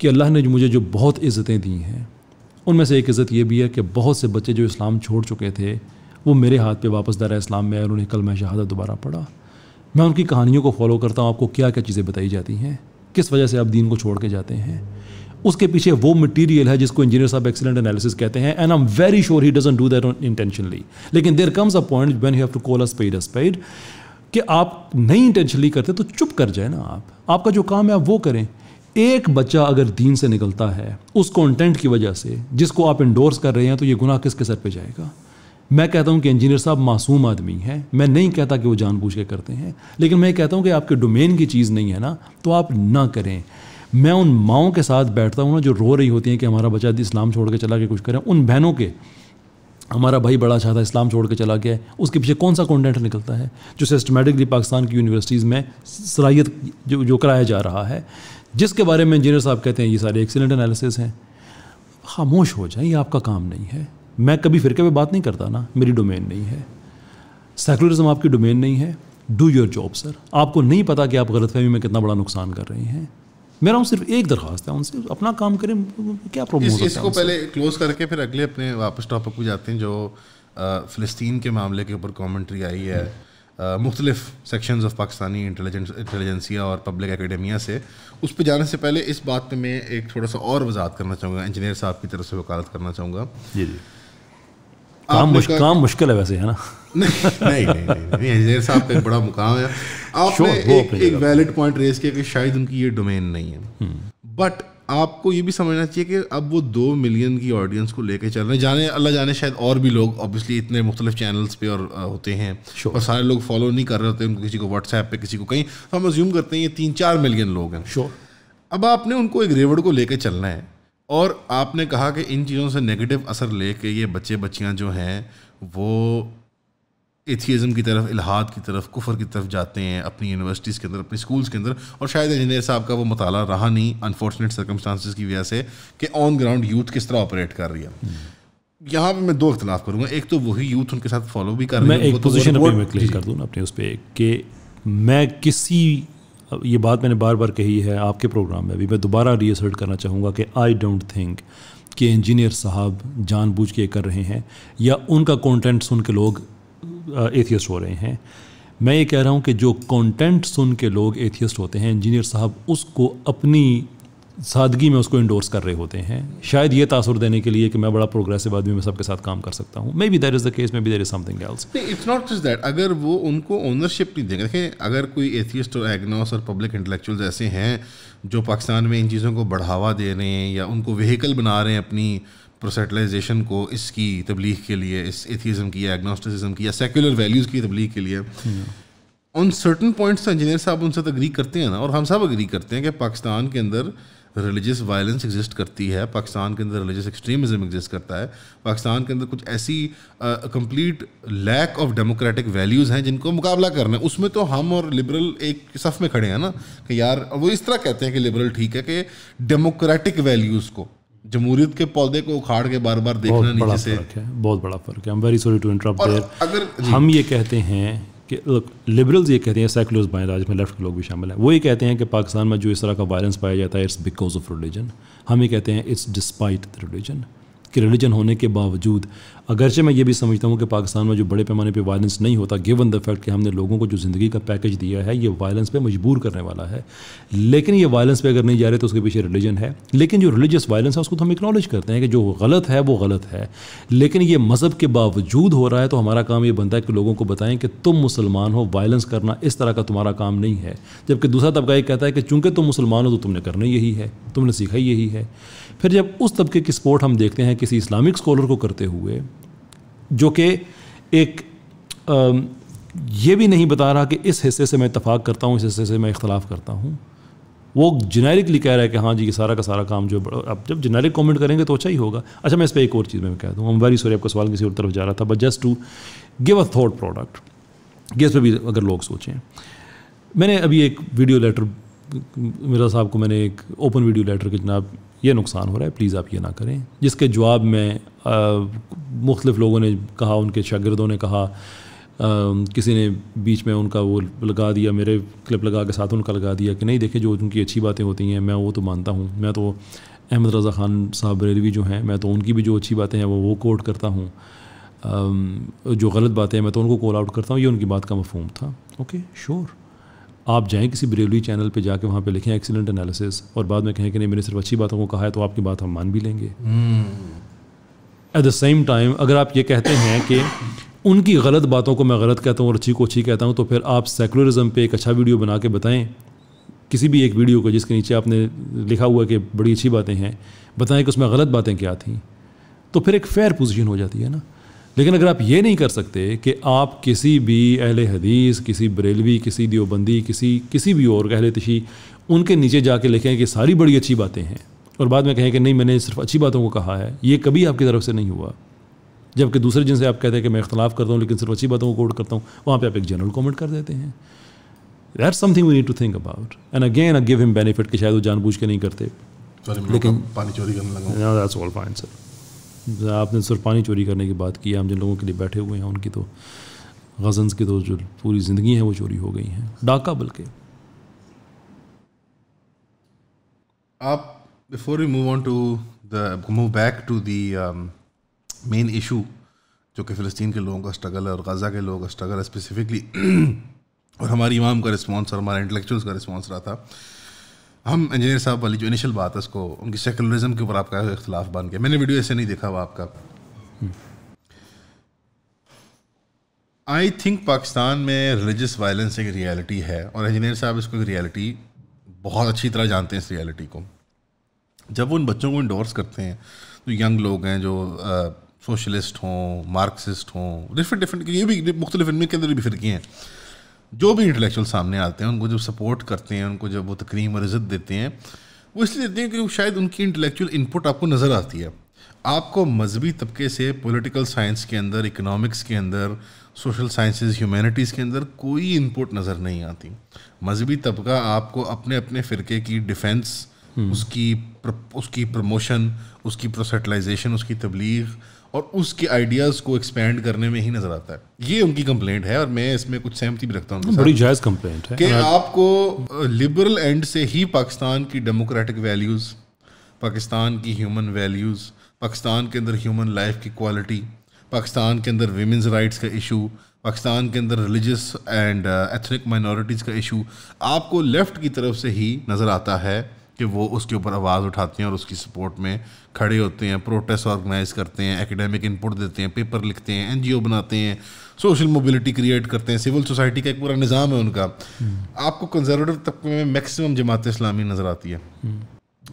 कि अल्लाह ने मुझे जो बहुत इज़्ज़तें दी हैं उनमें से एक इज़्ज़त ये भी है कि बहुत से बच्चे जो इस्लाम छोड़ चुके थे वो मेरे हाथ पे वापस दारा इस्लाम में आए उन्होंने कल मैं शहादत दोबारा पढ़ा मैं उनकी कहानियों को फॉलो करता हूँ आपको क्या क्या चीज़ें बताई जाती हैं किस वजह से आप दीन को छोड़ के जाते हैं उसके पीछे वो मटेरियल है जिसको इंजीनियर साहब एक्सीलेंट एनालिसिस कहते हैं and I am very sure he doesn't do that intentionally लेकिन there comes a point when you have to call a spade a spade कि आप नहीं इंटेंशनली करते तो चुप कर जाए ना आप आपका जो काम है आप वो करें एक बच्चा अगर दीन से निकलता है उस कॉन्टेंट की वजह से जिसको आप इंडोर्स कर रहे हैं तो ये गुनाह किसके सर पे जाएगा मैं कहता हूं कि इंजीनियर साहब मासूम आदमी हैं मैं नहीं कहता कि वो जानबूझ के करते हैं लेकिन मैं कहता हूं कि आपके डोमेन की चीज़ नहीं है ना तो आप ना करें मैं उन माओं के साथ बैठता हूँ ना जो रो रही होती हैं कि हमारा बच्चा इस्लाम छोड़ के चला के कुछ करें उन बहनों के हमारा भाई बड़ा अच्छा था इस्लाम छोड़ के चला गया उसके पीछे कौन सा कॉन्टेंट निकलता है जो सिस्टमेटिकली पाकिस्तान की यूनिवर्सिटीज़ में सलाहियत जो जो कराया जा रहा है जिसके बारे में इंजीनियर साहब कहते हैं ये सारे एक्सीलेंट एनालिसिस हैं खामोश हो जाए ये आपका काम नहीं है मैं कभी फिरके पे बात नहीं करता ना मेरी डोमेन नहीं है सेकुलरिज्म आपकी डोमेन नहीं है डू योर जॉब सर आपको नहीं पता कि आप गलत फहमी में कितना बड़ा नुकसान कर रहे हैं मेरा उन सिर्फ एक दरखास्त है उनसे अपना काम करें क्या प्रॉब्लम इस, इसको पहले क्लोज करके फिर अगले अपने वापस टॉपिक पर जाते हैं जो फ़लस्तीन के मामले के ऊपर कॉमेंट्री आई है मुख्तलिफ सेक्शन ऑफ पाकिस्तानी इंटेलिजेंसिया और पब्लिक एकेडमिया से उस पर जाने से पहले इस बात पर मैं एक थोड़ा सा और वजात करना चाहूँगा इंजीनियर साहब की तरफ से वकालत करना चाहूँगा जी जी काम मुश्किल काम मुश्किल है वैसे है ना *laughs* नहीं नहीं नहीं इंजीनियर साहब पे बड़ा मुकाम है *laughs* आपने एक वैलिड पॉइंट रेस किया कि शायद उनकी ये डोमेन नहीं है बट हम्म। आपको ये भी समझना चाहिए कि अब वो दो मिलियन की ऑडियंस को लेके चल रहे हैं जाने अल्लाह जाने शायद और भी लोग ऑब्वियसली इतने मुख्तलिफ चैनल्स पे और आ, होते हैं और सारे लोग फॉलो नहीं कर रहे होते उनको किसी को व्हाट्सएप पे किसी को कहीं तो हम अज्यूम करते हैं ये तीन चार मिलियन लोग हैं शो अब आपने उनको एक रेवड़ को लेकर चलना है और आपने कहा कि इन चीज़ों से नेगेटिव असर लेके ये बच्चे बच्चियां जो हैं वो एथियज़म की तरफ इलाहाद की तरफ कुफर की तरफ जाते हैं अपनी यूनिवर्सिटीज़ के अंदर अपने स्कूल्स के अंदर और शायद इंजीनियर साहब का वो मताल रहा नहीं अनफॉर्चुनेट सर्कमस्टांसिस की वजह से कि ऑन ग्राउंड यूथ किस तरह ऑपरेट कर रही है यहाँ पे मैं दो इख्तलाफ करूँगा एक तो वही यूथ उनके साथ फॉलो भी कर रहा है तो मैं एक पोजीशन तो कर दूँ अपने उस पर कि मैं किसी ये बात मैंने बार बार कही है आपके प्रोग्राम में भी मैं दोबारा रीअसर्ट करना चाहूँगा कि आई डोंट थिंक कि इंजीनियर साहब जानबूझ के कर रहे हैं या उनका कंटेंट सुन के लोग एथियस्ट हो रहे हैं मैं ये कह रहा हूँ कि जो कंटेंट सुन के लोग एथियस्ट होते हैं इंजीनियर साहब उसको अपनी सादगी में उसको इंडोर्स कर रहे होते हैं शायद ये तासुर देने के लिए कि मैं बड़ा प्रोग्रेसिव आदमी मैं सबके साथ काम कर सकता हूँ maybe that is the case maybe there is something else it's not just that अगर वो उनको ओनरशिप नहीं देंगे देखें अगर कोई एथियस्ट और एग्नोस और पब्लिक इंटेलेक्चुअल ऐसे हैं जो पाकिस्तान में इन चीज़ों को बढ़ावा दे रहे हैं या उनको व्हीकल बना रहे हैं अपनी प्रोसेटलाइजेशन को इसकी तबलीग के लिए इस एथीज़म की या एग्नोस्टिसिज्म की या सेकुलर वैल्यूज़ की तबलीग के लिए ऑन सर्टन पॉइंट्स इंजीनियर साहब उनसे अग्री तो करते हैं ना और हम सब अग्री करते हैं कि पाकिस्तान के अंदर रिलीजियस वायलेंस एग्जिस्ट करती है पाकिस्तान के अंदर रिलीजियस एक्सट्रीमिज्म एग्जिस्ट करता है पाकिस्तान के अंदर कुछ ऐसी complete lack of democratic values हैं जिनको मुकाबला करना है उसमें तो हम और लिबरल एक सफ में खड़े हैं ना कि यार वो इस तरह कहते हैं कि लिबरल ठीक है कि डेमोक्रेटिक वैल्यूज़ को जमहूरियत के पौधे को उखाड़ के बार बार देखना बहुत बड़ा फर्क है बहुत बड़ा फर्क है वेरी सॉरी टू इंटरप्ट अगर हम ये कहते हैं कि लिबरल्स ये कहते हैं सेकुलर्स बाएं राज में लेफ्ट के लोग भी शामिल हैं वो ये कहते हैं कि पाकिस्तान में जो इस तरह का वायलेंस पाया जाता है इट्स बिकॉज ऑफ रिलीजन हम ये कहते हैं इट्स डिस्पाइट द रिलीजन कि रिलीजन होने के बावजूद अगरचे मैं ये भी समझता हूँ कि पाकिस्तान में जो बड़े पैमाने पे वायलेंस नहीं होता गिवन द फैक्ट कि हमने लोगों को जो ज़िंदगी का पैकेज दिया है ये वायलेंस पे मजबूर करने वाला है लेकिन ये वायलेंस पे अगर नहीं जा रहे तो उसके पीछे रिलीजन है लेकिन जो रिलीजियस वायलेंस है उसको तो हम इक्नॉलेज करते हैं कि जो गलत है वो गलत है लेकिन ये मज़हब के बावजूद हो रहा है तो हमारा काम ये बनता है कि लोगों को बताएं कि तुम मुसलमान हो वायलेंस करना इस तरह का तुम्हारा काम नहीं है जबकि दूसरा तबका ये कहता है कि चूंकि तुम मुसलमान हो तो तुमने करना यही है तुमने सीखा यही है फिर जब उस तबके की सपोर्ट हम देखते हैं किसी इस्लामिक स्कॉलर को करते हुए जो कि एक ये भी नहीं बता रहा कि इस हिस्से से मैं इतफाक़ करता हूँ इस हिस्से से मैं इख्तलाफ करता हूँ वो जेनेरिकली कह रहा है कि हाँ जी ये सारा का सारा काम जो आप जब जेनेरिक कमेंट करेंगे तो अच्छा ही होगा अच्छा मैं इस पर एक और चीज़ में कह दूँ हम वेरी सॉरी आपका सवाल किसी और तरफ जा रहा था but just to give a thought product ये इस पर भी अगर लोग सोचें मैंने अभी एक वीडियो लेटर मिर्जा साहब को मैंने एक ओपन वीडियो लेटर के जनाब ये नुकसान हो रहा है प्लीज़ आप ये ना करें जिसके जवाब में मुख्तलिफ़ लोगों ने कहा उनके शागिर्दों ने कहा आ, किसी ने बीच में उनका वो लगा दिया मेरे क्लिप लगा के साथ उनका लगा दिया कि नहीं देखे जो उनकी अच्छी बातें होती हैं मैं वो तो मानता हूँ मैं तो अहमद रज़ा ख़ान साहब रेलवी जो हैं मैं तो उनकी भी जो अच्छी बातें हैं वो वो कोट करता हूँ जो गलत बातें हैं मैं तो उनको कॉल आउट करता हूँ ये उनकी बात का मफहम था ओके श्योर आप जाएँ किसी बरेली चैनल पे जाके वहाँ पे लिखें एक्सीलेंट एनालिसिस और बाद में कहें कि नहीं मैंने सिर्फ अच्छी बातों को कहा है तो आपकी बात हम मान भी लेंगे एट द सेम टाइम अगर आप ये कहते हैं कि उनकी गलत बातों को मैं गलत कहता हूँ और अच्छी को अच्छी कहता हूँ तो फिर आप सेकुलरिज्म पे एक अच्छा वीडियो बना के बताएं किसी भी एक वीडियो को जिसके नीचे आपने लिखा हुआ कि बड़ी अच्छी बातें हैं बताएं कि उसमें गलत बातें क्या थी तो फिर एक फेयर पोजीशन हो जाती है ना लेकिन अगर आप ये नहीं कर सकते कि आप किसी भी अहल हदीस किसी बरेलवी किसी दियोबंदी किसी किसी भी और अहल तशी उनके नीचे जाके लिखें कि सारी बड़ी अच्छी बातें हैं और बाद में कहें कि नहीं मैंने सिर्फ अच्छी बातों को कहा है ये कभी आपकी तरफ से नहीं हुआ जबकि दूसरे जिनसे आप कहते हैं कि मैं इख्तलाफ करता हूँ लेकिन सिर्फ अच्छी बातों को कोट करता हूँ वहाँ पर आप एक जनरल कॉमेंट कर देते हैं that something we need to think about and again a give him benefit कि शायद वो जानबूझ के नहीं करते लेकिन पानी चोरी करने लगा दैट्स ऑल फाइन सर आपने पानी चोरी करने की बात की हम जिन लोगों के लिए बैठे हुए हैं उनकी तो गजन्स की तो जो पूरी ज़िंदगी है वो चोरी हो गई हैं डाका बल्कि आप before you move on to the move back to the main issue जो कि फ़िलिस्तीन के लोगों का स्ट्रगल है और गज़ा के लोगों का स्ट्रगल है स्पेसिफिकली और हमारी इमाम का रिस्पॉन्स और हमारे इंटेलेक्चुअल्स का रिस्पॉन्स रहा था हम इंजीनियर साहब वाली जो इनिशियल बात है उसको उनकी सेकुलरिज्म के ऊपर आपका इख्तलाफ बन गया मैंने वीडियो ऐसे नहीं देखा हुआ आपका आई थिंक पाकिस्तान में रिलीजस वायलेंस एक रियलिटी है और इंजीनियर साहब इसको एक रियलिटी बहुत अच्छी तरह जानते हैं इस रियलिटी को जब वो उन बच्चों को इंडोर्स करते हैं तो यंग लोग हैं जो सोशलिस्ट हों मार्क्सिस्ट हों डिफरेंट डिफरेंट ये भी मुख्तलिफ इनमें के अंदर भी किए हैं जो भी इंटेलेक्चुअल सामने आते हैं उनको जब सपोर्ट करते हैं उनको जब वो तकरीम और इज़्ज़त देते हैं वो इसलिए देते हैं क्योंकि शायद उनकी इंटेलेक्चुअल इनपुट आपको नज़र आती है आपको मजहबी तबके से पॉलिटिकल साइंस के अंदर इकोनॉमिक्स के अंदर सोशल साइंसेज ह्यूमैनिटीज़ के अंदर कोई इनपुट नज़र नहीं आती मजहबी तबका आपको अपने अपने फ़िरके की डिफेंस हम्म। उसकी प्र, उसकी प्रमोशन उसकी प्रोसेटलाइजेशन उसकी तबलीग और उसके आइडियाज़ को एक्सपेंड करने में ही नज़र आता है ये उनकी कंप्लेंट है और मैं इसमें कुछ सहमति भी रखता हूँ बड़ी जायज़ कंप्लेंट है कि हाँ। आपको लिबरल एंड से ही पाकिस्तान की डेमोक्रेटिक वैल्यूज़ पाकिस्तान की ह्यूमन वैल्यूज़ पाकिस्तान के अंदर ह्यूमन लाइफ की क्वालिटी पाकिस्तान के अंदर वीमेंस राइट्स का इशू पाकिस्तान के अंदर रिलीजस एंड एथनिक माइनॉरिटीज़ का इशू आपको लेफ़्ट की तरफ से ही नज़र आता है कि वो उसके ऊपर आवाज़ उठाते हैं और उसकी सपोर्ट में खड़े होते हैं प्रोटेस्ट ऑर्गेनाइज करते हैं एकेडमिक इनपुट देते हैं पेपर लिखते हैं एनजीओ बनाते हैं सोशल मोबिलिटी क्रिएट करते हैं सिविल सोसाइटी का एक पूरा निज़ाम है उनका हम्म। आपको कंजर्वेटिव तबके में मैक्सिमम जमात इस्लामी नज़र आती है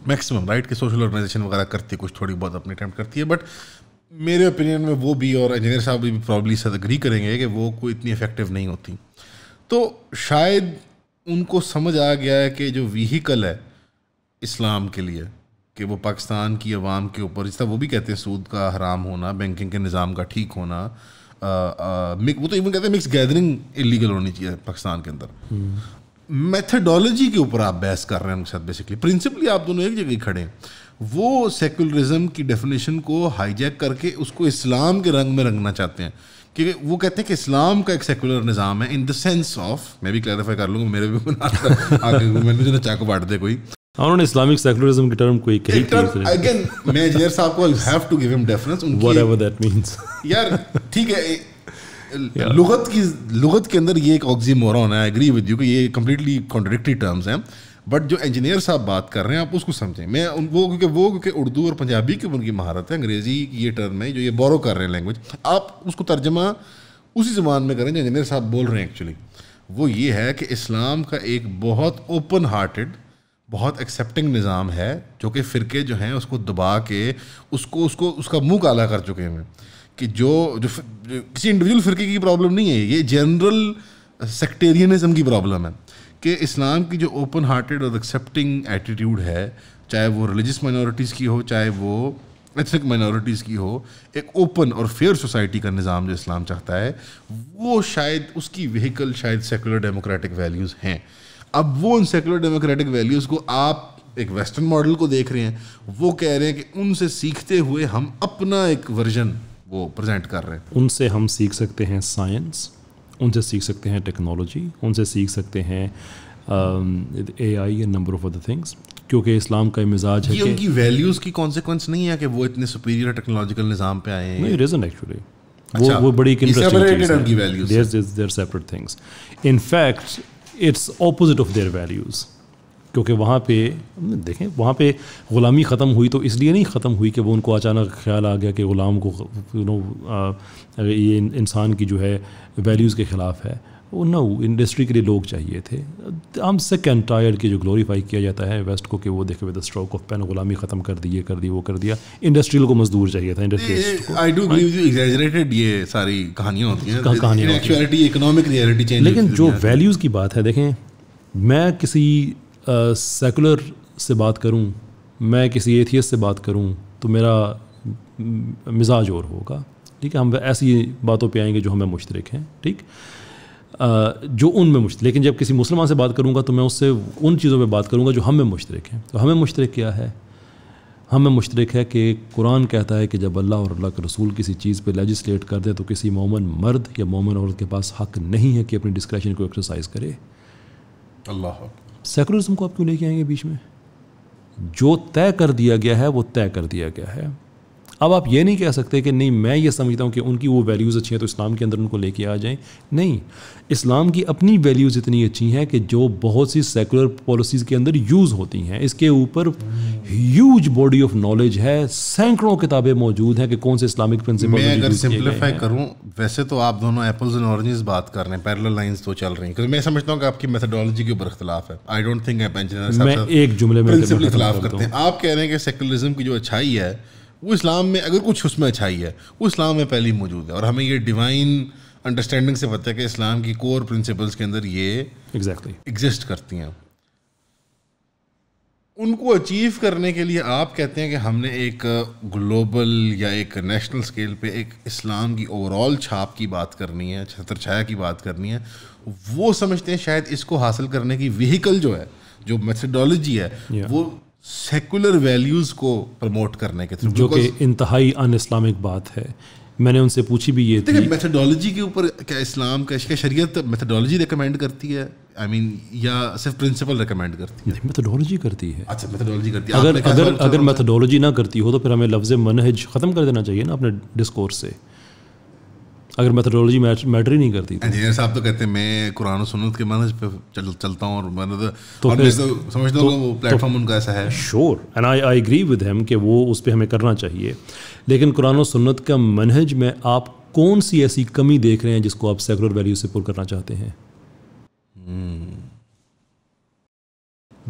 मैक्सिमम राइट के सोशल ऑर्गेनाइजेशन वगैरह करती है कुछ थोड़ी बहुत अपनी अटैम्प्ट करती है बट मेरे ओपिनियन में वो भी और इंजीनियर साहब भी प्रॉब्ली सद अग्री करेंगे कि वो कोई इतनी इफेक्टिव नहीं होती तो शायद उनको समझ आ गया है कि जो व्हीकल है इस्लाम के लिए कि वो पाकिस्तान की आवाम के ऊपर जिस तरह वो भी कहते हैं सूद का हराम होना बैंकिंग के निज़ाम का ठीक होना आ, आ, वो तो इवन कहते हैं मिक्स गैदरिंग इलीगल होनी चाहिए पाकिस्तान के अंदर मेथडोलॉजी के ऊपर आप बहस कर रहे हैं उनके साथ बेसिकली प्रिंसिपली आप दोनों एक जगह खड़े हैं वो सेकुलरिज्म की डेफिनेशन को हाईजैक करके उसको इस्लाम के रंग में रंगना चाहते हैं क्योंकि वो कहते हैं कि इस्लाम का एक सेकुलर निज़ाम है इन द सेंस ऑफ मैं भी क्लैरिफाई कर लूँगा मेरे भी *laughs* आगे मैंने चाकू बांट दे कोई उन्होंने इस्लामिक सेकुलरिज्म के टर्म कोई कही थी अगेन मैं जेर साहब को have to give him deference उनकी व्हाटएवर दैट मींस यार ठीक है लुगत की लुगत के अंदर ये एक ऑक्सीमोरन है एग्री विद यू कि ये कंप्लीटली कॉन्ट्रडिक्टरी टर्म्स हैं बट जो इंजीनियर साहब बात कर रहे हैं आप उसको समझें मैं उन वो क्योंकि वो क्योंकि उर्दू और पंजाबी की उनकी महारत है अंग्रेज़ी की ये टर्म है जो ये बोरो कर रहे हैं लैंग्वेज आप उसको तर्जमा उसी ज़बान में करें जो इंजीनियर साहब बोल रहे हैं एक्चुअली वो ये है कि इस्लाम का एक बहुत ओपन हार्टेड बहुत एक्सेप्टिंग निज़ाम है जो कि फ़िरके जो हैं उसको दबा के उसको उसको उसका मुंह काला कर चुके हैं कि जो जो, जो किसी इंडिविजुअल फ़िरके की प्रॉब्लम नहीं है ये जनरल सेक्टेरियनिज़म की प्रॉब्लम है कि इस्लाम की जो ओपन हार्टेड और एक्सेप्टिंग एटीट्यूड है चाहे वो रिलीजस माइनॉरिटीज़ की हो चाहे वो एथनिक माइनॉरिटीज़ की हो एक ओपन और फेयर सोसाइटी का निज़ाम जो इस्लाम चाहता है वो शायद उसकी व्हीकल शायद सेकुलर डेमोक्रेटिक वैल्यूज़ हैं अब वो उन सेकुलर डेमोक्रेटिक वैल्यूज़ को आप एक वेस्टर्न मॉडल को देख रहे हैं वो कह रहे हैं कि उनसे सीखते हुए हम अपना एक वर्जन वो प्रेजेंट कर रहे हैं उनसे हम सीख सकते हैं साइंस उनसे सीख सकते हैं टेक्नोलॉजी उनसे सीख सकते हैं A I and number of other things क्योंकि इस्लाम का मिजाज है उनकी वैल्यूज़ की कॉन्सिक्वेंस नहीं है कि वो इतने सुपीरियर टेक्नोलॉजिकल निज़ाम पे आए हैं रीजन एक्चुअली वो अच्छा, वो बड़ी interesting things they're separate in fact it's opposite of their values क्योंकि वहाँ पे देखें वहाँ पे ग़ुलामी ख़त्म हुई तो इसलिए नहीं ख़त्म हुई कि वो उनको अचानक ख्याल आ गया कि ग़ुलाम को यू नो ये इंसान की जो है वैल्यूज़ के ख़िलाफ़ है वो नो इंडस्ट्री के लिए लोग चाहिए थे हम सिक एंड टायर्ड की जो ग्लोरीफाई किया जाता है वेस्ट को कि वो देखे द स्ट्रोक ऑफ पेन गुलामी ख़त्म कर दी ये कर दी वो कर दिया इंडस्ट्रियल को मजदूर चाहिए था industrial I do believe you exaggerated ये सारी कहानियाँ होती हैं कहानियाँ इकोनॉमिक रियलिटी चेंज लेकिन जो वैल्यूज़ की बात है देखें मैं किसी सेकुलर से बात करूँ मैं किसी एथियस से बात करूँ तो मेरा मिजाज और होगा ठीक है हम ऐसी बातों पे आएंगे जो हमें मुश्तरक हैं ठीक है जो उन में मुश्त लेकिन जब किसी मुसलमान से बात करूँगा तो मैं उससे उन चीज़ों पर बात करूँगा जो हमें मुशतरक मुश्तरक हैं तो हमें मुश्तरक क्या है हमें में है कि कुरान कहता है कि जब अल्लाह और अल्लाह के रसूल किसी चीज़ पर लेजिस्लेट कर दे तो किसी मोमन मर्द या मोमन औरत के पास हक नहीं है कि अपनी डिस्क्रेशन को एक्सरसाइज करे अल्लाह सेकुलरिज्म को आप क्यों लेके आएंगे बीच में जो तय कर दिया गया है वो तय कर दिया गया है अब आप ये नहीं कह सकते कि नहीं मैं ये समझता हूँ कि उनकी वो वैल्यूज़ अच्छी हैं तो इस्लाम के अंदर उनको लेके आ जाएं नहीं इस्लाम की अपनी वैल्यूज़ इतनी अच्छी हैं कि जो बहुत सी सेकुलर पॉलिसीज़ के अंदर यूज़ होती हैं इसके ऊपर ह्यूज बॉडी ऑफ नॉलेज है सैकड़ों किताबें मौजूद हैं कि कौन से इस्लामिक प्रिंसिपल अगर सिंप्लीफाई करूँ वैसे तो आप दोनों एप्पल्स एंड ऑरेंजेस बात कर रहे हैं पैरल लाइन तो चल रही हैं मैं समझता हूँ कि आपकी मेथडोलॉजी के ऊपर इख्तलाफ है आई डोंट थिंक मैं एक जुमले में इख्तलाफ करते हैं आप कह रहे हैं कि सेकुलरिज्म की जो अच्छाई है वो इस्लाम में अगर कुछ उसमें अच्छाई है वो इस्लाम में पहले ही मौजूद है और हमें ये डिवाइन अंडरस्टैंडिंग से पता है कि इस्लाम की कोर प्रिंसिपल्स के अंदर ये एग्जैक्टली exactly. एग्जिस्ट करती हैं उनको अचीव करने के लिए आप कहते हैं कि हमने एक ग्लोबल या एक नेशनल स्केल पे एक इस्लाम की ओवरऑल छाप की बात करनी है छाया की बात करनी है वो समझते हैं शायद इसको हासिल करने की व्हीकल जो है जो मेथडोलॉजी है yeah. वो सेकुलर वैल्यूज को प्रमोट करने के थ्रू जो कि इंतहाई अन इस्लामिक बात है मैंने उनसे पूछी भी ये थी मेथडोलॉजी के ऊपर क्या इस्लाम का इसका शरीयत मेथडोलॉजी रिकमेंड करती है आई I मीन mean, या सिर्फ प्रिंसिपल रिकमेंड करती है मेथडोलॉजी करती है अच्छा मेथडोलॉजी करती है अगर अगर अगर मेथडोलॉजी ना करती हो तो फिर हमें लफ्ज़ मनहज ख़त्म कर देना चाहिए ना अपने डिस्कोर्स से अगर मेथडोलॉजी मैटर ही नहीं करती इंजीनियर तो। साहब तो कहते हैं मैं कुरान और सुन्नत के मनज पे चल, चलता हूँ और मैंने मतलब तो, तो समझ तो, तो, वो प्लेटफॉर्म तो, उनका ऐसा है sure and I I agree with him कि वो उस पर हमें करना चाहिए लेकिन कुरान और सुन्नत का मनहज में आप कौन सी ऐसी कमी देख रहे हैं जिसको आप सेकुलर वैल्यू से पुर करना चाहते हैं hmm.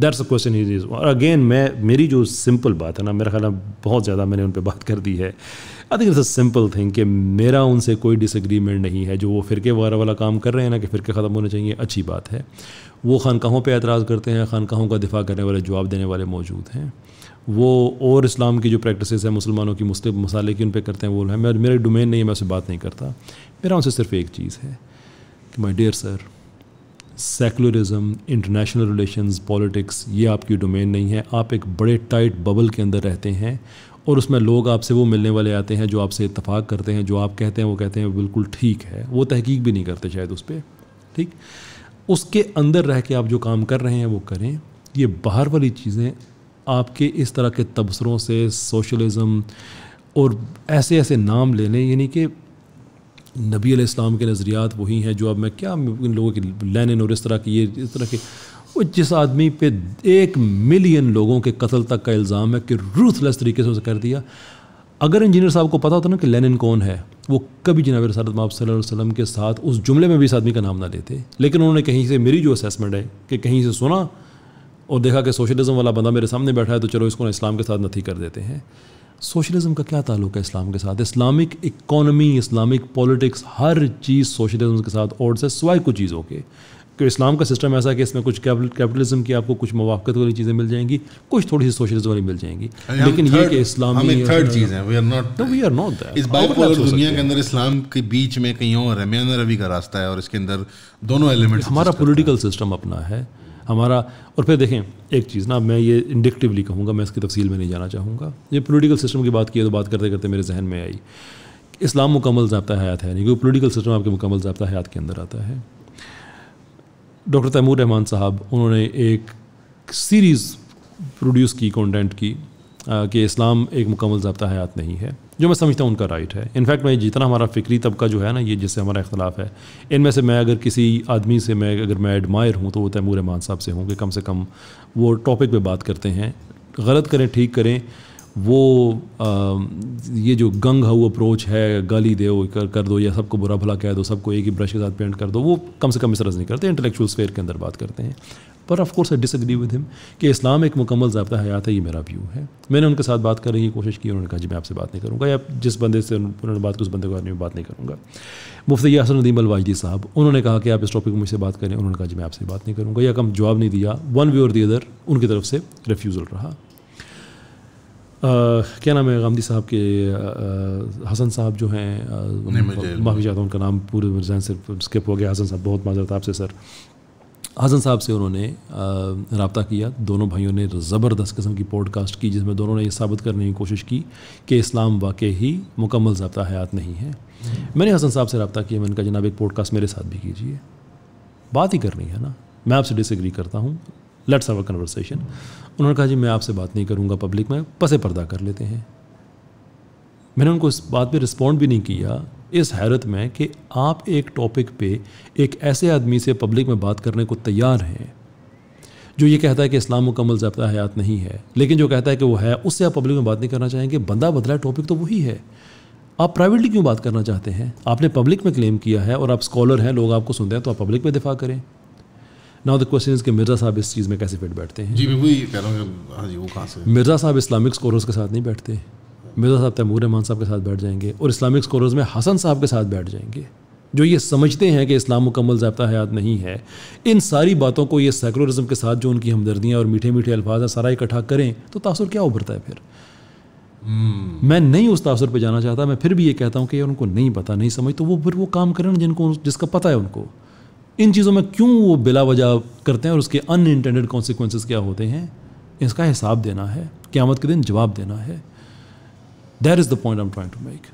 That's a question is is और अगेन मैं मेरी जो सिंपल बात है ना मेरा ख्याल बहुत ज़्यादा मैंने उन पर बात कर दी है I think it's a simple thing कि मेरा उनसे कोई डिसग्रीमेंट नहीं है जो वो फ़िरके वगैरह वाला काम कर रहे हैं ना कि फ़िरके ख़त्म होने चाहिए अच्छी बात है वो खानकाहों पर एतराज़ करते हैं खानकाहों का दिफा करने वाले जवाब देने वाले मौजूद हैं वो और इस्लाम की जो प्रैक्टिस हैं मुसलमानों की मुस्लिम मसाले की उन पर करते हैं वो है मेरा डोमेन नहीं है मैं उससे बात नहीं करता मेरा उनसे सिर्फ एक चीज़ है कि my dear sir secularism international relations politics ये आपकी डोमेन नहीं है आप एक बड़े टाइट बबल के अंदर रहते हैं और उसमें लोग आपसे वो मिलने वाले आते हैं जो आपसे इतफाक़ करते हैं जो आप कहते हैं वो कहते हैं बिल्कुल ठीक है वो तहकीक भी नहीं करते शायद उस पर ठीक उसके अंदर रह के आप जो काम कर रहे हैं वो करें ये बाहर वाली चीज़ें आपके इस तरह के तबसरों से सोशलिज़म और ऐसे ऐसे नाम लेने यानी कि नबी इस्लाम के नज़रियात वही हैं जो अब मैं क्या इन लोगों की लैन और इस तरह की ये इस तरह के वो जिस आदमी पे एक मिलियन लोगों के कत्ल तक का इल्ज़ाम है कि रूथलेस तरीके से उसे कर दिया अगर इंजीनियर साहब को पता होता ना कि लेनिन कौन है वो कभी जनाब सरत माप के साथ उस जुमले में भी इस आदमी का नाम ना लेते लेकिन उन्होंने कहीं से मेरी जो असेसमेंट है कि कहीं से सुना और देखा कि सोशलिज़म वाला बंदा मेरे सामने बैठा है तो चलो इसको इस्लाम के साथ नथी कर देते हैं सोशलिज्म का क्या ताल्लुक है इस्लाम के साथ इस्लामिक इकोनमी इस्लामिक पॉलिटिक्स हर चीज़ सोशलिज्म के साथ और से स्वाय कुछ चीज़ों के क्योंकि इस्लाम का सिस्टम ऐसा है कि इसमें कुछ कैपिटलिज्म की आपको कुछ मवाक़त वाली चीज़ें मिल जाएंगी कुछ थोड़ी सी सोशलिज्म वाली मिल जाएंगी लेकिन ये कि इस्लामी थर्ड चीज़ है we are not we are not इस मतलब दुनिया के अंदर इस्लाम के बीच में कहीं और है रवि का रास्ता है और इसके अंदर दोनों एलिमेंट्स हमारा पोलिटिकल सिस्टम अपना है हमारा और फिर देखें एक चीज़ ना मैं ये इंडिक्टिवली कहूँगा मैं इसकी तफसील में नहीं जाना चाहूँगा ये पोलिटिकल सिस्टम की बात की है तो बात करते करते मेरे जहन में आई इस्लाम मुकम्मल जबता हयात है नहीं क्योंकि पोलिटिकल सिस्टम आपके मुकम्मल जबता हयात के अंदर आता है डॉक्टर तैमूर रहमान साहब उन्होंने एक सीरीज़ प्रोड्यूस की कंटेंट की कि इस्लाम एक मुकम्मल जबता हयात नहीं है जो मैं समझता हूँ उनका राइट है इनफैक्ट मैं जितना हमारा फिक्री तबका जो है ना ये जिससे हमारा इख्तलाफ है इनमें से मैं अगर किसी आदमी से मैं अगर मैं एडमायर हूँ तो वो तैमूर अहमान साहब से हूँ कि कम से कम वो टॉपिक पे बात करते हैं गलत करें ठीक करें वो आ, ये जो गंग हाउ अप्रोच है गाली दे कर, कर दो या सबको बुरा भला कह दो सबको एक ही ब्रश के साथ पेंट कर दो वो कम से कम इस तरह नहीं करते इंटेलेक्चुअल स्फेयर के अंदर बात करते हैं पर of course I disagree with him कि इस्लाम एक मुकम्मल जबता हयात है ये मेरा व्यू है मैंने उनके साथ बात करने की कोशिश की उन्होंने कहा जी मैं आपसे बात नहीं करूँगा या जिस बंदे से उन्होंने बात की उस बंदे के बारे में बात नहीं करूँगा मुफ्ती यासन नदीम अलवाजदी साहब उन्होंने कहा कि आप इस टॉपिक में मुझसे बात करें उन्होंने कहा जी मैं आपसे बात नहीं करूँगा या कम जवाब नहीं दिया वन वे और दी अदर उनकी तरफ से रिफ्यूजल रहा Uh, क्या नाम है गांधी साहब के uh, हसन साहब जो हैं माफ़ी चाहता हूँ उनका नाम पूरे से स्किप हो गया हसन साहब बहुत माजरत आपसे सर हसन साहब से उन्होंने रबता किया दोनों भाइयों ने ज़बरदस्त किस्म की पॉडकास्ट की जिसमें दोनों ने यह साबित करने की कोशिश की कि इस्लाम वाकई ही मुकम्मल जबता हयात नहीं है मैंने हसन साहब से रबता किया मैंने कहा जनाब एक पॉडकास्ट मेरे साथ भी कीजिए बात ही करनी है ना मैं आपसे डिसग्री करता हूँ लेट्स आवर कन्वर्सेशन उन्होंने कहा जी मैं आपसे बात नहीं करूँगा पब्लिक में पसे पर्दा कर लेते हैं मैंने उनको इस बात पर रिस्पॉन्ड भी नहीं किया इस हैरत में कि आप एक टॉपिक पे एक ऐसे आदमी से पब्लिक में बात करने को तैयार हैं जो ये कहता है कि इस्लाम मुकम्मल जबता हयात नहीं है लेकिन जो कहता है कि वो है उससे आप पब्लिक में बात नहीं करना चाहेंगे बंदा बदला टॉपिक तो वही है आप प्राइवेटली क्यों बात करना चाहते हैं आपने पब्लिक में क्लेम किया है और आप स्कॉलर हैं लोग आपको सुनते हैं तो आप पब्लिक में दिफा करें नाउ द क्वेश्चन इज कि मिर्ज़ा साहब इस चीज़ में कैसे फिट बैठते हैं जी वही कह रहा हूँ हाँ मिर्ज़ा साहब इस्लामिक स्कॉलर्स के साथ नहीं बैठते मिर्ज़ा साहब तैमूर रहमान साहब के साथ बैठ जाएंगे और इस्लामिक स्कॉलर्स में हसन साहब के साथ बैठ जाएंगे जो ये समझते हैं कि इस्लाम मुकम्मल जबता हयात नहीं है इन सारी बातों को ये सेकुलरिज्म के साथ जो उनकी हमदर्दियाँ और मीठे मीठे अल्फाज हैं सारा इकट्ठा करें तो तासर क्या उभरता है फिर hmm. मैं नहीं उस तासर पर जाना चाहता मैं फिर भी ये कहता हूँ कि यार उनको नहीं पता नहीं समझ तो वो फिर वो काम करें जिनको जिसका पता है उनको इन चीज़ों में क्यों वो बिला वजह करते हैं और उसके अन इंटेंडेड कॉन्सिक्वेंस क्या होते हैं इसका हिसाब देना है क़्यामत के दिन जवाब देना है that is the point I am trying to make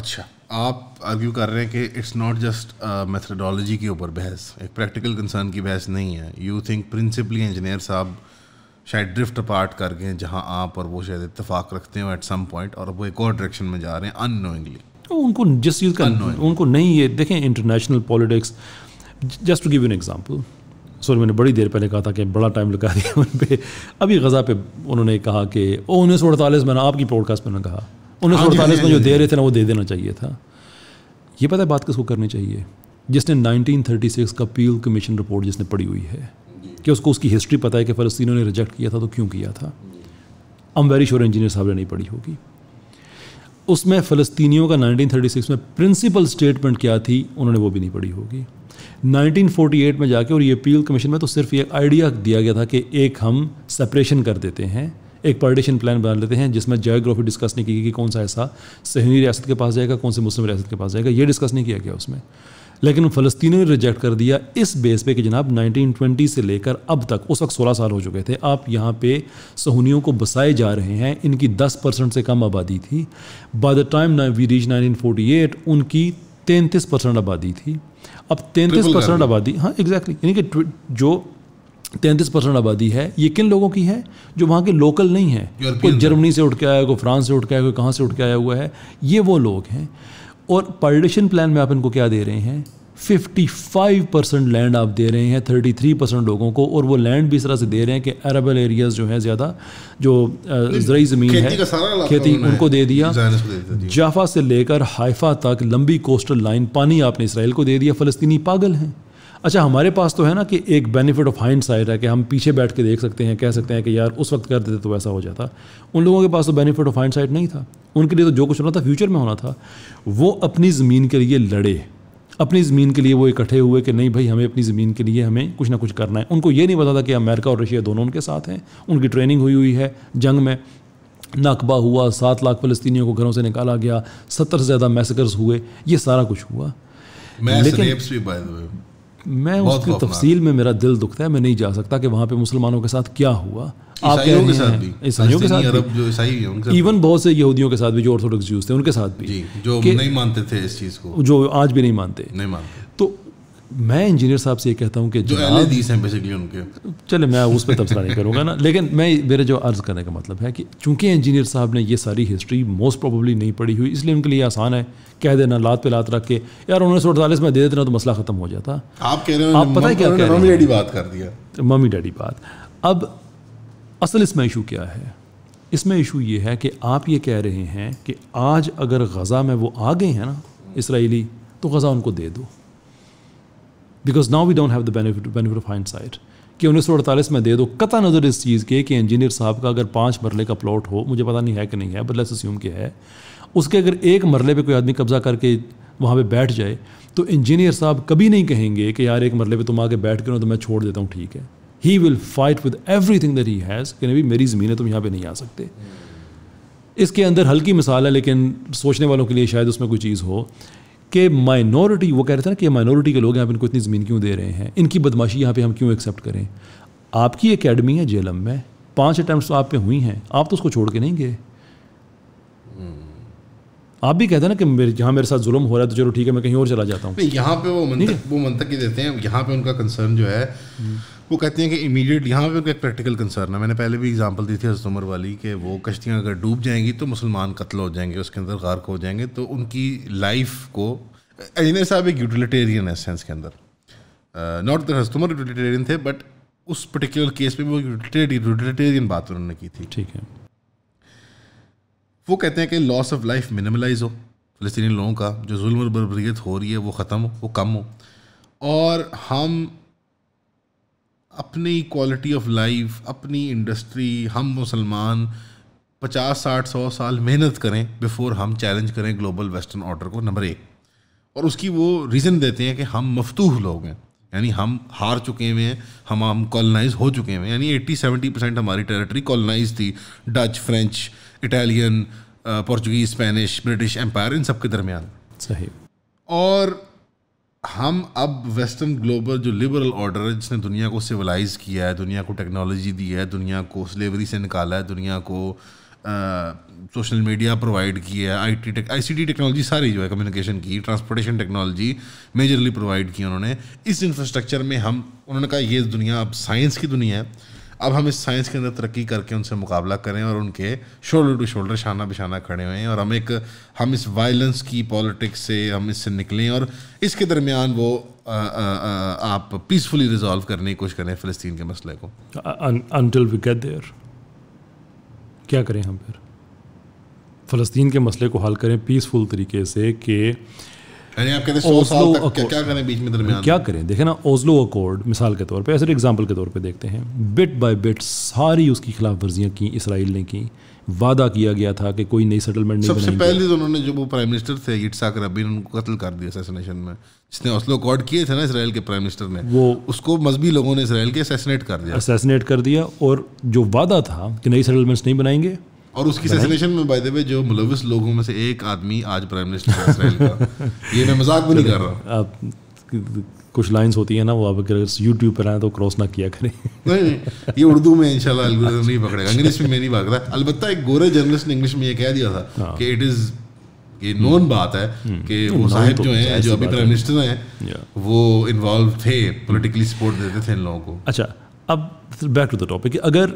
अच्छा आप आर्ग्यू कर रहे हैं कि इट्स नॉट जस्ट मेथडोलॉजी के ऊपर बहस एक प्रैक्टिकल कंसर्न की बहस नहीं है यू थिंक प्रिंसिपली इंजीनियर साहब शायद ड्रिफ्ट अपार्ट कर गए जहां आप और वो शायद इतफाक रखते हो एट सम पॉइंट और वो एक और डायरेक्शन में जा रहे हैं अनोइंगली तो उनको जिस चीज़ का उनको नहीं ये देखें international politics just to give an example sorry मैंने बड़ी देर पहले कहा था कि बड़ा टाइम लगा दिया उन पर अभी गज़ा पे उन्होंने कहा कि उन्नीस सौ अड़तालीस मैंने आपकी पॉडकास्ट में कहा उन्नीस सौ हाँ हाँ अड़तालीस में हाँ जो दे रहे थे ना वो दे देना चाहिए था ये पता है बात किसको करनी चाहिए जिसने 1936 का पील कमीशन रिपोर्ट जिसने पढ़ी हुई है कि उसको उसकी हिस्ट्री पता है कि फ़लस्तियों ने रिजेक्ट किया था तो क्यों किया था अम वेरी श्योर इंजीनियर साहब ने नहीं पढ़ी होगी उसमें फ़लस्तियों का 1936 में प्रिंसिपल स्टेटमेंट क्या थी उन्होंने वो भी नहीं पढ़ी होगी 1948 में जाके और ये अपील कमीशन में तो सिर्फ ये आइडिया दिया गया था कि एक हम सेपरेशन कर देते हैं एक पार्टीशन प्लान बना लेते हैं जिसमें जोग्राफी डिस्कस नहीं की गई कि कौन सा ऐसा सहनी रियासत के पास जाएगा कौन से मुस्लिम रियासत के पास जाएगा ये डिस्कस नहीं किया गया उसमें लेकिन फलस्तीनों ने रिजेक्ट कर दिया इस बेस पे कि जनाब 1920 से लेकर अब तक उस वक्त 16 साल हो चुके थे आप यहाँ पे सहूनियों को बसाए जा रहे हैं इनकी 10 परसेंट से कम आबादी थी by the time we reach 1948 उनकी तैंतीस परसेंट आबादी थी अब तैंतीस परसेंट आबादी हाँ एग्जैक्टली यानी कि जो तैंतीस परसेंट आबादी है ये किन लोगों की है जो वहाँ के लोकल नहीं है कोई जर्मनी से उठ के आया कोई फ्रांस से उठ के आया कोई कहाँ से उठ के आया हुआ है ये वो लोग हैं और पॉलिटिशन प्लान में आप इनको क्या दे रहे हैं 55 परसेंट लैंड आप दे रहे हैं 33 परसेंट लोगों को और वो लैंड भी इस तरह से दे रहे हैं कि अरबल एरियाज जो हैं ज़्यादा जो जरिए ज़मीन है खेती उनको दे दिया जाफा से लेकर हाइफा तक लंबी कोस्टल लाइन पानी आपने इसराइल को दे दिया फ़लस्तनी पागल हैं अच्छा हमारे पास तो है ना कि एक बेनिफिट ऑफ हाइंड साइड है कि हम पीछे बैठ के देख सकते हैं कह सकते हैं कि यार उस वक्त कर देते तो वैसा हो जाता उन लोगों के पास तो बेनिफिट ऑफ हाइंड साइड नहीं था उनके लिए तो जो कुछ होना था फ्यूचर में होना था वो अपनी ज़मीन के लिए लड़े अपनी ज़मीन के लिए वो इकट्ठे हुए कि नहीं भाई हमें अपनी ज़मीन के लिए हमें कुछ ना कुछ करना है उनको ये नहीं पता था कि अमेरिका और रशिया दोनों उनके साथ हैं उनकी ट्रेनिंग हुई हुई है जंग में नाकबा हुआ सात लाख फलस्तियों को घरों से निकाला गया सत्तर से ज़्यादा मैसेकर्स हुए ये सारा कुछ हुआ लेकिन मैं उसकी तफसील में मेरा दिल दुखता है मैं नहीं जा सकता कि वहाँ पे मुसलमानों के साथ क्या हुआ आप कह के साथ भी ईसाइयों के साथ अरब जो ईसाई इवन बहुत से यहूदियों के साथ भी जो ऑर्थोडॉक्स जूस थे उनके साथ भी जो नहीं मानते थे इस चीज़ को जो आज भी नहीं मानते नहीं मानते मैं इंजीनियर साहब से ये कहता हूँ कि जो हैं बेसिकली उनके चले मैं उस पर तबसरा नहीं करूँगा ना लेकिन मैं मेरे जो अर्ज़ करने का मतलब है कि चूंकि इंजीनियर साहब ने ये सारी हिस्ट्री मोस्ट प्रोबेबली नहीं पढ़ी हुई इसलिए उनके लिए आसान है कह देना लात पे लात रख के यार उन्नीस सौ अड़तालीस में दे देते ना तो मसला ख़त्म हो जाता आप कह रहे हो आप पता है क्या मम्मी डैडी बात कर दिया मम्मी डैडी बात अब असल इसमें इशू क्या है इसमें इशू ये है कि आप ये कह रहे हैं कि आज अगर गज़ा में वो आ गए हैं ना इसराइली तो गज़ा उनको दे दो because now we don't have the benefit benefit of hindsight कि उन्नीस सौ अड़तालीस में दे दो कता नज़र इस चीज़ के कि इंजीनियर साहब का अगर पाँच मरले का प्लॉट हो मुझे पता नहीं है कि नहीं है बदला अस्यूम के है उसके अगर एक मरले पर कोई आदमी कब्ज़ा करके वहाँ पर बैठ जाए तो इंजीनियर साहब कभी नहीं कहेंगे कि यार एक मरले पर तुम आगे बैठ के हो तो मैं छोड़ देता हूँ ठीक है he will fight with everything that he has कि नहीं मेरी ज़मीन है तुम यहाँ पर नहीं आ सकते इसके अंदर हल्की मिसाल है लेकिन सोचने वालों के लिए शायद उसमें कोई चीज़ हो कि माइनॉरिटी वो कह रहे थे ना कि माइनॉरिटी के लोग यहाँ पे इनको इतनी ज़मीन क्यों दे रहे हैं इनकी बदमाशी यहाँ पे हम क्यों एक्सेप्ट करें आपकी अकेडमी है जेलम में पांच अटैम्प्ट तो आप पे हुई हैं आप तो उसको छोड़ के नहीं गए आप भी कहते हैं ना कि मेरे जहाँ मेरे साथ जुल्म हो रहा है तो चलो ठीक है मैं कहीं और चला जाता हूँ यहाँ पे वो मंतक, वो मंतक ही देते हैं यहाँ पे उनका कंसर्न जो है हम्म। वो कहती हैं कि इमीडिएट यहाँ पे उनका एक प्रैक्टिकल कंसर्न है मैंने पहले भी एग्जांपल दी थी हजरत उमर वाली कि वो कश्तियाँ अगर डूब जाएंगी तो मुसलमान कत्ल हो जाएंगे उसके अंदर गार्क हो जाएंगे तो उनकी लाइफ को अजनर साहब एक यूटिलिटेरियन है सेंस के अंदर नॉट दर हजरत उमर यूटिलिटेरियन थे बट उस पर्टिकुलर केस में वो यूटिलिटेरियन बात उन्होंने की थी ठीक है वो कहते हैं कि लॉस ऑफ लाइफ मिनिमलाइज हो फलस्तनी लोगों का जो जुल्म और बरबरीत हो रही है वो ख़त्म हो वो कम हो और हम अपनी क्वालिटी ऑफ लाइफ अपनी इंडस्ट्री हम मुसलमान पचास साठ सौ साल मेहनत करें बिफोर हम चैलेंज करें ग्लोबल वेस्टर्न ऑर्डर को नंबर एक और उसकी वो रीज़न देते हैं कि हम मफतूह लोग हैं यानी हम हार चुके हुए हैं हम हम कॉलोनाइज हो चुके हैं यानी एट्टी सेवेंटी परसेंट हमारी टेरिटरी कॉलोनाइज थी Dutch French Italian Portuguese Spanish British empire इन सब के दरमियान सही और हम अब वेस्टर्न ग्लोबल जो लिबरल ऑर्डर है जिसने दुनिया को सिविलाइज किया है दुनिया को टेक्नोलॉजी दी है दुनिया को स्लेवरी से निकाला है दुनिया को सोशल मीडिया प्रोवाइड किया है I T tech I C T technology सारी जो है कम्युनिकेशन की ट्रांसपोर्टेशन टेक्नोलॉजी मेजरली प्रोवाइड की उन्होंने इस इंफ्रास्ट्रक्चर में हम उन्होंने कहा ये दुनिया अब साइंस की दुनिया है अब हम इस साइंस के अंदर तरक्की करके उनसे मुकाबला करें और उनके शोल्डर टू शोल्डर शाना बिशाना खड़े हुए हैं और हम एक हम इस वायलेंस की पॉलिटिक्स से हम इससे निकलें और इसके दरमियान वो आप पीसफुली रिजॉल्व करने की कोशिश करें फ़लस्तीन के मसले को गेट देयर क्या करें हम फिर फ़लस्तीन के मसले को हल करें पीसफुल तरीके से कि क्या, क्या करें बीच में दरमियान क्या करें देखें ना ओजलो अकॉर्ड मिसाल के तौर पर ऐसे एग्जाम्पल के तौर पर देखते हैं बिट बाई बिट सारी उसकी खिलाफ वर्जियाँ की इसराइल ने की वादा किया गया था कि कोई नई सेटलमेंट नहीं सबसे पहले तो उन्होंने जो वो प्राइम मिनिस्टर थे रबीन उनको कत्ल कर दिया असैसिनेशन में जिसने ऑस्लो अकॉर्ड किए थे ना इसराइल के प्राइम मिनिस्टर ने वो उसको मजहबी लोगों ने इसराइल के असैसिनेट कर दिया असैसिनेट कर दिया और जो वादा था कि नई सेटलमेंट्स नहीं बनाएंगे और उसकी सेसिनेशन में बाय द वे जो मुलविस लोगों में से एक आदमी आज प्राइम मिनिस्टर इसराइल का ये मैं मजाक भी नहीं कर रहा आप कुछ लाइंस होती है ना वो आप अगर यूट्यूब पर आए तो क्रॉस ना किया करें नहीं ये उर्दू में इंशाल्लाह एल्गोरिथम नहीं पकड़ेगा इंग्लिश में मैं नहीं भाग रहा एक गोरे जर्नलिस्ट ने इंग्लिश में ये कह दिया था हाँ। कि इट इज़ ये नोन बात है हम्म। कि वो साहिब तो जो हैं जो अभी प्राइम मिनिस्टर हैं वो इन्वॉल्व थे पॉलिटिकली सपोर्ट देते थे इन लोगों को अच्छा अब बैक टू द टॉपिक अगर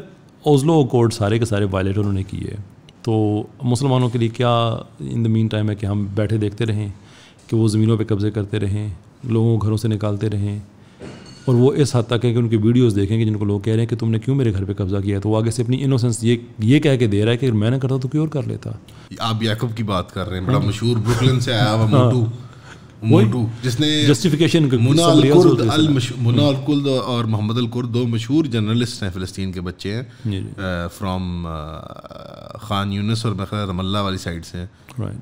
ओजलो कोड सारे के सारे वायलेट उन्होंने किए तो मुसलमानों के लिए क्या इन द मीन टाइम है कि हम बैठे देखते रहें कि वो ज़मीनों पे कब्ज़े करते रहें लोगों को घरों से निकालते रहें और वो इस हद तक है कि उनकी वीडियोस देखेंगे जिनको लोग कह रहे हैं कि तुमने क्यों मेरे घर पे कब्जा किया तो वो आगे से अपनी इनोसेंस ये ये कह के दे रहा है कि अगर मैंने करता तो क्यों और कर लेता आप याकब की बात कर रहे हैं बड़ा हाँ मशहूर ब्रुकलिन से आया हुआ हाँ। मोटू जिसने जस्टिफिकेशन मुनाकुर्द और मोहम्मद अलकुर्द दो मशहूर जर्नलिस्ट हैं फ़लस्तीन के बच्चे हैं फ्राम खान यूनस और मैं रमल्ला वाली साइड से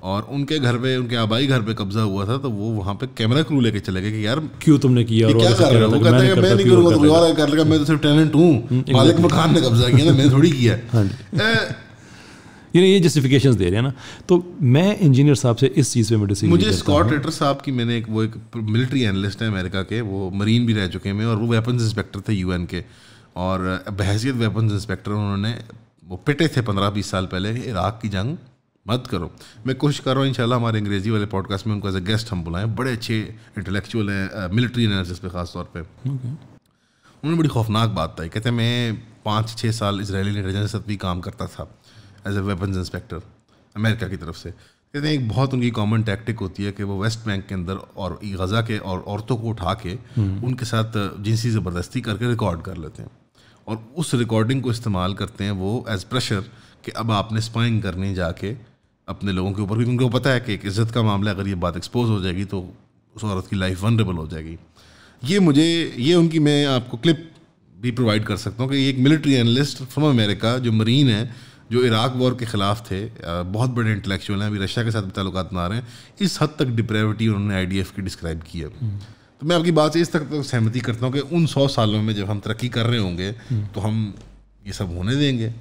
और उनके घर पे उनके आबाई घर पे कब्जा हुआ था तो वो वहाँ पे कैमरा क्रू लेके चले गए कि यार क्यों तुमने किया क्या कर रहे हो वो तो कहते हैं मैं नहीं करूँगा कर लेगा मैं तो सिर्फ टैलेंट हूँ *laughs* मालिक मकान ने कब्जा किया ना मैंने थोड़ी किया यानी ये जस्टिफिकेशन दे रहे हैं ना तो मैं इंजीनियर साहब से इस चीज़ पे मैं डिसीजन मुझे स्कॉट रेटर साहब की मैंने एक वो एक मिलिट्री एनालिस्ट है अमेरिका के वो मरीन भी रह चुके हैं और वो वेपन्स इंस्पेक्टर थे यू के और बहसीत वेपन्स इंस्पेक्टर उन्होंने वो पिटे थे पंद्रह बीस साल पहले इराक की जंग मत करो मैं कोशिश कर रहा हूँ इंशाल्लाह हमारे अंग्रेजी वाले पॉडकास्ट में उनको एज ए गेस्ट हम बुलाएं बड़े अच्छे इंटेलेक्चुअल हैं मिलिट्री एनालिसिस पे खास तौर पे okay. उन्होंने बड़ी खौफनाक बात बताई कहते हैं मैं पाँच छः साल इसराइली इंटेलिजेंस साथ भी काम करता था as a weapons inspector America की तरफ से कहते हैं एक बहुत उनकी कॉमन टैक्टिक होती है कि वो वेस्ट बैंक के अंदर और गज़ा के और औरतों को उठा के हम्म। उनके साथ जिनसी ज़बरदस्ती करके रिकॉर्ड कर लेते हैं और उस रिकॉर्डिंग को इस्तेमाल करते हैं वो एज़ प्रेशर कि अब आपने स्पाइंग करने जाके अपने लोगों के ऊपर क्योंकि उनको पता है कि एक इज़्ज़त का मामला अगर ये बात एक्सपोज हो जाएगी तो उस औरत की लाइफ वनरेबल हो जाएगी ये मुझे ये उनकी मैं आपको क्लिप भी प्रोवाइड कर सकता हूँ कि एक मिलिट्री एनालिस्ट फ्रॉम अमेरिका जो मरीन है जो इराक वॉर के ख़िलाफ़ थे बहुत बड़े इंटेलेक्चुअल हैं अभी रशिया के साथ भी तल्लत बना रहे हैं इस हद तक डिप्रेविटी उन्होंने आई की डिस्क्राइब की है हम्म। तो मैं आपकी बात से इस तक तक तो सहमति करता हूँ कि उन सौ सालों में जब हम तरक्की कर रहे होंगे हम्म। तो हम ये सब होने देंगे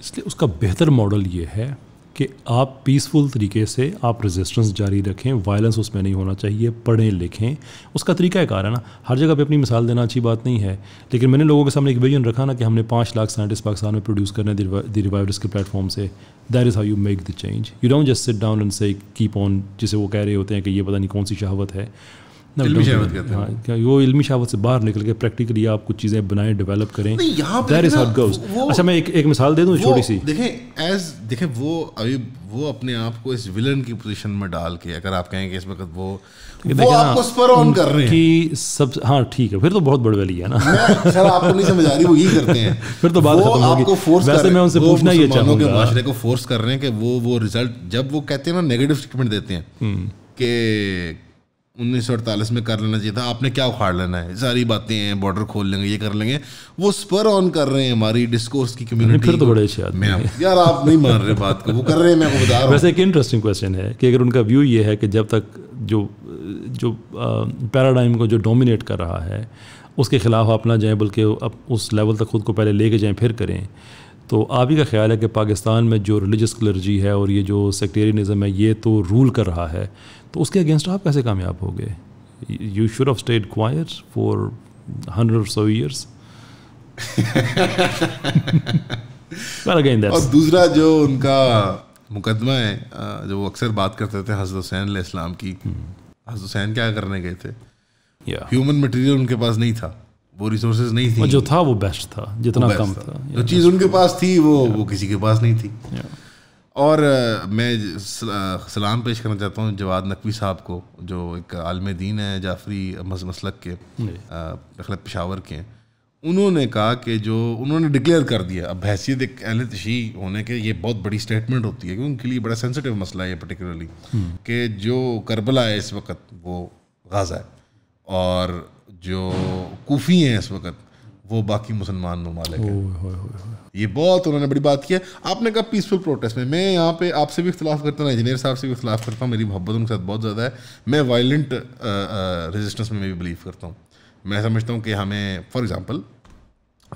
इसलिए उसका बेहतर मॉडल ये है कि आप पीसफुल तरीके से आप रेजिस्टेंस जारी रखें वायलेंस उसमें नहीं होना चाहिए पढ़ें लिखें उसका तरीका एक आ रहा है ना हर जगह पे अपनी मिसाल देना अच्छी बात नहीं है लेकिन मैंने लोगों के सामने एक विजन रखा ना कि हमने पाँच लाख साइंटिस्ट पाकिस्तान में प्रोड्यूस करने द रिवाइवर्स के प्लेटफॉर्म से that is how you make the change you don't just sit down and say keep on जिसे वो कह रहे होते हैं कि ये पता नहीं कौन सी शहावत है इल्मी शहावत हाँ, वो इल्मी शहावत से बाहर निकल के प्रैक्टिकली आप कुछ चीज़ें बनाएं डेवलप करें अच्छा मैं एक मिसाल दे दूँ छोटी सी देखें एज देखें वो अभी वो अपने आप को इस विलन की पोजीशन में डाल के अगर आप कहें कि इस वक्त वो वो आपको स्पर कर रहे हैं कि हाँ तो वो *laughs* फोर्स तो कर रहे हैं कि वो वो रिजल्ट जब वो कहते हैं ना नेगेटिव स्टेटमेंट देते हैं हम्म। कि उन्नीस में कर लेना चाहिए था आपने क्या उखाड़ लेना है सारी बातें हैं बॉर्डर खोल लेंगे ये कर लेंगे वो स्पर ऑन कर रहे हैं हमारी डिस्कोर्स की कम्युनिटी फिर तो बड़े अच्छे आदमी यार आप नहीं मान रहे बात को वो कर रहे हैं मैं बता रहा वैसे एक इंटरेस्टिंग क्वेश्चन है कि अगर उनका व्यू ये है कि जब तक जो जो पैराडाइम को जो डोमिनेट कर रहा है उसके खिलाफ आप ना जाएँ बल्कि अब उस लेवल तक खुद को पहले लेके जाएँ फिर करें तो आप ही का ख्याल है कि पाकिस्तान में जो रिलीजस क्लर्जी है और ये जो सेक्टेरियनिज़म है ये तो रूल कर रहा है तो उसके अगेंस्ट आप कैसे कामयाब हो गए you should of stayed quiet for hundred so years और दूसरा जो उनका मुकदमा है जो वो अक्सर बात करते थे हजरत हुसैन इस्लाम की हम्म। हजरत हुसैन क्या करने गए थे ह्यूमन yeah. मटेरियल उनके पास नहीं था वो रिसोर्सेज नहीं थी जो था वो बेस्ट था जितना कम था, था। जो चीज़ उनके पास थी वो वो किसी के पास नहीं थी yeah. और मैं सलाम पेश करना चाहता हूँ जवाद नकवी साहब को जो एक आलम दीन है जाफरी मसलक के अखलत पेशावर के उन्होंने कहा कि जो उन्होंने डिक्लेयर कर दिया अब हैसियत एक अहल तशी होने के ये बहुत बड़ी स्टेटमेंट होती है क्योंकि उनके लिए बड़ा सेंसिटिव मसला है ये पर्टिकुलरली हम्म। कि जो करबला है इस वक्त वो गाज़ा है और जो कोफ़ी हैं इस वक्त वो बाकी मुसलमान ममालिक ये बहुत उन्होंने बड़ी बात की है आपने कहा पीसफुल प्रोटेस्ट में मैं यहाँ पे आपसे भी इख्तलाफ करता हूँ इंजीनियर साहब से भी इख्तलाफ करता हूँ मेरी मोहब्बत उनके साथ बहुत ज़्यादा है मैं वायलेंट रेजिस्टेंस uh, uh, में भी बिलीव करता हूँ मैं समझता हूँ कि हमें फॉर एग्ज़ाम्पल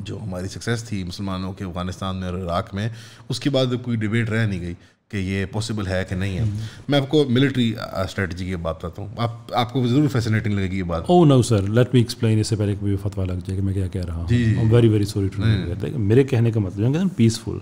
जो हमारी सक्सेस थी मुसलमानों के अफगानिस्तान में और इराक में उसके बाद कोई डिबेट रह नहीं गई कि ये पॉसिबल है कि नहीं है हम्म। मैं आपको मिलिट्री स्ट्रेटजी uh, की बात बताता हूँ आप आपको ज़रूर फैसिनेटिंग लगेगी ये बात oh no sir let me explain इससे पहले कोई फतवा लग जाए कि मैं क्या कह रहा हूँ वेरी वेरी सॉरी टू मेरे कहने का मतलब पीसफुल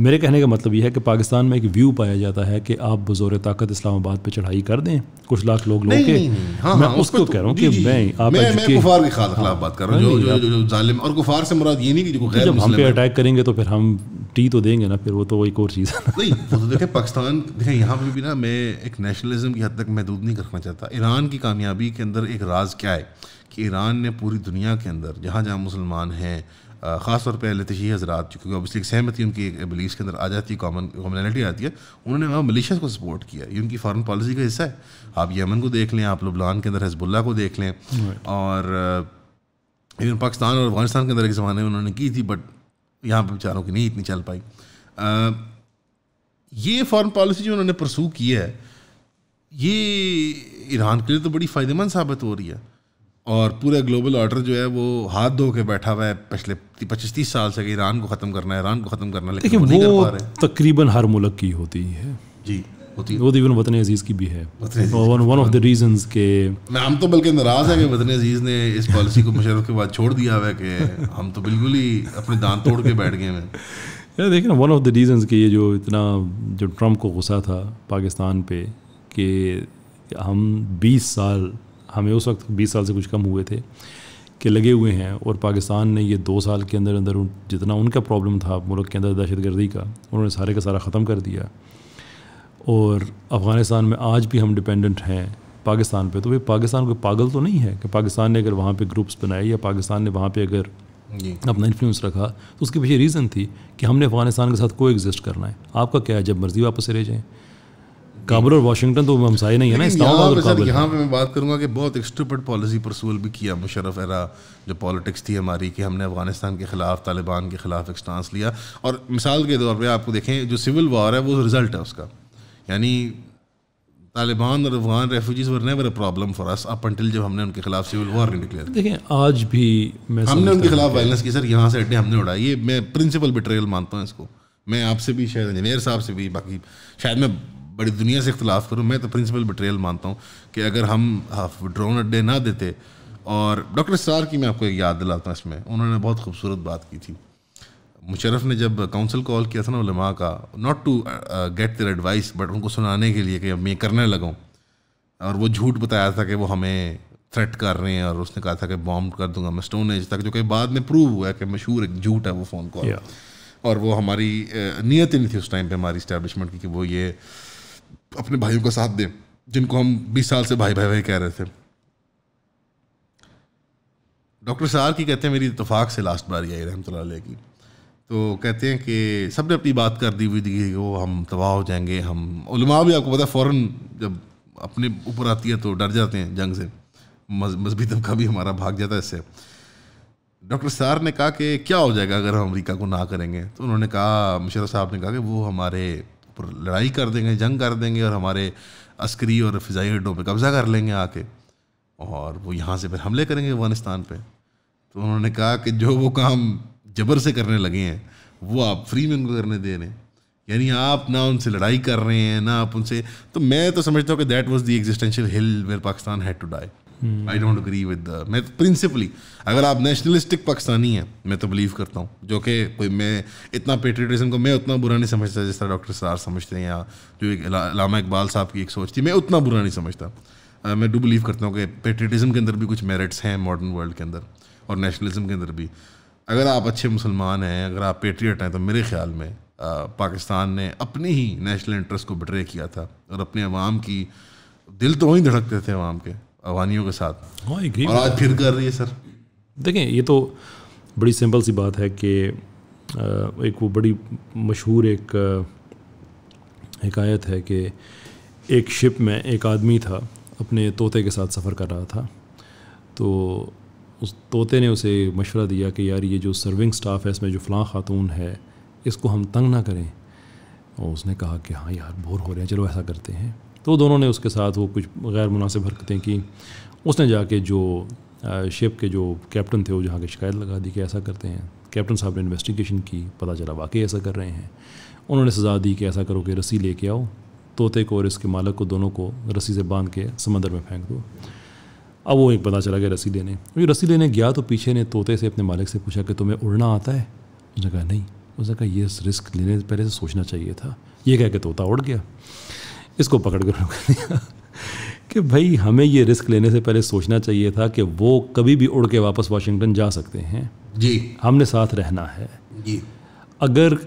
मेरे कहने का मतलब यह है कि पाकिस्तान में एक व्यू पाया जाता है कि आप बजोर ताकत इस्लामाबाद पे चढ़ाई कर दें कुछ लाख लोग लोग हाँ, मैं हाँ, उसको तो कह रहा हूँ कि मैं आप मैं, मैं कुफार के खिलाफ हाँ, बात कर रहा हाँ हूँ जो, जो, जो, और कुफार से मुराद ये नहीं कि जो गैर जब हम पे अटैक करेंगे तो फिर हम टी तो देंगे ना फिर वो तो एक और चीज़ है तो देखिए पाकिस्तान देखें यहाँ पर भी ना मैं एक नेशनलिज्म की हद तक महदूद नहीं रखना चाहता ईरान की कामयाबी के अंदर एक राज क्या है कि ईरान ने पूरी दुनिया के अंदर जहाँ जहाँ मुसलमान हैं ख़ास तौर पर लतशी हजरात क्योंकि ऑब्वियसली सहमति उनकी बिलीफ के अंदर आ जाती है कॉमन कॉमनैलिटी आती है उन्होंने वहाँ मलेशिया को सपोर्ट किया ये उनकी फॉरन पॉलिसी का हिस्सा है आप यमन को देख लें आप लुबलान के अंदर हजबुल्ला को देख लें और इवन uh, पाकिस्तान और अफगानिस्तान के अंदर एक ज़माने में उन्होंने की थी बट यहाँ पर बेचारों की नहीं इतनी चल पाई uh, ये फॉरेन पॉलिसी जो उन्होंने प्रसू की है ये ईरान के लिए तो बड़ी फ़ायदेमंद साबित हो रही है और पूरा ग्लोबल ऑर्डर जो है वो हाथ धो के बैठा हुआ है पिछले पच्चीस तीस साल से कि ईरान को ख़त्म करना है ईरान को ख़त्म करना है लेकिन वो, वो तकरीबन हर मुल्क की होती है जी होती है वो इवन वतन अजीज़ की भी है वन ऑफ द रीजंस के मैं हम तो बल्कि नाराज़ है कि वतन अजीज़ ने इस पॉलिसी को मुशरफ के बाद छोड़ दिया हुआ है कि हम तो बिल्कुल ही अपने दांत तोड़ के बैठ गए हैं देखिए ना वन ऑफ द रीजंस कि ये जो इतना जो ट्रम्प को गुस्सा था पाकिस्तान पे कि हम 20 साल हमें उस वक्त बीस साल से कुछ कम हुए थे के लगे हुए हैं और पाकिस्तान ने ये दो साल के अंदर अंदर जितना उनका प्रॉब्लम था मुल्क के अंदर दहशत गर्दी का उन्होंने सारे का सारा ख़त्म कर दिया और अफ़गानिस्तान में आज भी हम डिपेंडेंट हैं पाकिस्तान पे तो भाई पाकिस्तान को पागल तो नहीं है कि पाकिस्तान ने अगर वहाँ पे ग्रुप्स बनाए या पाकिस्तान ने वहाँ पे अगर अपना इन्फ्लुएंस रखा तो उसके पीछे रीज़न थी कि हमने अफगानिस्तान के साथ को एग्जिस्ट करना है आपका क्या है जब मर्ज़ी वापस चले जाएँ काबुल और वाशिंगटन तो हमसाई नहीं है ना इस्लामाबाद और काबुल यहाँ पे मैं बात करूँगा कि बहुत एक्सट्रपट पॉलिसी परसूल भी किया मुशरफ एरा जो पॉलिटिक्स थी हमारी कि हमने अफगानिस्तान के ख़िलाफ़ तालिबान के ख़िलाफ़ एक स्टांस लिया और मिसाल के तौर पर आपको देखें जो सिविल वॉर है वो रिज़ल्ट है उसका यानी तालिबान और Afghan refugees were never a problem for us up until जब हमने उनके खिलाफ सिविल वॉर नहीं डिक्लेयर देखें आज भी मैं हमने उनके खिलाफ वायलेंस की सर यहाँ से अड्डे हमने उड़ाई ये मैं प्रिंसिपल बिट्रेयल मानता हूँ इसको मैं आपसे भी शायद इंजीनियर साहब से भी बाकी शायद मैं बड़ी दुनिया से इख्तलाफ करूँ मैं तो प्रिंसिपल बटरेल मानता हूँ कि अगर हम ड्रोन अड्डे ना देते और डॉक्टर सार की मैं आपको एक याद दिलाता हूँ इसमें उन्होंने बहुत खूबसूरत बात की थी मुशरफ ने जब काउंसिल कॉल किया था ना उलमा का not to get their advice but उनको सुनाने के लिए कि अब मैं करने लगाऊँ और वो झूठ बताया था कि वो हमें थ्रेट कर रहे हैं और उसने कहा था कि बॉम्ब कर दूंगा मैं स्टोन एज तक जो कि बाद में प्रूव हुआ है कि मशहूर एक झूठ है वो फ़ोन कॉल yeah. और वो हमारी uh, नीयत ही नहीं थी उस टाइम पे हमारी इस्टेबलिशमेंट की कि वो ये अपने भाइयों का साथ दें जिनको हम बीस साल से भाई भाई भाई कह रहे थे डॉक्टर सार की कहते हैं मेरी इतफाक़ से लास्ट बार आई रहमत की तो कहते हैं कि सब ने अपनी बात कर दी हुई थी वो हम तबाह हो जाएंगे हम उलमा भी आपको पता है फ़ौर जब अपने ऊपर आती है तो डर जाते हैं जंग से मजहबी तबका भी हमारा भाग जाता है इससे डॉक्टर सार ने कहा कि क्या हो जाएगा अगर हम अमरीका को ना करेंगे तो उन्होंने कहा मुशर साहब ने कहा कि वो हमारे ऊपर लड़ाई कर देंगे जंग कर देंगे और हमारे अस्करी और फ़जाई अड्डों पर कब्ज़ा कर लेंगे आके और वो यहाँ से फिर हमले करेंगे अफगानिस्तान पर तो उन्होंने कहा कि जो वो काम जबर से करने लगे हैं वो आप फ्री में उनको करने दे रहे हैं यानी आप ना उनसे लड़ाई कर रहे हैं ना आप उनसे तो मैं तो समझता हूँ कि that was the existential hill where Pakistan had to die I don't agree with मैं प्रिंसिपली अगर आप नेशनलिस्टिक पाकिस्तानी हैं मैं तो बिलीव करता हूँ जो कि कोई मैं इतना पेट्रियटिज्म को मैं उतना बुरा नहीं समझता जिस तरह डॉक्टर सार समझते हैं या जो एक लामा इकबाल साहब की एक सोच थी मैं उतना बुरा नहीं समझता uh, मैं डू बिलीव करता हूँ कि पेट्रियटिज्म के अंदर भी कुछ मेरिट्स हैं मॉडर्न वर्ल्ड के अंदर और नेशनलिज्म के अंदर भी अगर आप अच्छे मुसलमान हैं अगर आप पेट्रियट हैं तो मेरे ख्याल में पाकिस्तान ने अपने ही नेशनल इंटरेस्ट को बट्रे किया था और अपने अवाम की दिल तो वहीं धड़कते थे अवाम के अवानियों के साथ हाँ, और आज फिर कर रही है सर देखें ये तो बड़ी सिंपल सी बात है कि एक वो बड़ी मशहूर एक हकायत है कि एक शिप में एक आदमी था अपने तोते के साथ सफ़र कर रहा था तो उस तोते ने उसे मशवरा दिया कि यार ये जो सर्विंग स्टाफ है इसमें जो फ़लाँ ख़ातून है इसको हम तंग ना करें और उसने कहा कि हाँ यार बोर हो रहे हैं चलो ऐसा करते हैं तो दोनों ने उसके साथ वो कुछ गैर मुनासिब हरकतें की उसने जाके जो शिप के जो कैप्टन थे वो जहाँ की शिकायत लगा दी कि ऐसा करते हैं कैप्टन साहब ने इन्वेस्टिगेशन की पता चला वाकई ऐसा कर रहे हैं उन्होंने सज़ा दी कि ऐसा करो कि रस्सी लेके आओ तोते को और इसके मालक को दोनों को रस्सी से बांध के समंदर में फेंक दो अब वो एक पता चला गया रस्सी लेने ये रस्सी लेने गया तो पीछे ने तोते से अपने मालिक से पूछा कि तुम्हें उड़ना आता है उसने कहा नहीं उसने कहा यह रिस्क लेने पहले से सोचना चाहिए था ये कह के तोता उड़ गया इसको पकड़ कर रोक दिया कि भाई हमें ये रिस्क लेने से पहले सोचना चाहिए था कि वो कभी भी उड़ के वापस वाशिंगटन जा सकते हैं जी हमने साथ रहना है जी अगर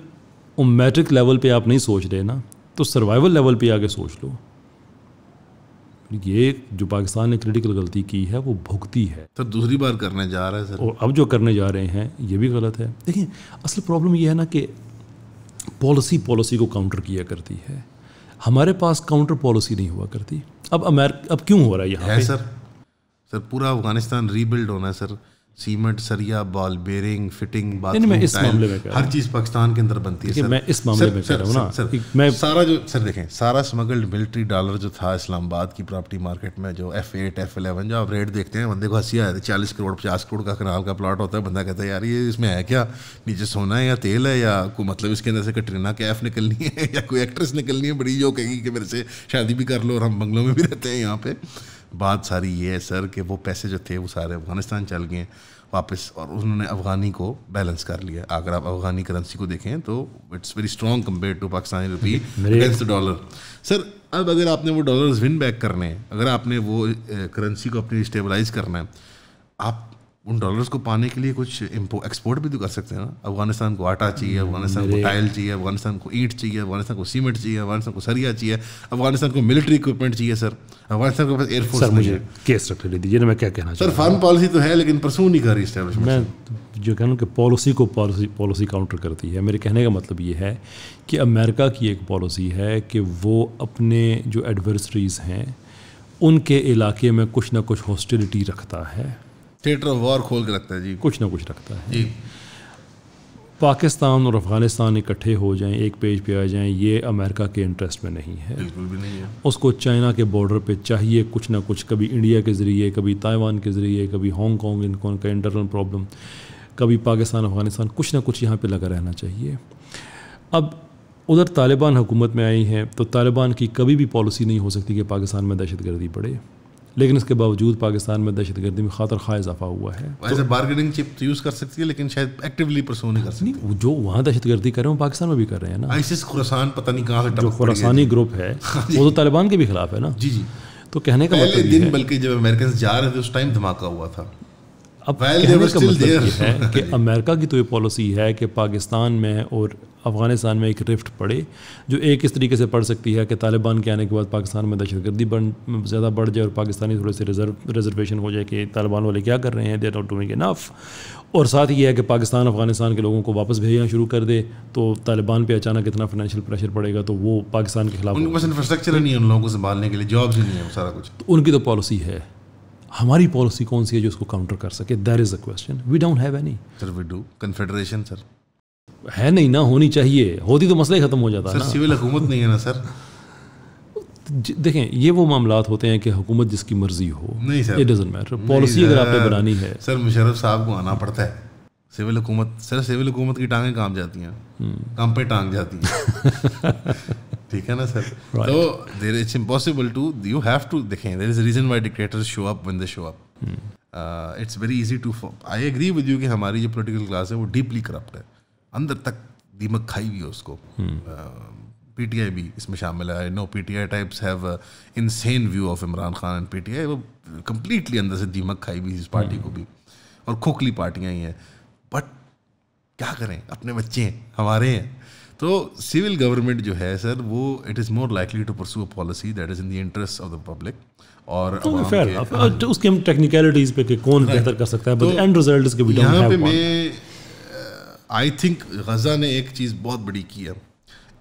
मैट्रिक लेवल पे आप नहीं सोच रहे ना तो सर्वाइवल लेवल पे आके सोच लो ये जो पाकिस्तान ने क्रिटिकल गलती की है वो भुगती है सर तो दूसरी बार करने जा रहा है सर और अब जो करने जा रहे हैं ये भी गलत है देखिए असल प्रॉब्लम ये है ना कि पॉलिसी पॉलिसी को काउंटर किया करती है हमारे पास काउंटर पॉलिसी नहीं हुआ करती अब अमेरिका अब क्यों हो रहा है यहाँ है सर सर पूरा अफगानिस्तान रीबिल्ड होना है सर सीमेंट सरिया बॉल बेरिंग फिटिंग नहीं, इस मामले में हर चीज पाकिस्तान के अंदर बनती है मैं इस मामले में कह रहा हूँ ना सर, मैं सारा जो सर देखें सारा स्मगल्ड मिलिट्री डॉलर जो था इस्लामाबाद की प्रॉपर्टी मार्केट में जो एफ एट एफ एलेवन जो आप रेट देखते हैं बंदे को हंसी आया था चालीस करोड़ पचास करोड़ का कनाल का प्लाट होता है बंदा कहता है यार ये इसमें है क्या नीचे सोना है या तेल है या कोई मतलब इसके अंदर से कटरीना कैफ निकलनी है *laughs* या कोई एक्ट्रेस निकलनी है बड़ी जो कहेगी कि मेरे से शादी भी कर लो और हम बंगलों में भी रहते हैं यहाँ पे बात सारी ये है सर कि वो पैसे जो थे वो सारे अफगानिस्तान चल गए वापस और उन्होंने अफगानी को बैलेंस कर लिया अगर आप अफगानी करेंसी को देखें तो it's very strong compare to Pakistani rupee against dollar sir अब अगर आपने वो डॉलर्स विन बैक करने हैं अगर आपने वो करेंसी को अपनी स्टेबलाइज करना है आप उन डॉलर्स को पाने के लिए कुछ एक्सपोर्ट भी तो कर सकते हैं ना अफगानिस्तान को आटा चाहिए हम्म, अफगानिस्तान को टाइल चाहिए अफगानिस्तान को ईट चाहिए अफगानिस्तान को सीमेंट चाहिए अफगानिस्तान को सरिया चाहिए अफगानिस्तान को मिलिट्री इक्विपमेंट चाहिए सर अफगानिस्तान के पास एयरफोर्स मुझे केस रख ले दीजिए मैं क्या कहना सर फॉरन पॉलिसी तो है लेकिन परसू नहीं कर रही मैं जो कहना कि पॉलिसी को पॉलिसी पॉलिसी काउंटर करती है मेरे कहने का मतलब ये है कि अमेरिका की एक पॉलिसी है कि वो अपने जो एडवर्सरीज़ हैं उनके इलाके में कुछ ना कुछ हॉस्टिलिटी रखता है थिएटर ऑफ वॉर खोल के रखता है जी कुछ ना कुछ रखता है जी पाकिस्तान और अफ़गानिस्तान इकट्ठे हो जाएं एक पेज पे आ जाएं ये अमेरिका के इंटरेस्ट में नहीं है बिल्कुल भी नहीं है उसको चाइना के बॉर्डर पे चाहिए कुछ ना कुछ कभी इंडिया के ज़रिए कभी ताइवान के ज़रिए कभी हांगकॉन्ग इनको उनका इंटरनल प्रॉब्लम कभी पाकिस्तान अफ़गानिस्तान कुछ ना कुछ यहाँ पर लगा रहना चाहिए अब उधर तालिबान हुकूमत में आई हैं तो तालिबान की कभी भी पॉलिसी नहीं हो सकती कि पाकिस्तान में दहशतगर्दी बढ़े लेकिन इसके बावजूद पाकिस्तान में दहशत गर्दी में खातर खा इजाफा हुआ है तो, बार्गेनिंग चिप तो यूज़ कर सकती है लेकिन शायद एक्टिवली परसों नहीं कर सकती नहीं, जो वहाँ दहशत गर्दी कर रहे हैं वो पाकिस्तान में भी कर रहे हैं ना आइसिस खुरासान पता नहीं कहाँ से जो खुरासानी ग्रुप है *laughs* हाँ वो तो तालिबान के भी खिलाफ है ना जी जी तो कहने का मतलब दिन बल्कि जब अमेरिकन जा रहे थे उस टाइम धमाका हुआ था अब well, कहने का मतलब ये है कि *laughs* अमेरिका की तो ये पॉलिसी है कि पाकिस्तान में और अफगानिस्तान में एक रिफ्ट पड़े जो एक इस तरीके से पड़ सकती है कि तालिबान के आने के बाद पाकिस्तान में दहशतगर्दी बन ज़्यादा बढ़ जाए और पाकिस्तानी थोड़े से रिजर्व रिजर्वेशन हो जाए कि तालिबान वाले क्या कर रहे हैं देर नॉट डूइंग इनफ और साथ ही यह है कि पाकिस्तान अफगानिस्तान के लोगों को वापस भेजना शुरू कर दे तो तालिबान पे अचानक इतना फाइनेंशियल प्रेशर पड़ेगा तो वो पाकिस्तान के खिलाफ उनके पास इंफ्रास्ट्रक्चर नहीं है उन लोगों को संभालने के लिए जॉब्स ही नहीं है सारा कुछ तो उनकी तो पॉलिसी है हमारी पॉलिसी कौन सी है जो उसको काउंटर कर सके there is a question we don't have any sir we do confederation sir है नहीं ना होनी चाहिए होती तो मसला ही ख़त्म हो जाता है सिविल हुकूमत नहीं है ना सर देखें ये वो मामला होते हैं कि हुकूमत जिसकी मर्जी हो नहीं sir it doesn't matter policy अगर आपने बनानी है सर मुशरफ साहब को आना पड़ता है सिविल हुकूमत सर सिविल हुकूमत की टांगें काम जाती हैं हम्म। काम पे टांग जाती हैं *laughs* ठीक है ना सर तो there it's impossible to you have to देखें there is reason why dictator show up one the show up it's very easy to I agree with you कि हमारी जो पोलिटिकल क्लास है वो डीपली करप्ट है अंदर तक दीमक खाई हुई है उसको पी टी आई भी इसमें शामिल है no P T I types have insane view of Imran Khan and P T I वो कम्प्लीटली अंदर से दीमक खाई हुई इस पार्टी hmm. को भी और खोखली पार्टियाँ ही हैं बट क्या करें अपने बच्चे हैं हमारे हैं तो सिविल गवर्नमेंट जो है सर वो it is more likely to pursue a policy that is in the interest of the public और तो के, तो उसके हम टेक्निकलिटीज पे के कौन बेहतर कर सकता है but end result is we don't pay मैं आई थिंक गजा ने एक चीज़ बहुत बड़ी की है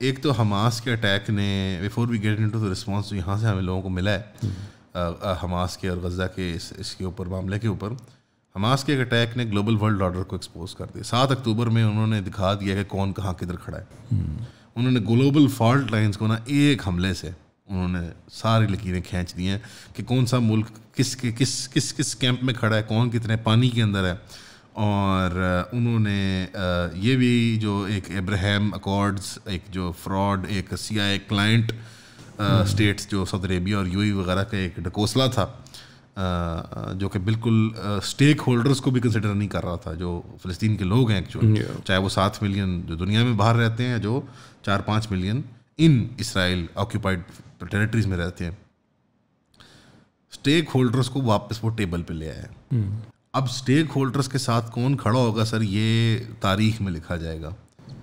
एक तो हमास के अटैक ने before we get into the response जो यहाँ से हमें लोगों को मिला है हमास हम्म। uh, uh, के और गजा के इस इसके ऊपर मामले के ऊपर हमास के एक अटैक ने ग्लोबल वर्ल्ड ऑर्डर को एक्सपोज कर दिया सात अक्टूबर में उन्होंने दिखा दिया कि कौन कहाँ किधर खड़ा है हम्म। उन्होंने ग्लोबल फॉल्ट लाइंस को ना एक हमले से उन्होंने सारी लकीरें खींच दी हैं कि कौन सा मुल्क किस किस किस किस, किस कैंप में खड़ा है कौन कितने पानी के अंदर है और उन्होंने ये भी जो एक इब्राहिम अकॉर्ड्स एक जो फ्रॉड एक सी आई क्लाइंट स्टेट्स जो सऊदी अरेबिया और यूएई e वगैरह का एक डकोसला था जो कि बिल्कुल स्टेक होल्डर्स को भी कंसिडर नहीं कर रहा था जो फ़लस्तीन के लोग हैं एक्चुअली चाहे वो सात मिलियन जो दुनिया में बाहर रहते हैं जो चार पाँच million in Israel occupied territories में रहते हैं स्टेक होल्डर्स को वापस वो टेबल पे ले आए hmm. अब स्टेक होल्डर्स के साथ कौन खड़ा होगा सर ये तारीख में लिखा जाएगा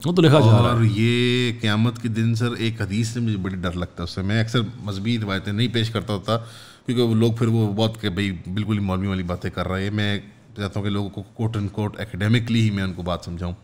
वो तो लिखा जा रहा है ये क़्यामत के दिन सर एक हदीस से मुझे बड़ी डर लगता है उससे मैं अक्सर मजहबी रवायतें नहीं पेश करता होता क्योंकि लोग फिर वो बहुत के भाई बिल्कुल ही मौलवी वाली बातें कर रहे हैं मैं चाहता हूँ कि लोगों को कोट एंड कोट एकेडमिकली ही मैं उनको बात समझाऊँ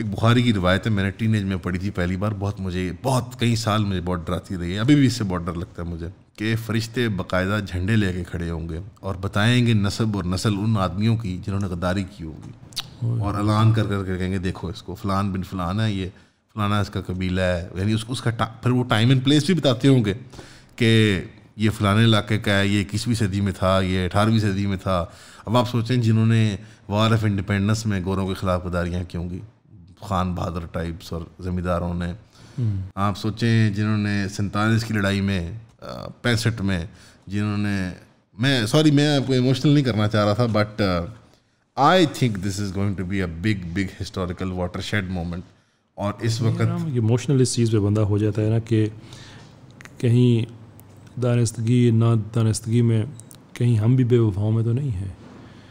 एक बुखारी की रिवायत है मैंने टीन एज में पढ़ी थी पहली बार बहुत मुझे बहुत कई साल मुझे बहुत डराती रही है अभी भी इससे बहुत डर लगता है मुझे कि फरिश्ते बाकायदा झंडे लेके खड़े होंगे और बताएंगे नस्ब और नस्ल उन आदमियों की जिन्होंने गद्दारी की होगी और ऐलान कर करके कहेंगे देखो इसको फ़लान बिन फ़लान है ये फलाना इसका कबीला है यानी उस, उसका फिर वो टाइम एंड प्लेस भी बताते होंगे कि ये फलाने इलाके का है ये इक्कीसवीं सदी में था ये अठारहवीं सदी में था अब आप सोचें जिन्होंने वार ऑफ इंडिपेंडेंस में गोरों के खिलाफ क्यों की खान बहादुर टाइप्स और ज़मींदारों ने हम्म। आप सोचें जिन्होंने सैंतालीस की लड़ाई में पैंसठ में जिन्होंने मैं सॉरी मैं आपको इमोशनल नहीं करना चाह रहा था but I think this is going to be a big big historical watershed moment और इस वक्त इमोशनल इस चीज़ पे बंदा हो जाता है ना कि कहीं दानस्तगी ना दानस्तगी में कहीं हम भी बेवफाओं में तो नहीं है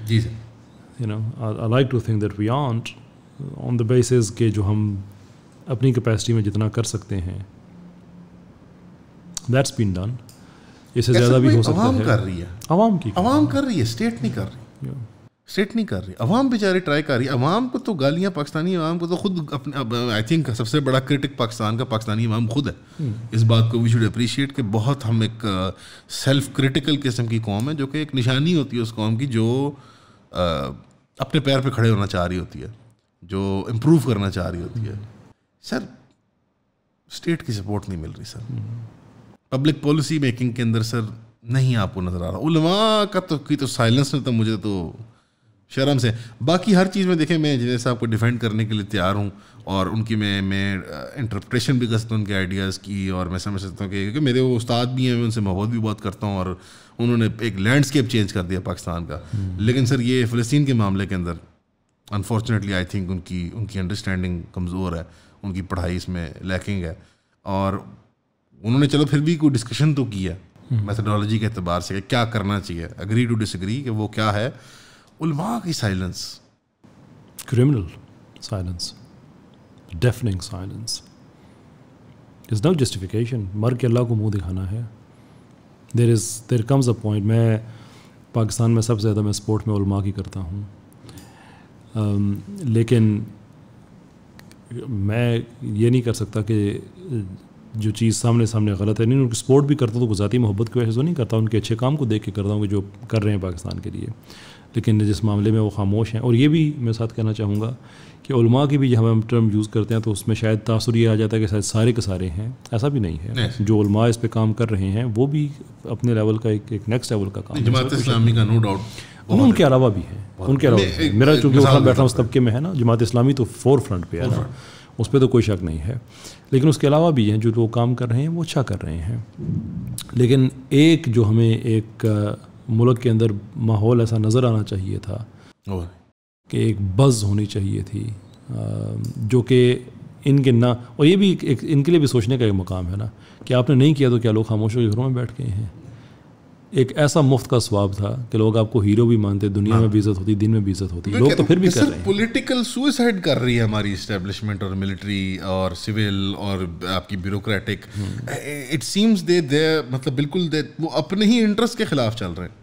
जी sir you know I like to think that we ought on the basis के जो हम अपनी कैपेसिटी में जितना कर सकते हैं दैट्स बीन डन इससे ज़्यादा भी हो सकता है आवाम कर रही है आवाम की आवाम हाँ। कर रही है स्टेट नहीं कर रही स्टेट नहीं कर रही अवाम बेचारे ट्राई कर रही है अवाम को तो गालियाँ पाकिस्तानी अवाम को तो खुद अपने आई थिंक सबसे बड़ा क्रिटिक पाकिस्तान का पाकिस्तानी अवाम खुद है हम्म। इस बात को वी शुड अप्रिशिएट कि बहुत हम एक सेल्फ क्रिटिकल किस्म की कौम है जो कि एक निशानी होती है उस कौम की जो आ, अपने पैर पर खड़े होना चाह रही होती है जो इम्प्रूव करना चाह रही होती है सर स्टेट की सपोर्ट नहीं मिल रही सर पब्लिक पॉलिसी मेकिंग के अंदर सर नहीं आपको नज़र आ रहा उलमा का तो की तो साइलेंस ने तो मुझे तो शर्म से बाकी हर चीज़ में देखें मैं जिन्हें साहब को डिफेंड करने के लिए तैयार हूँ और उनकी मैं मैं इंटरप्रटेशन भी कर सकता हूँ उनके आइडियाज़ की और मैं समझ सकता हूँ कि क्योंकि मेरे वो उस्ताद भी हैं मैं उनसे मोहब्बत भी बहुत करता हूँ और उन्होंने एक लैंडस्केप चेंज कर दिया पाकिस्तान का हम्म। लेकिन सर ये फ़लस्तीन के मामले के अंदर अनफॉर्चुनेटली आई थिंक उनकी उनकी अंडरस्टैंडिंग कमज़ोर है उनकी पढ़ाई इसमें लैकिंग है और उन्होंने चलो फिर भी कोई डिस्कशन तो किया मैथडोलॉजी हम्म। के अतबार से क्या करना चाहिए अग्री टू डिसग्री कि वो क्या है उलमा की silence criminal silence deafening silence is no justification मर के अल्लाह को मुंह दिखाना है there is there comes a point मैं पाकिस्तान में सबसे ज़्यादा मैं स्पोर्ट में उलमा की करता हूँ um, लेकिन मैं ये नहीं कर सकता कि जो चीज़ सामने सामने गलत है नहीं उनकी सपोर्ट भी करता तो ज़ाती मोहब्बत की वजह से तो नहीं करता उनके अच्छे काम को देख के करता हूँ कि जो कर रहे हैं पाकिस्तान के लिए लेकिन जिस मामले में वो खामोश हैं और ये भी मैं साथ कहना चाहूँगा कि उलमा की भी जब हम टर्म यूज़ करते हैं तो उसमें शायद तासर ये आ जाता है कि शायद सारे के सारे हैं ऐसा भी नहीं है नहीं। जो उलमा इस पर काम कर रहे हैं वो भी अपने लेवल का एक एक नेक्स्ट लेवल का काम जमात तो इस्लामी का नो डाउट उनके अलावा भी है उनके अलावा मेरा चूँकि वहाँ बैठा उस तबके में है ना जमात इस्लामी तो फोर फ्रंट पे है ना उस पर तो कोई शक नहीं है लेकिन उसके अलावा भी हैं जो लोग काम कर रहे हैं वो अच्छा कर रहे हैं लेकिन एक जो हमें एक मुल्क के अंदर माहौल ऐसा नज़र आना चाहिए था कि एक बज़ होनी चाहिए थी जो कि इनके ना और ये भी एक, इनके लिए भी सोचने का एक मुकाम है ना कि आपने नहीं किया तो क्या लोग खामोशों के घरों में बैठ गए हैं एक ऐसा मुफ्त का स्वाब था कि लोग आपको हीरो भी मानते दुनिया में हाँ। भी इज्जत होती दिन में भी इज्जत होती लोग तो फिर भी कर रहे हैं पॉलिटिकल सुसाइड कर रही है हमारी इस्टेब्लिशमेंट और मिलिट्री और सिविल और आपकी bureaucratic it seems they they मतलब बिल्कुल दे वो अपने ही इंटरेस्ट के खिलाफ चल रहे हैं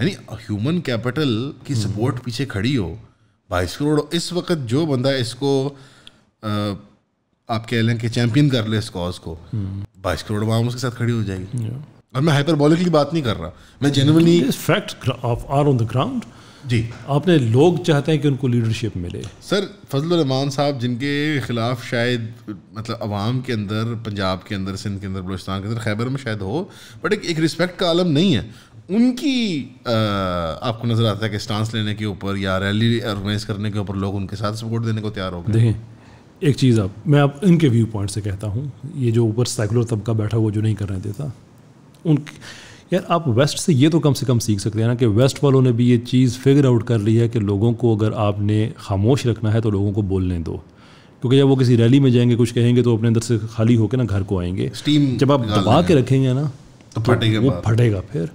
यानी ह्यूमन कैपिटल की सपोर्ट हम्म। पीछे खड़ी हो बाईस करोड़ इस वक्त जो बंदा इसको आप कह लें कि चैंपियन कर ले इस कॉज को हम्म। बाईस करोड़ वहाँ उसके साथ खड़ी हो जाएगी और मैं हाइपरबोलिकली बात नहीं कर रहा मैं genuinely fact of are on the ground जी आपने लोग चाहते हैं कि उनको लीडरशिप मिले सर फजल रहमान साहब जिनके खिलाफ शायद मतलब अवाम के अंदर पंजाब के अंदर सिंध के अंदर बलोचिस्तान के अंदर खैबर में शायद हो बट एक, एक रिस्पेक्ट का आलम नहीं है उनकी आ, आपको नज़र आता है कि स्टांस लेने के ऊपर या रैली ऑर्गेनाइज करने के ऊपर लोग उनके साथ सपोर्ट देने को तैयार हो गए देखें एक चीज़ आप मैं आप इनके व्यू पॉइंट से कहता हूँ ये जो ऊपर साइकुलर तबका बैठा हुआ जो नहीं करने देता उन यार आप वेस्ट से ये तो कम से कम सीख सकते हैं ना कि वेस्ट वालों ने भी ये चीज़ फिगर आउट कर ली है कि लोगों को अगर आपने खामोश रखना है तो लोगों को बोलने दो क्योंकि जब वो किसी रैली में जाएंगे कुछ कहेंगे तो अपने अंदर से खाली होकर ना घर को आएंगे स्टीम जब आप दबा के रखेंगे ना तो फटेगा तो वो फटेगा फिर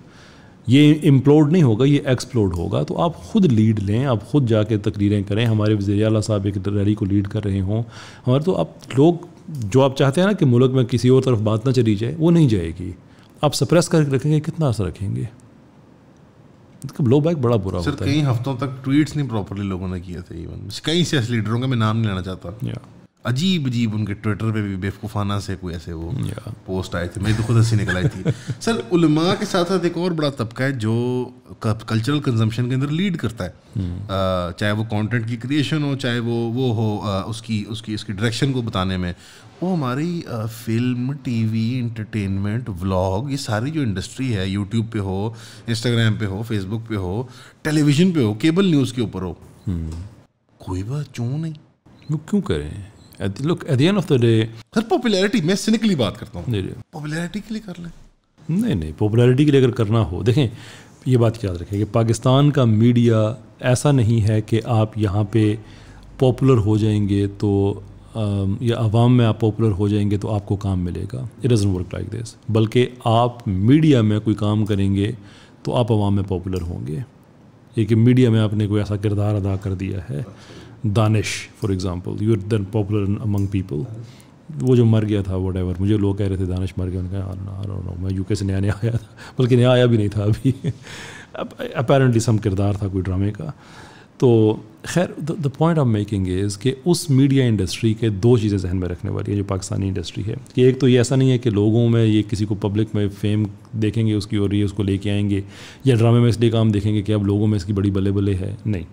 ये इम्प्लोड नहीं होगा ये एक्सप्लोड होगा तो आप खुद लीड लें आप खुद जाके तकरीरें करें हमारे वजी अला साहब एक रैली को लीड कर रहे हों हमारे तो आप लोग जो आप चाहते हैं ना कि मुल्क में किसी और तरफ बात ना चली जाए वो नहीं जाएगी आप सप्रेस करके रखेंगे कितना असर रखेंगे लो मतलब बैक बड़ा बुरा सर होता कई हफ्तों तक ट्वीट्स नहीं प्रॉपरली लोगों ने किए थे इवन कई से ऐसे लीडरों का मैं नाम नहीं लेना चाहता अजीब अजीब उनके ट्विटर पे भी बेवकूफ़ाना से कोई ऐसे वो पोस्ट आए थे मेरी तो खुद हंसी निकल आई थी *laughs* सर उलमा के साथ साथ एक और बड़ा तबका है जो कल्चरल कंजम्पशन के अंदर लीड करता है hmm. चाहे वो कंटेंट की क्रिएशन हो चाहे वो वो हो आ, उसकी उसकी उसकी डायरेक्शन को बताने में वो हमारी फिल्म टीवी इंटरटेनमेंट व्लॉग ये सारी जो इंडस्ट्री है यूट्यूब पे हो इंस्टाग्राम पे हो फेसबुक पे हो टेलीविजन पे हो केबल न्यूज़ के ऊपर हो हम्म। कोई बात क्यों नहीं वो क्यों करें look at the end of the day sir popularity मैं सिनिकली बात करता हूँ पॉपुलैरिटी के लिए कर लें नहीं नहीं पॉपुलैरिटी के लिए अगर करना हो देखें ये बात याद रखें कि पाकिस्तान का मीडिया ऐसा नहीं है कि आप यहाँ पे पॉपुलर हो जाएंगे तो या आवाम में आप पॉपुलर हो जाएंगे तो आपको काम मिलेगा it doesn't work like this बल्कि आप मीडिया में कोई काम करेंगे तो आप आवाम में पॉपुलर होंगे एक मीडिया में आपने कोई ऐसा किरदार अदा कर दिया है Danish for example you are then popular among people वो जो मर गया था वट एवर मुझे लोग कह रहे थे दानिश मर गया उनका मैं यू से नया नया आया था *laughs* बल्कि नया आया भी नहीं था अभी अपेरेंटली *laughs* सम किरदार था कोई ड्रामे का तो खैर the point of making is कि उस मीडिया इंडस्ट्री के दो चीज़ें जहन में रखने वाली है जो पाकिस्तानी इंडस्ट्री है कि एक तो ये ऐसा नहीं है कि लोगों में ये किसी को पब्लिक में फेम देखेंगे उसकी और ये उसको लेके आएंगे या ड्रामे में इसलिए काम देखेंगे कि अब लोगों में इसकी बड़ी बल्ले बल्ले है नहीं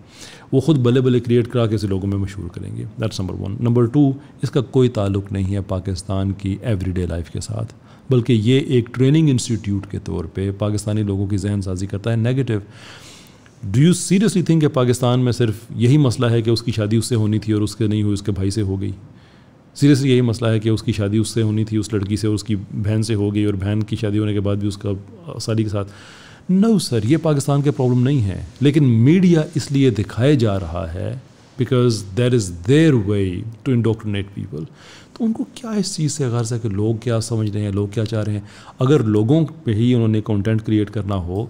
वो ख़ुद बल्ले बल्ले क्रिएट करा के इसे लोगों में मशहूर करेंगे that's number one number two इसका कोई ताल्लुक नहीं है पाकिस्तान की एवरीडे लाइफ के साथ बल्कि ये एक ट्रेनिंग इंस्टीट्यूट के तौर पर पाकिस्तानी लोगों की जहन साजी करता है negative do you seriously think Pakistan में सिर्फ यही मसला है कि उसकी शादी उससे होनी थी और उसके नहीं हुई उसके भाई से हो गई सीरियसली यही मसला है कि उसकी शादी उससे होनी थी उस लड़की से और उसकी बहन से हो गई और बहन की शादी होने के बाद भी उसका साली के साथ नो सर ये पाकिस्तान का प्रॉब्लम नहीं है लेकिन मीडिया इसलिए दिखाया जा रहा है because there is their way to indoctrinate people तो उनको क्या इस चीज़ से गर्ज है कि लोग क्या समझ रहे हैं लोग क्या चाह रहे हैं अगर लोगों पर ही उन्होंने कंटेंट क्रिएट करना हो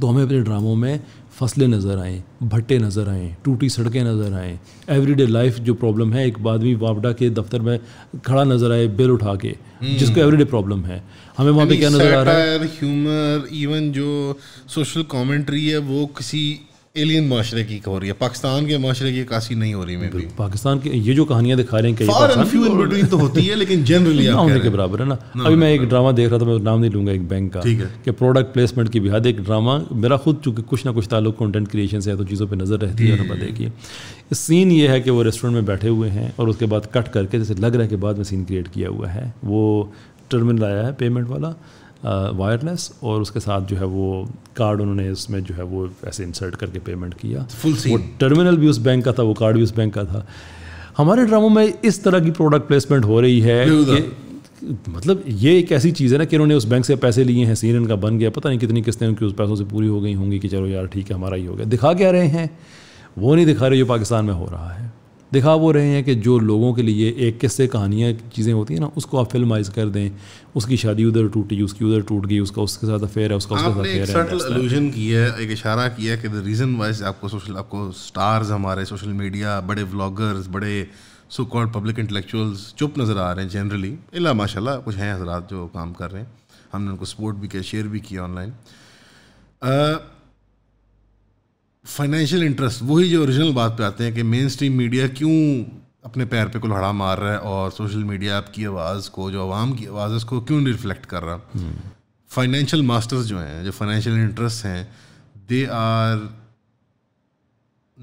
तो हमें अपने ड्रामों में फसलें नज़र आएँ भट्टे नज़र आएँ टूटी सड़कें नज़र आएँ एवरीडे लाइफ जो प्रॉब्लम है एक आदमी वापडा के दफ्तर में खड़ा नज़र आए बिल उठा के हम्म। जिसको एवरीडे प्रॉब्लम है हमें वहाँ पे क्या नजर आ रहा है ह्यूमर इवन जो सोशल कमेंट्री है वो किसी एलियन माशरे की हो रही है पाकिस्तान के माशरे की काशी नहीं हो रही में पाकिस्तान की ये जो कहानियां दिखा रहे हैं कई तो होती है लेकिन जनरली होने के बराबर है ना अभी मैं एक ड्रामा देख रहा था मैं नाम नहीं लूंगा एक बैंक का कि प्रोडक्ट प्लेसमेंट की बिहार एक ड्रामा मेरा खुद चूंकि कुछ ना कुछ ताल्लुक कंटेंट क्रिएशन से है तो चीज़ों पर नज़र रहती है और देखिए सीन ये है कि वो रेस्टोरेंट में बैठे हुए हैं और उसके बाद कट करके जैसे लग रहा है कि बाद में सीन क्रिएट किया हुआ है वो टर्मिनल आया है पेमेंट वाला वायरलेस और उसके साथ जो है वो कार्ड उन्होंने इसमें जो है वो ऐसे इंसर्ट करके पेमेंट किया फुल वो टर्मिनल भी उस बैंक का था वो कार्ड भी उस बैंक का था हमारे ड्रामों में इस तरह की प्रोडक्ट प्लेसमेंट हो रही है मतलब ये एक ऐसी चीज़ है ना कि उन्होंने उस बैंक से पैसे लिए हैं सीन इनका बन गया पता नहीं कितनी किस्तें उनकी उस पैसों से पूरी हो गई होंगी कि चलो यार ठीक है हमारा ही हो गया दिखा क्या रहे हैं वो नहीं दिखा रहे जो पाकिस्तान में हो रहा है दिखा वो रहे हैं कि जो लोगों के लिए एक किस्से कहानियाँ चीज़ें होती हैं ना उसको आप फिल्माइज कर दें उसकी शादी उधर टूटी उसकी उधर टूट गई उसका उसके साथ अफेयर है उसका उसके साथ अफेयर है किया है एक इशारा किया कि द रीज़न वाइज आपको सोशल आपको स्टार्स हमारे सोशल मीडिया बड़े व्लॉगर्स बड़े सो कॉल्ड पब्लिक इंटेलेक्चुअल्स चुप नज़र आ रहे हैं जनरली इला माशाल्लाह कुछ हैं हजरात जो काम कर रहे हैं हमने उनको सपोर्ट भी किया शेयर भी किया ऑनलाइन फाइनेंशियल इंटरेस्ट वही जो ओरिजिनल बात पे आते हैं कि मेन स्ट्रीम मीडिया क्यों अपने पैर पे कुल्हाड़ा मार रहा है और सोशल मीडिया आपकी आवाज़ को जो आवाम की आवाज़ है उसको क्यों रिफ्लेक्ट कर रहा फाइनेंशियल मास्टर्स जो हैं जो फाइनेंशियल इंटरेस्ट हैं दे आर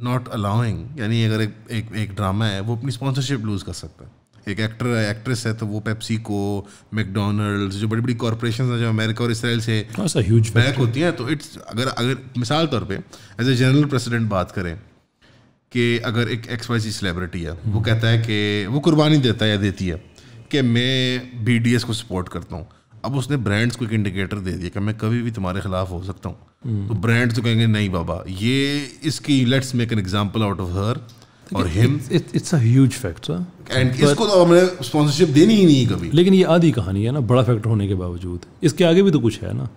नॉट अलाउिंग यानी अगर एक, एक ड्रामा है वो अपनी स्पॉन्सरशिप लूज़ कर सकता है एक एक्टर एक्ट्रेस है तो वो पेप्सी को मैकडोनल्ड्स जो बड़ी बड़ी कॉरपोरेशन है जो अमेरिका और इसराइल से बैक हाँ, होती हैं तो इट्स अगर अगर मिसाल तौर पर एज ए जनरल प्रेसिडेंट बात करें कि अगर एक एक्स वाई सी सेलिब्रिटी है वो कहता है कि वो कुर्बानी देता है या देती है कि मैं बी डी एस को सपोर्ट करता हूँ अब उसने ब्रांड्स को एक इंडिकेटर दे दिया कि मैं कभी भी तुम्हारे खिलाफ हो सकता हूँ hmm. तो ब्रांड्स तो कहेंगे नहीं बाबा ये इसकी let's make an example out of her और him it's a huge factor and इसको तो हमने स्पॉन्सरशिप देनी ही नहीं कभी लेकिन ये आधी कहानी है ना बड़ा फैक्टर होने के बावजूद इसके आगे भी तो कुछ है ना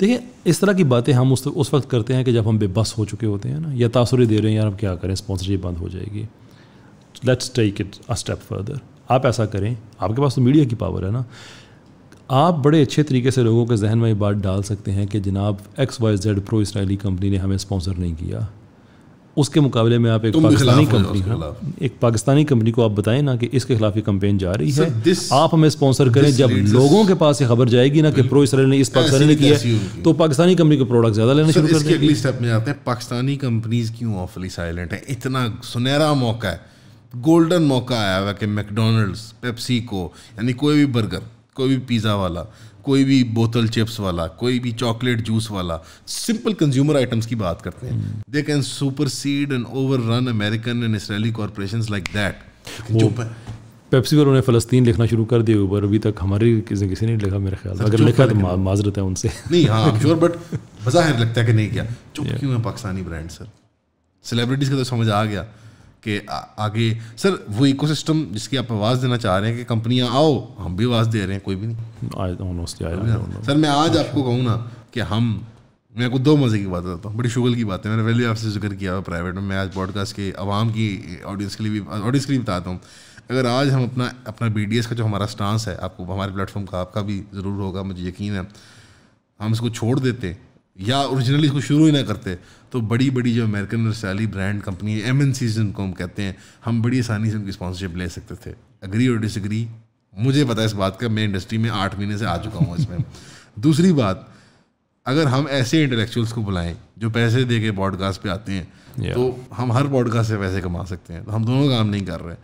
देखिए इस तरह की बातें हम उस उस वक्त करते हैं कि जब हम बेबस हो चुके होते हैं ना या तासुरी दे रहे हैं यार हम क्या करें स्पॉन्सरशिप बंद हो जाएगी let's take it a step further आप ऐसा करें आपके पास तो मीडिया की पावर है ना आप बड़े अच्छे तरीके से लोगों के जहन में ये बात डाल सकते हैं कि जनाब X Y Z pro Israeli company ने हमें स्पॉन्सर नहीं किया उसके मुकाबले में आप एक पाकिस्तानी कंपनी हाँ, एक पाकिस्तानी कंपनी को आप बताएं ना कि इसके खिलाफ ये कंपेन जा रही है आप हमें स्पॉन्सर करें जब लोगों के पास ये खबर जाएगी ना कि प्रो hmm. इसराइल ने इस पाकिस्तानी ने किया तो पाकिस्तानी कंपनी के प्रोडक्ट ज्यादा लेना शुरू कर अगली स्टेप में आते हैं पाकिस्तानी कंपनीज क्यों ऑफली साइलेंट है इतना सुनहरा मौका है गोल्डन मौका आया हुआ कि मैकडोनल्ड्स पेप्सी को यानी कोई भी बर्गर कोई भी पिज़्ज़ा वाला कोई भी बोतल चिप्स वाला कोई भी चॉकलेट जूस वाला सिंपल कंज्यूमर आइटम्स की बात करते हैं they can supersede and overrun American and Israeli corporation like that जो पेप्सी पर उन्हें फ़लस्तीन लिखना शुरू कर दिया ऊपर अभी तक हमारे किसी किसी ने लिखा मेरे ख्याल अच्छा, अगर लिखा तो माजरत है उनसे नहीं हाँ श्योर बट *laughs* बज़ाहिर लगता है कि नहीं क्या चुप क्यों है पाकिस्तानी ब्रांड सर सेलिब्रिटीज़ का तो समझ आ गया के आगे सर वो इकोसिस्टम जिसकी आप आवाज़ देना चाह रहे हैं कि कंपनियां आओ हम भी आवाज़ दे रहे हैं कोई भी नहीं I honestly, I सर मैं आज आपको कहूँ ना कि हम मैं आपको दो मज़े की बात बताता हूँ बड़ी शुगल की बात है मैंने पहले आपसे जिक्र किया हुआ प्राइवेट में मैं आज पॉडकास्ट के आवाम की ऑडियंस के लिए भी ऑडियंस के लिए बताता हूँ अगर आज हम अपना अपना बी का जो हमारा स्टांस है आपको हमारे प्लेटफॉर्म का आपका भी ज़रूर होगा मुझे यकीन है हम इसको छोड़ देते हैं या ओरिजिनली इसको शुरू ही ना करते तो बड़ी बड़ी जो अमेरिकन और सैली brand company M N Cs जिनको हम कहते हैं हम बड़ी आसानी से उनकी स्पॉन्सरशिप ले सकते थे अग्री और डिसग्री मुझे पता है इस बात का मैं इंडस्ट्री में आठ महीने से आ चुका हूँ इसमें *laughs* दूसरी बात अगर हम ऐसे इंटेलेक्चुअल्स को बुलाएं जो पैसे दे के पॉडकास्ट पे आते हैं yeah. तो हम हर पॉडकास्ट से पैसे कमा सकते हैं तो हम दोनों काम नहीं कर रहे हैं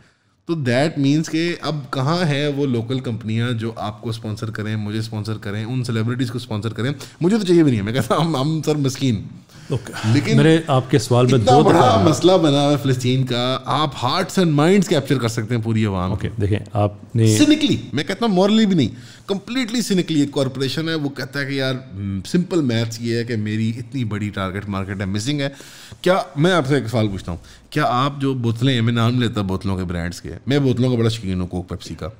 तो दैट मीन्स के अब कहाँ है वो लोकल कंपनियाँ जो आपको स्पॉन्सर करें मुझे स्पॉन्सर करें उन सेलिब्रिटीज़ को स्पॉन्सर करें मुझे तो चाहिए भी नहीं है मैं कहता हम हम सर मस्किन लेकिन मेरे आपके सवाल में दो बड़ा मसला बना है फिलिस्तीन का आप हार्ट्स एंड माइंड्स कैप्चर कर सकते हैं पूरी आवाम ओके देखें आपने सिनिकली मैं कहता हूँ मॉरली भी नहीं कंप्लीटली सिनिकली एक कॉरपोरेशन है वो कहता है कि यार सिंपल हम्म, मैथ्स ये है कि मेरी इतनी बड़ी टारगेट मार्केट है मिसिंग है क्या मैं आपसे एक सवाल पूछता हूँ क्या आप जो बोतलें मैं M&M नाम लेता बोतलों के ब्रांड्स के मैं बोतलों का बड़ा शौकीन हूँ कोक पेप्सी का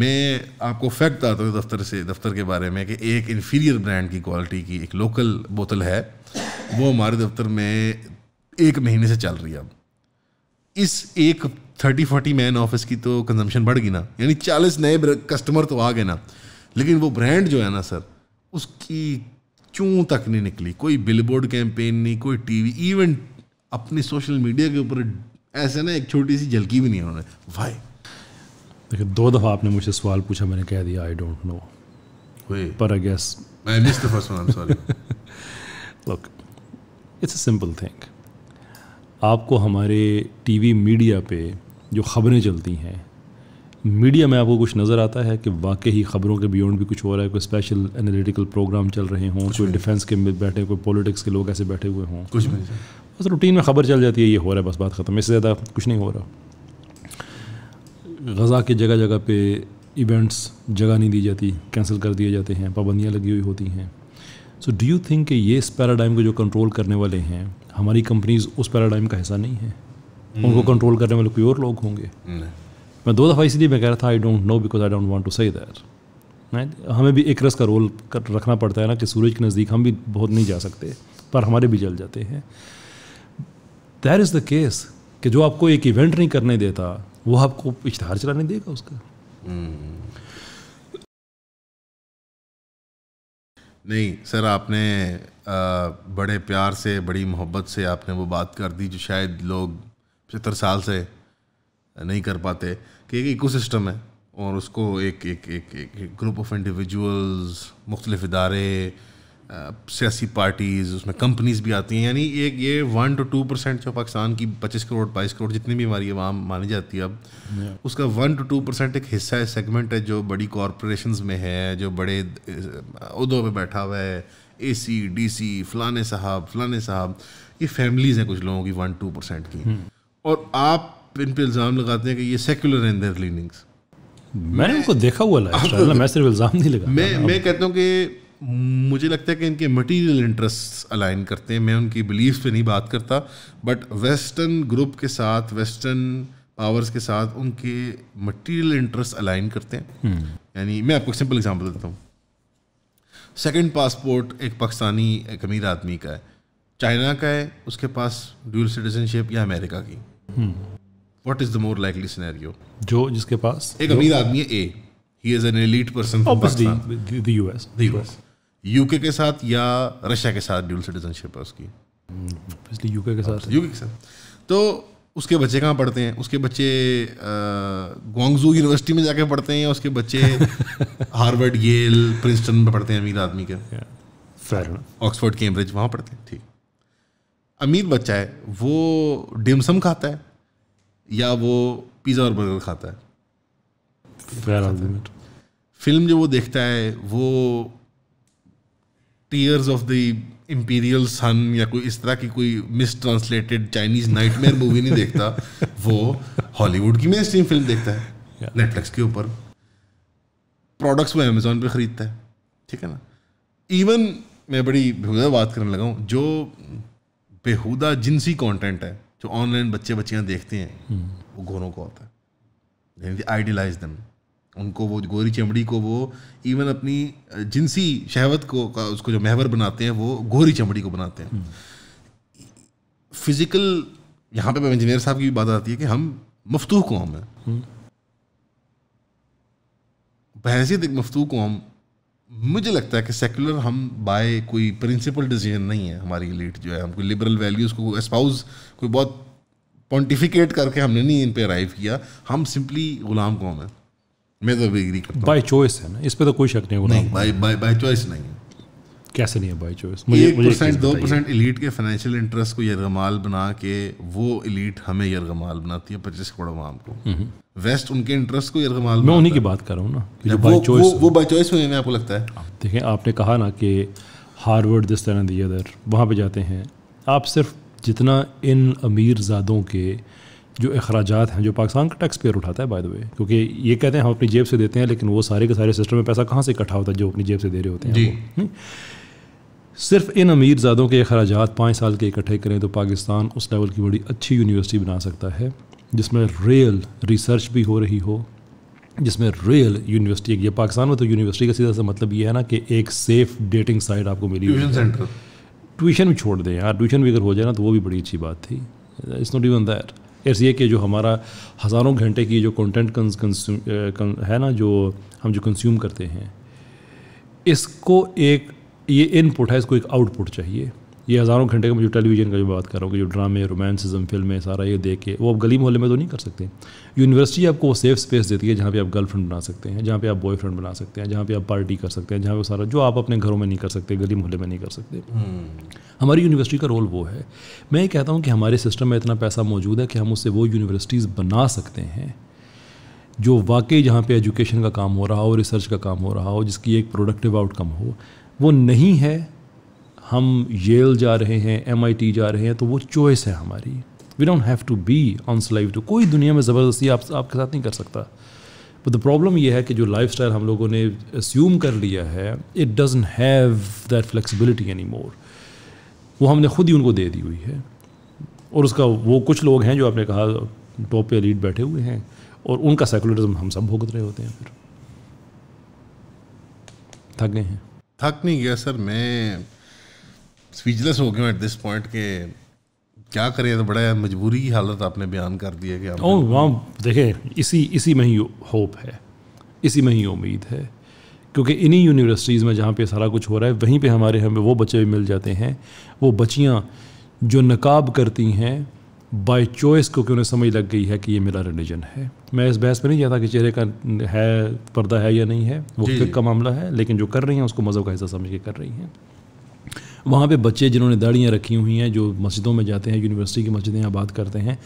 मैं आपको फैक्ट आता हूँ दफ्तर से दफ्तर के बारे में कि एक इन्फीरियर ब्रांड की क्वालिटी की एक लोकल बोतल है वो हमारे दफ्तर में एक महीने से चल रही है अब इस एक थर्टी फोर्टी मैन ऑफिस की तो कंजम्पशन बढ़ गई ना यानी चालीस नए कस्टमर तो आ गए ना लेकिन वो ब्रांड जो है ना सर उसकी चूँ तक नहीं निकली कोई बिलबोर्ड कैंपेन नहीं कोई टीवी इवन अपने सोशल मीडिया के ऊपर ऐसे ना एक छोटी सी झलकी भी नहीं उन्होंने भाई देखिए दो दफ़ा आपने मुझे सवाल पूछा मैंने कह दिया आई डोंट नो पर I guess I miss the first one sorry look it's a simple thing आपको हमारे टीवी मीडिया पे जो ख़बरें चलती हैं मीडिया में आपको कुछ नज़र आता है कि वाकई ही ख़बरों के बियॉन्ड भी कुछ हो रहा है कोई स्पेशल एनालिटिकल प्रोग्राम चल रहे हों कोई डिफेंस के बैठे कोई पॉलिटिक्स के लोग ऐसे बैठे हुए हों कुछ बस रूटीन में ख़बर चल जाती है ये हो रहा है बस बात ख़त्म इससे ज़्यादा कुछ नहीं हो रहा गज़ा के जगह जगह पे इवेंट्स जगह नहीं दी जाती कैंसिल कर दिए जाते हैं पाबंदियाँ लगी हुई होती हैं सो डू यू थिंक कि ये इस पैराडाइम को जो कंट्रोल करने वाले हैं हमारी कंपनीज़ उस पैराडाइम का हिस्सा नहीं है हम्म। उनको कंट्रोल करने वाले कोई और लोग होंगे हम्म। मैं दो दफ़ा इसलिए मैं कह रहा था I don't know because I don't want to say that हमें भी एक रस का रोल कर रखना पड़ता है ना कि सूरज के नज़दीक हम भी बहुत नहीं जा सकते पर हमारे भी जल जाते हैं दैर इज़ द केस कि जो आपको एक इवेंट नहीं करने देता वो आपको इश्तहार चलाने देगा उसका हम्म। नहीं सर आपने आ, बड़े प्यार से बड़ी मोहब्बत से आपने वो बात कर दी जो शायद लोग पचहत्तर साल से नहीं कर पाते कि एक सिस्टम है और उसको एक एक एक एक ग्रुप ऑफ इंडिविजुअल्स मुख्तलिफ इदारे सियासी पार्टीज़ उसमें कंपनीज भी आती हैं यानी एक ये वन टू टू परसेंट जो पाकिस्तान की पच्चीस करोड़ बाईस करोड़ जितनी भी हमारी आवाम मानी जाती है अब उसका वन टू टू परसेंट एक हिस्सा है सेगमेंट है जो बड़ी कॉरपोरेशन में है जो बड़े उदों में बैठा हुआ है ए सी डी सी फलाने साहब फलाने साहब ये फैमिलीज़ हैं कुछ लोगों की वन टू परसेंट की hmm. और आप इन पर इल्ज़ाम लगाते हैं कि ये सेकुलर हैं देर लीनिंग्स मैंने उनको देखा हुआ लाइफ मैं सिर्फ इल्ज़ाम नहीं लगा मैं मैं कहता हूँ कि मुझे लगता है कि इनके मटेरियल इंटरेस्ट अलाइन करते हैं मैं उनकी बिलीफ पे नहीं बात करता बट वेस्टर्न ग्रुप के साथ वेस्टर्न पावर्स के साथ उनके मटेरियल इंटरेस्ट अलाइन करते हैं हम्म। यानी मैं आपको सिंपल एग्जांपल देता हूँ सेकंड पासपोर्ट एक पाकिस्तानी एक अमीर आदमी का है चाइना का है उसके पास ड्यूल सिटीजनशिप या अमेरिका की what is the more likely scenario जो जिसके पास एक अमीर आदमी है uh he is an elite person the UK के साथ या रशिया के साथ ड्यूल सिटीजनशिप है उसकी इसलिए यूके के साथ यूके के साथ तो उसके बच्चे कहाँ पढ़ते हैं उसके बच्चे ग्वांगजू यूनिवर्सिटी में जाके पढ़ते हैं उसके बच्चे हार्वर्ड येल प्रिंसटन में पढ़ते हैं अमीर आदमी के ऑक्सफोर्ड कैम्ब्रिज वहाँ पढ़ते हैं ठीक अमीर बच्चा है वो डिमसम खाता है या वो पिज़्ज़ा और बर्गर खाता है तो। फिल्म जो वो देखता है वो tears of the imperial sun या कोई इस तरह की कोई mistranslated Chinese nightmare movie नहीं देखता *laughs* वो हॉलीवुड की मेन स्ट्रीम फिल्म देखता है नेटफ्लिक्स के ऊपर प्रोडक्ट्स वो अमेजोन पे ख़रीदता है ठीक है ना इवन मैं बड़ी बेहूदा बात करने लगा हूँ जो बेहूदा जिनसी कंटेंट है जो ऑनलाइन बच्चे बच्चियाँ देखते हैं वो गोरों को होता है आइडियलाइज दम उनको वो गोरी चमड़ी को वो इवन अपनी जिनसी शहवत को उसको जो महवर बनाते हैं वो गोरी चमड़ी को बनाते हैं फिज़िकल यहाँ पे इंजीनियर साहब की भी बात आती है कि हम मफतू कौम हैं बहसी एक मफतू कौम मुझे लगता है कि सेकुलर हम बाय कोई प्रिंसिपल डिसीजन नहीं है हमारी लीड जो है हम कोई लिबरल वैल्यूज़ को एस्पाउज कोई बहुत पॉन्टिफिकेट करके हमने नहीं इन पर अराइव किया हम सिंपली गुलाम कौम है मैं तो अभी एग्री करता बाई चॉइस है ना इस पर तो कोई शक नहीं होगा बाई बाई बाई चॉइस नहीं है कैसे नहीं है बाई चॉइस एक परसेंट दो परसेंट इलीट के फाइनेंशियल इंटरेस्ट को यरगमाल बना के वो इलीट हमें यरगमाल बनाती है पच्चीस करोड़ आवाम को हम्म। वेस्ट उनके इंटरेस्ट को मैं उन्हीं की बात कर रहा हूँ ना जो बाय चॉइस वो बाय चॉइस में आपको लगता है देखें आपने कहा ना कि हारवर्ड दिस तरह दी अदर वहाँ पर जाते हैं आप सिर्फ जितना इन अमीर ज़ादों के जो अखराज हैं जो पाकिस्तान का टैक्स पेयर उठाता है बाय द वे क्योंकि ये कहते हैं हम अपनी जेब से देते हैं लेकिन वो सारे के सारे सिस्टम में पैसा कहाँ से इकट्ठा होता है जो अपनी जेब से दे रहे होते हैं जी हम्म। सिर्फ इन अमीर ज़ादों के अखराज पाँच साल के इकट्ठे करें तो पाकिस्तान उस लेवल की बड़ी अच्छी यूनिवर्सिटी बना सकता है जिसमें रियल रिसर्च भी हो रही हो जिसमें रियल यूनिवर्सिटी ये पाकिस्तान में तो यूनिवर्सिटी का सीधा सा मतलब ये है ना कि एक सेफ डेटिंग साइट आपको मिली ट्यूशन सेंटर ट्यूशन भी छोड़ दें यार ट्यूशन भी अगर हो जाए ना तो वो भी बड़ी अच्छी बात थी it's not even that it's ये कि जो हमारा हज़ारों घंटे की जो कंटेंट है ना जो हम जो कंज्यूम करते हैं इसको एक ये इनपुट है इसको एक आउटपुट चाहिए ये हज़ारों घंटे का मुझे जो टेलीविज़न का जो बात कर रहा हूँ कि जो ड्रामे रोमांसिज्म फिल्में सारा ये देख के वो आप गली मोहल्ले में तो नहीं कर सकते यूनिवर्सिटी आपको वो सेफ स्पेस देती है जहाँ पे आप गर्लफ्रेंड बना सकते हैं जहाँ पे आप बॉयफ्रेंड बना सकते हैं जहाँ पे आप पार्टी कर सकते हैं जहाँ पे सारा जो आप अपने घरों में नहीं कर सकते गली मोहल्ले में नहीं कर सकते हम्म। हमारी यूनिवर्सिटी का रोल वो है मैं ये कहता हूँ कि हमारे सिस्टम में इतना पैसा मौजूद है कि हम उससे वो यूनिवर्सिटीज़ बना सकते हैं जो वाकई जहाँ पे एजुकेशन का काम हो रहा हो रिसर्च का काम हो रहा हो जिसकी एक प्रोडक्टिव आउटकम हो वो नहीं है हम येल जा रहे हैं एम जा रहे हैं तो वो चॉइस है हमारी we don't have to be on slave to कोई दुनिया में ज़बरदस्ती आप आपके साथ नहीं कर सकता बट द प्रॉब्लम ये है कि जो लाइफ स्टाइल हम लोगों ने अस्यूम कर लिया है it doesn't have that flexibility any more वो हमने खुद ही उनको दे दी हुई है और उसका वो कुछ लोग हैं जो आपने कहा टॉप पे लीड बैठे हुए हैं और उनका सेकुलरिज्म हम सब भुगत रहे होते हैं फिर थक गए हैं थक नहीं गया सर मैं स्पीचलेस हो गया एट दिस पॉइंट के क्या करें तो बड़ा मजबूरी की हालत आपने बयान कर दी है कि आप वहाँ oh, देखें इसी इसी में ही होप है इसी में ही उम्मीद है क्योंकि इन्हीं यूनिवर्सिटीज़ में जहाँ पे सारा कुछ हो रहा है वहीं पे हमारे हमें वो बच्चे मिल जाते हैं वो बच्चियाँ जो नकाब करती हैं बाय चॉइस क्योंकि उन्हें समझ लग गई है कि ये मेरा रिलीजन है मैं इस बहस में नहीं जाता कि चेहरे का है पर्दा है या नहीं है वो फिर का मामला है लेकिन जो कर रही हैं उसको मज़हब का हिस्सा समझ के कर रही हैं वहाँ पे बच्चे जिन्होंने दाढ़ियाँ रखी हुई हैं जो मस्जिदों में जाते हैं यूनिवर्सिटी की मस्जिदें यहाँ बात करते हैं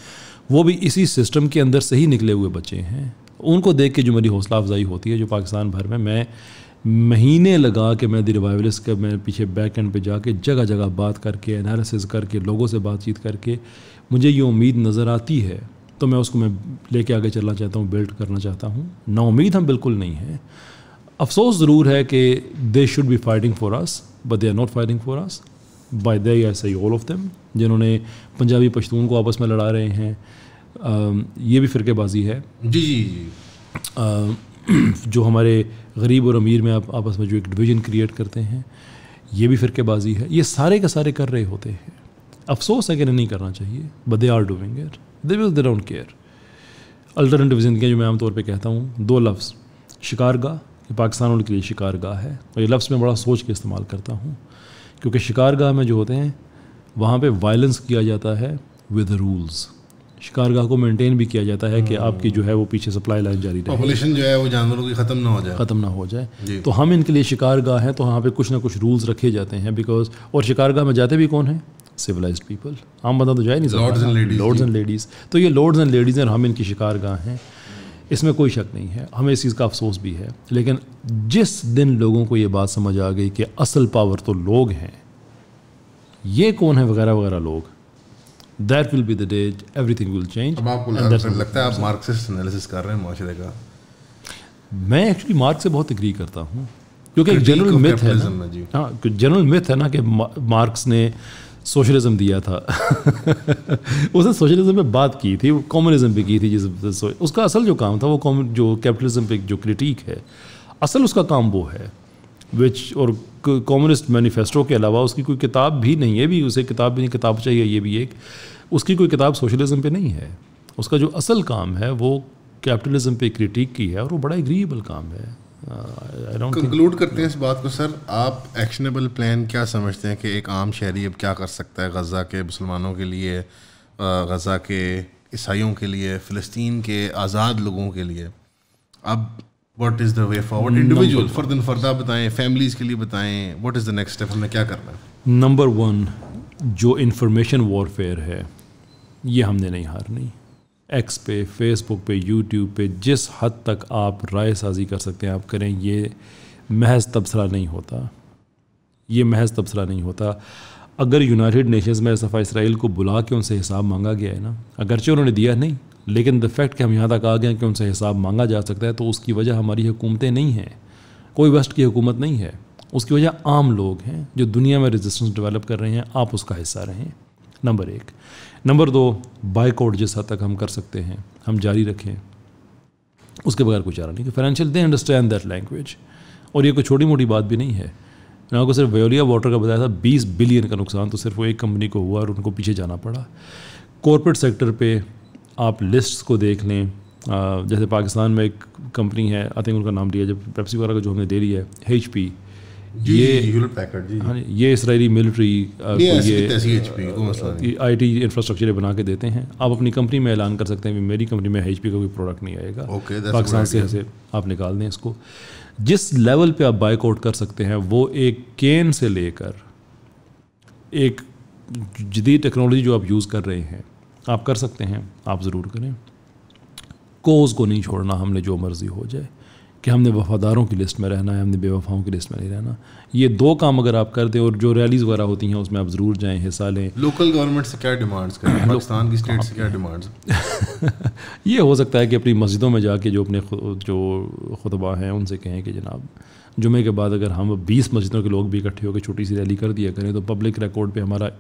वो भी इसी सिस्टम के अंदर से ही निकले हुए बच्चे हैं उनको देख के जो मेरी हौसला अफजाई होती है जो पाकिस्तान भर में मैं महीने लगा के मैं दी रिवाइवलिस का मैं पीछे बैक एंड पे जाके जगह जगह बात करके एनालिसिस करके लोगों से बातचीत करके मुझे ये उम्मीद नज़र आती है तो मैं उसको मैं लेके आगे चलना चाहता हूँ बिल्ड करना चाहता हूँ नाउमीद हम बिल्कुल नहीं हैं अफसोस ज़रूर है कि they should be fighting for us but they are not fighting for us by they I सही ऑल ऑफ देम जिन्होंने पंजाबी पश्तून को आपस में लड़ा रहे हैं आ, ये भी फ़िरकेबाजी है जी जी जी जो हमारे गरीब और अमीर में आप आपस में जो एक डिवीज़न क्रिएट करते हैं ये भी फ़िरकेबाजी है ये सारे के सारे कर रहे होते हैं अफसोस है कि नहीं करना चाहिए but they are doing it they will they don't care alternative ज़िंदगी जो मैं आमतौर पर कहता हूँ दो लफ्ज़ शिकारगा कि पाकिस्तान उनके लिए गाह है और ये लफ्ज़ मैं बड़ा सोच के इस्तेमाल करता हूँ क्योंकि शिकार गाह में जो होते हैं वहाँ पर वायलेंस किया जाता है विद रूल्स शिकार गाह को मेंटेन भी किया जाता है कि हम्म। आपकी जो है वो पीछे सप्लाई लाइन जारी रहे पॉपुलेशन जो है वो जानवरों की ख़त्म ना हो जाए ख़त्म ना हो जाए तो हम इनके लिए शिकार गाह हैं तो वहाँ पे कुछ ना कुछ रूल्स रखे जाते हैं बिकॉज और शिकार गाह में जाते भी कौन है सिविलाइज पीपल आम बंदा तो जाए नहीं लॉर्ड्स एंड लेडीज तो ये लॉर्ड्स एंड लेडीज़ हैं हम इनकी गाह हैं इसमें कोई शक नहीं है हमें इस चीज़ का अफसोस भी है लेकिन जिस दिन लोगों को ये बात समझ आ गई कि असल पावर तो लोग हैं ये कौन है वगैरह वगैरह लोग that will be the day everything will change आपको लगता है आप मार्क्सिस्ट एनालिसिस कर रहे हैं माशरे का मैं एक्चुअली मार्क से बहुत एग्री करता हूँ क्योंकि एक जनरल मिथ है हाँ जनरल मिथ है ना कि मार्क्स ने सोशलिज्म दिया था *laughs* उसने सोशलिज्म पे बात की थी कॉम्युनिज्म पे की थी जिस उसका असल जो काम था वो जो कैपिटलिज्म पे जो क्रिटिक है असल उसका काम वो है विच और कम्युनिस्ट मैनिफेस्टो के अलावा उसकी कोई किताब भी नहीं है भी उसे किताब भी नहीं किताब चाहिए ये भी एक उसकी कोई किताब सोशलिज्म पे नहीं है उसका जो असल काम है वो कैपिटलिज्म पे क्रिटिक की है और वो बड़ा एग्रीएबल काम है कंक्लूड करते हैं इस बात को सर आप एक्शनेबल प्लान क्या समझते हैं कि एक आम शहरी अब क्या कर सकता है गज़ा के मुसलमानों के लिए गज़ा के ईसाइयों के लिए फ़लस्तीन के आज़ाद लोगों के लिए अब what is the way forward individual फर्द फर्दा बताएं फैमिलीज़ के लिए बताएं what is the next step हमें क्या करना है नंबर वन जो इंफॉर्मेशन वॉरफेयर है ये हमने नहीं हारनी एक्स पे फेसबुक पे यूट्यूब पे जिस हद तक आप राय साजी कर सकते हैं आप करें ये महज तबसरा नहीं होता ये महज तबसरा नहीं होता अगर यूनाइटेड नेशंस में सफ़ा इसराइल को बुला के उनसे हिसाब मांगा गया है ना अगरचे उन्होंने दिया नहीं लेकिन द फैक्ट कि हम यहाँ तक आ गए कि उनसे हिसाब मांगा जा सकता है तो उसकी वजह हमारी हुकूमतें नहीं हैं कोई वेस्ट की हुकूमत नहीं है उसकी वजह आम लोग हैं जो दुनिया में रेजिस्टेंस डेवलप कर रहे हैं आप उसका हिस्सा रहें नंबर एक नंबर दो बाइकआउट जिस हद तक हम कर सकते हैं हम जारी रखें उसके बगैर कोई चारा नहीं कि financial they understand that language और ये कोई छोटी मोटी बात भी नहीं है ना को सिर्फ वेलिया वाटर का बताया था बीस बिलियन का नुकसान तो सिर्फ वो एक कंपनी को हुआ और उनको पीछे जाना पड़ा कॉरपोरेट सेक्टर पे आप लिस्ट को देख लें जैसे पाकिस्तान में एक कंपनी है आई थिंक उनका नाम दिया जब पेप्सी वगैरह का जो हमने दे दिया है एच ये जी हाँ ये इसराइली मिलिट्री uh, ये आई टी इंफ्रास्ट्रक्चर बना के देते हैं आप अपनी कंपनी में ऐलान कर सकते हैं मेरी कंपनी में एच पी का कोई प्रोडक्ट नहीं आएगा पाकिस्तान से ऐसे आप निकाल दें इसको जिस लेवल पर आप बाइकआउट कर सकते हैं वो एक केन से लेकर एक जदीद टेक्नोलॉजी जो आप यूज़ कर रहे हैं आप कर सकते हैं आप ज़रूर करें कोज़ को नहीं छोड़ना हमने जो मर्ज़ी हो जाए कि हमने वफादारों की लिस्ट में रहना है हमने बेवफाओं की लिस्ट में नहीं रहना ये दो काम अगर आप कर दें और जो रैलीज वगैरह होती हैं उसमें आप ज़रूर जाएँ हिस्सा लें लोकल गवर्नमेंट से क्या डिमांड्स करें *clears throat* पाकिस्तान की स्टेट से क्या डिमांड्स *laughs* ये हो सकता है कि अपनी मस्जिदों में जाके जो अपने जो खुतबा हैं उनसे कहें कि जनाब जुमे के बाद अगर हम 20 मस्जिदों के लोग भी इकट्ठे होकर छोटी सी रैली कर दिया करें तो पब्लिक रिकॉर्ड पे हमारा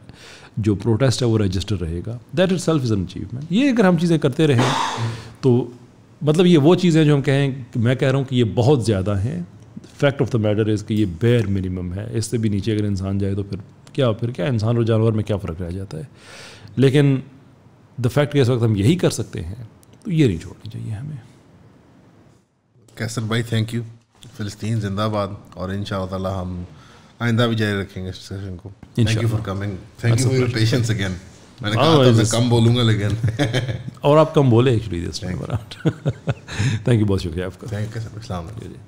जो प्रोटेस्ट है वो रजिस्टर रहेगा that itself is an achievement ये अगर हम चीज़ें करते रहें तो मतलब ये वो चीज़ें जो हम कहें मैं कह रहा हूँ कि ये बहुत ज़्यादा हैं fact of the matter is कि ये बेयर मिनिमम है इससे भी नीचे अगर इंसान जाए तो फिर क्या फिर क्या इंसान और जानवर में क्या फ़र्क रह जाता है लेकिन द फैक्ट इस वक्त हम यही कर सकते हैं तो ये नहीं छोड़नी चाहिए हमें कैसर भाई थैंक यू फिलस्तीन जिंदाबाद और इन हम आइंदा भी जारी रखेंगे सेशन को thank you for coming thank you for patience again मैंने कहा था तो मैं कम बोलूंगा लेकिन और आप कम बोले actually this time around thank you बहुत शुक्रिया आपका थैंक यू सर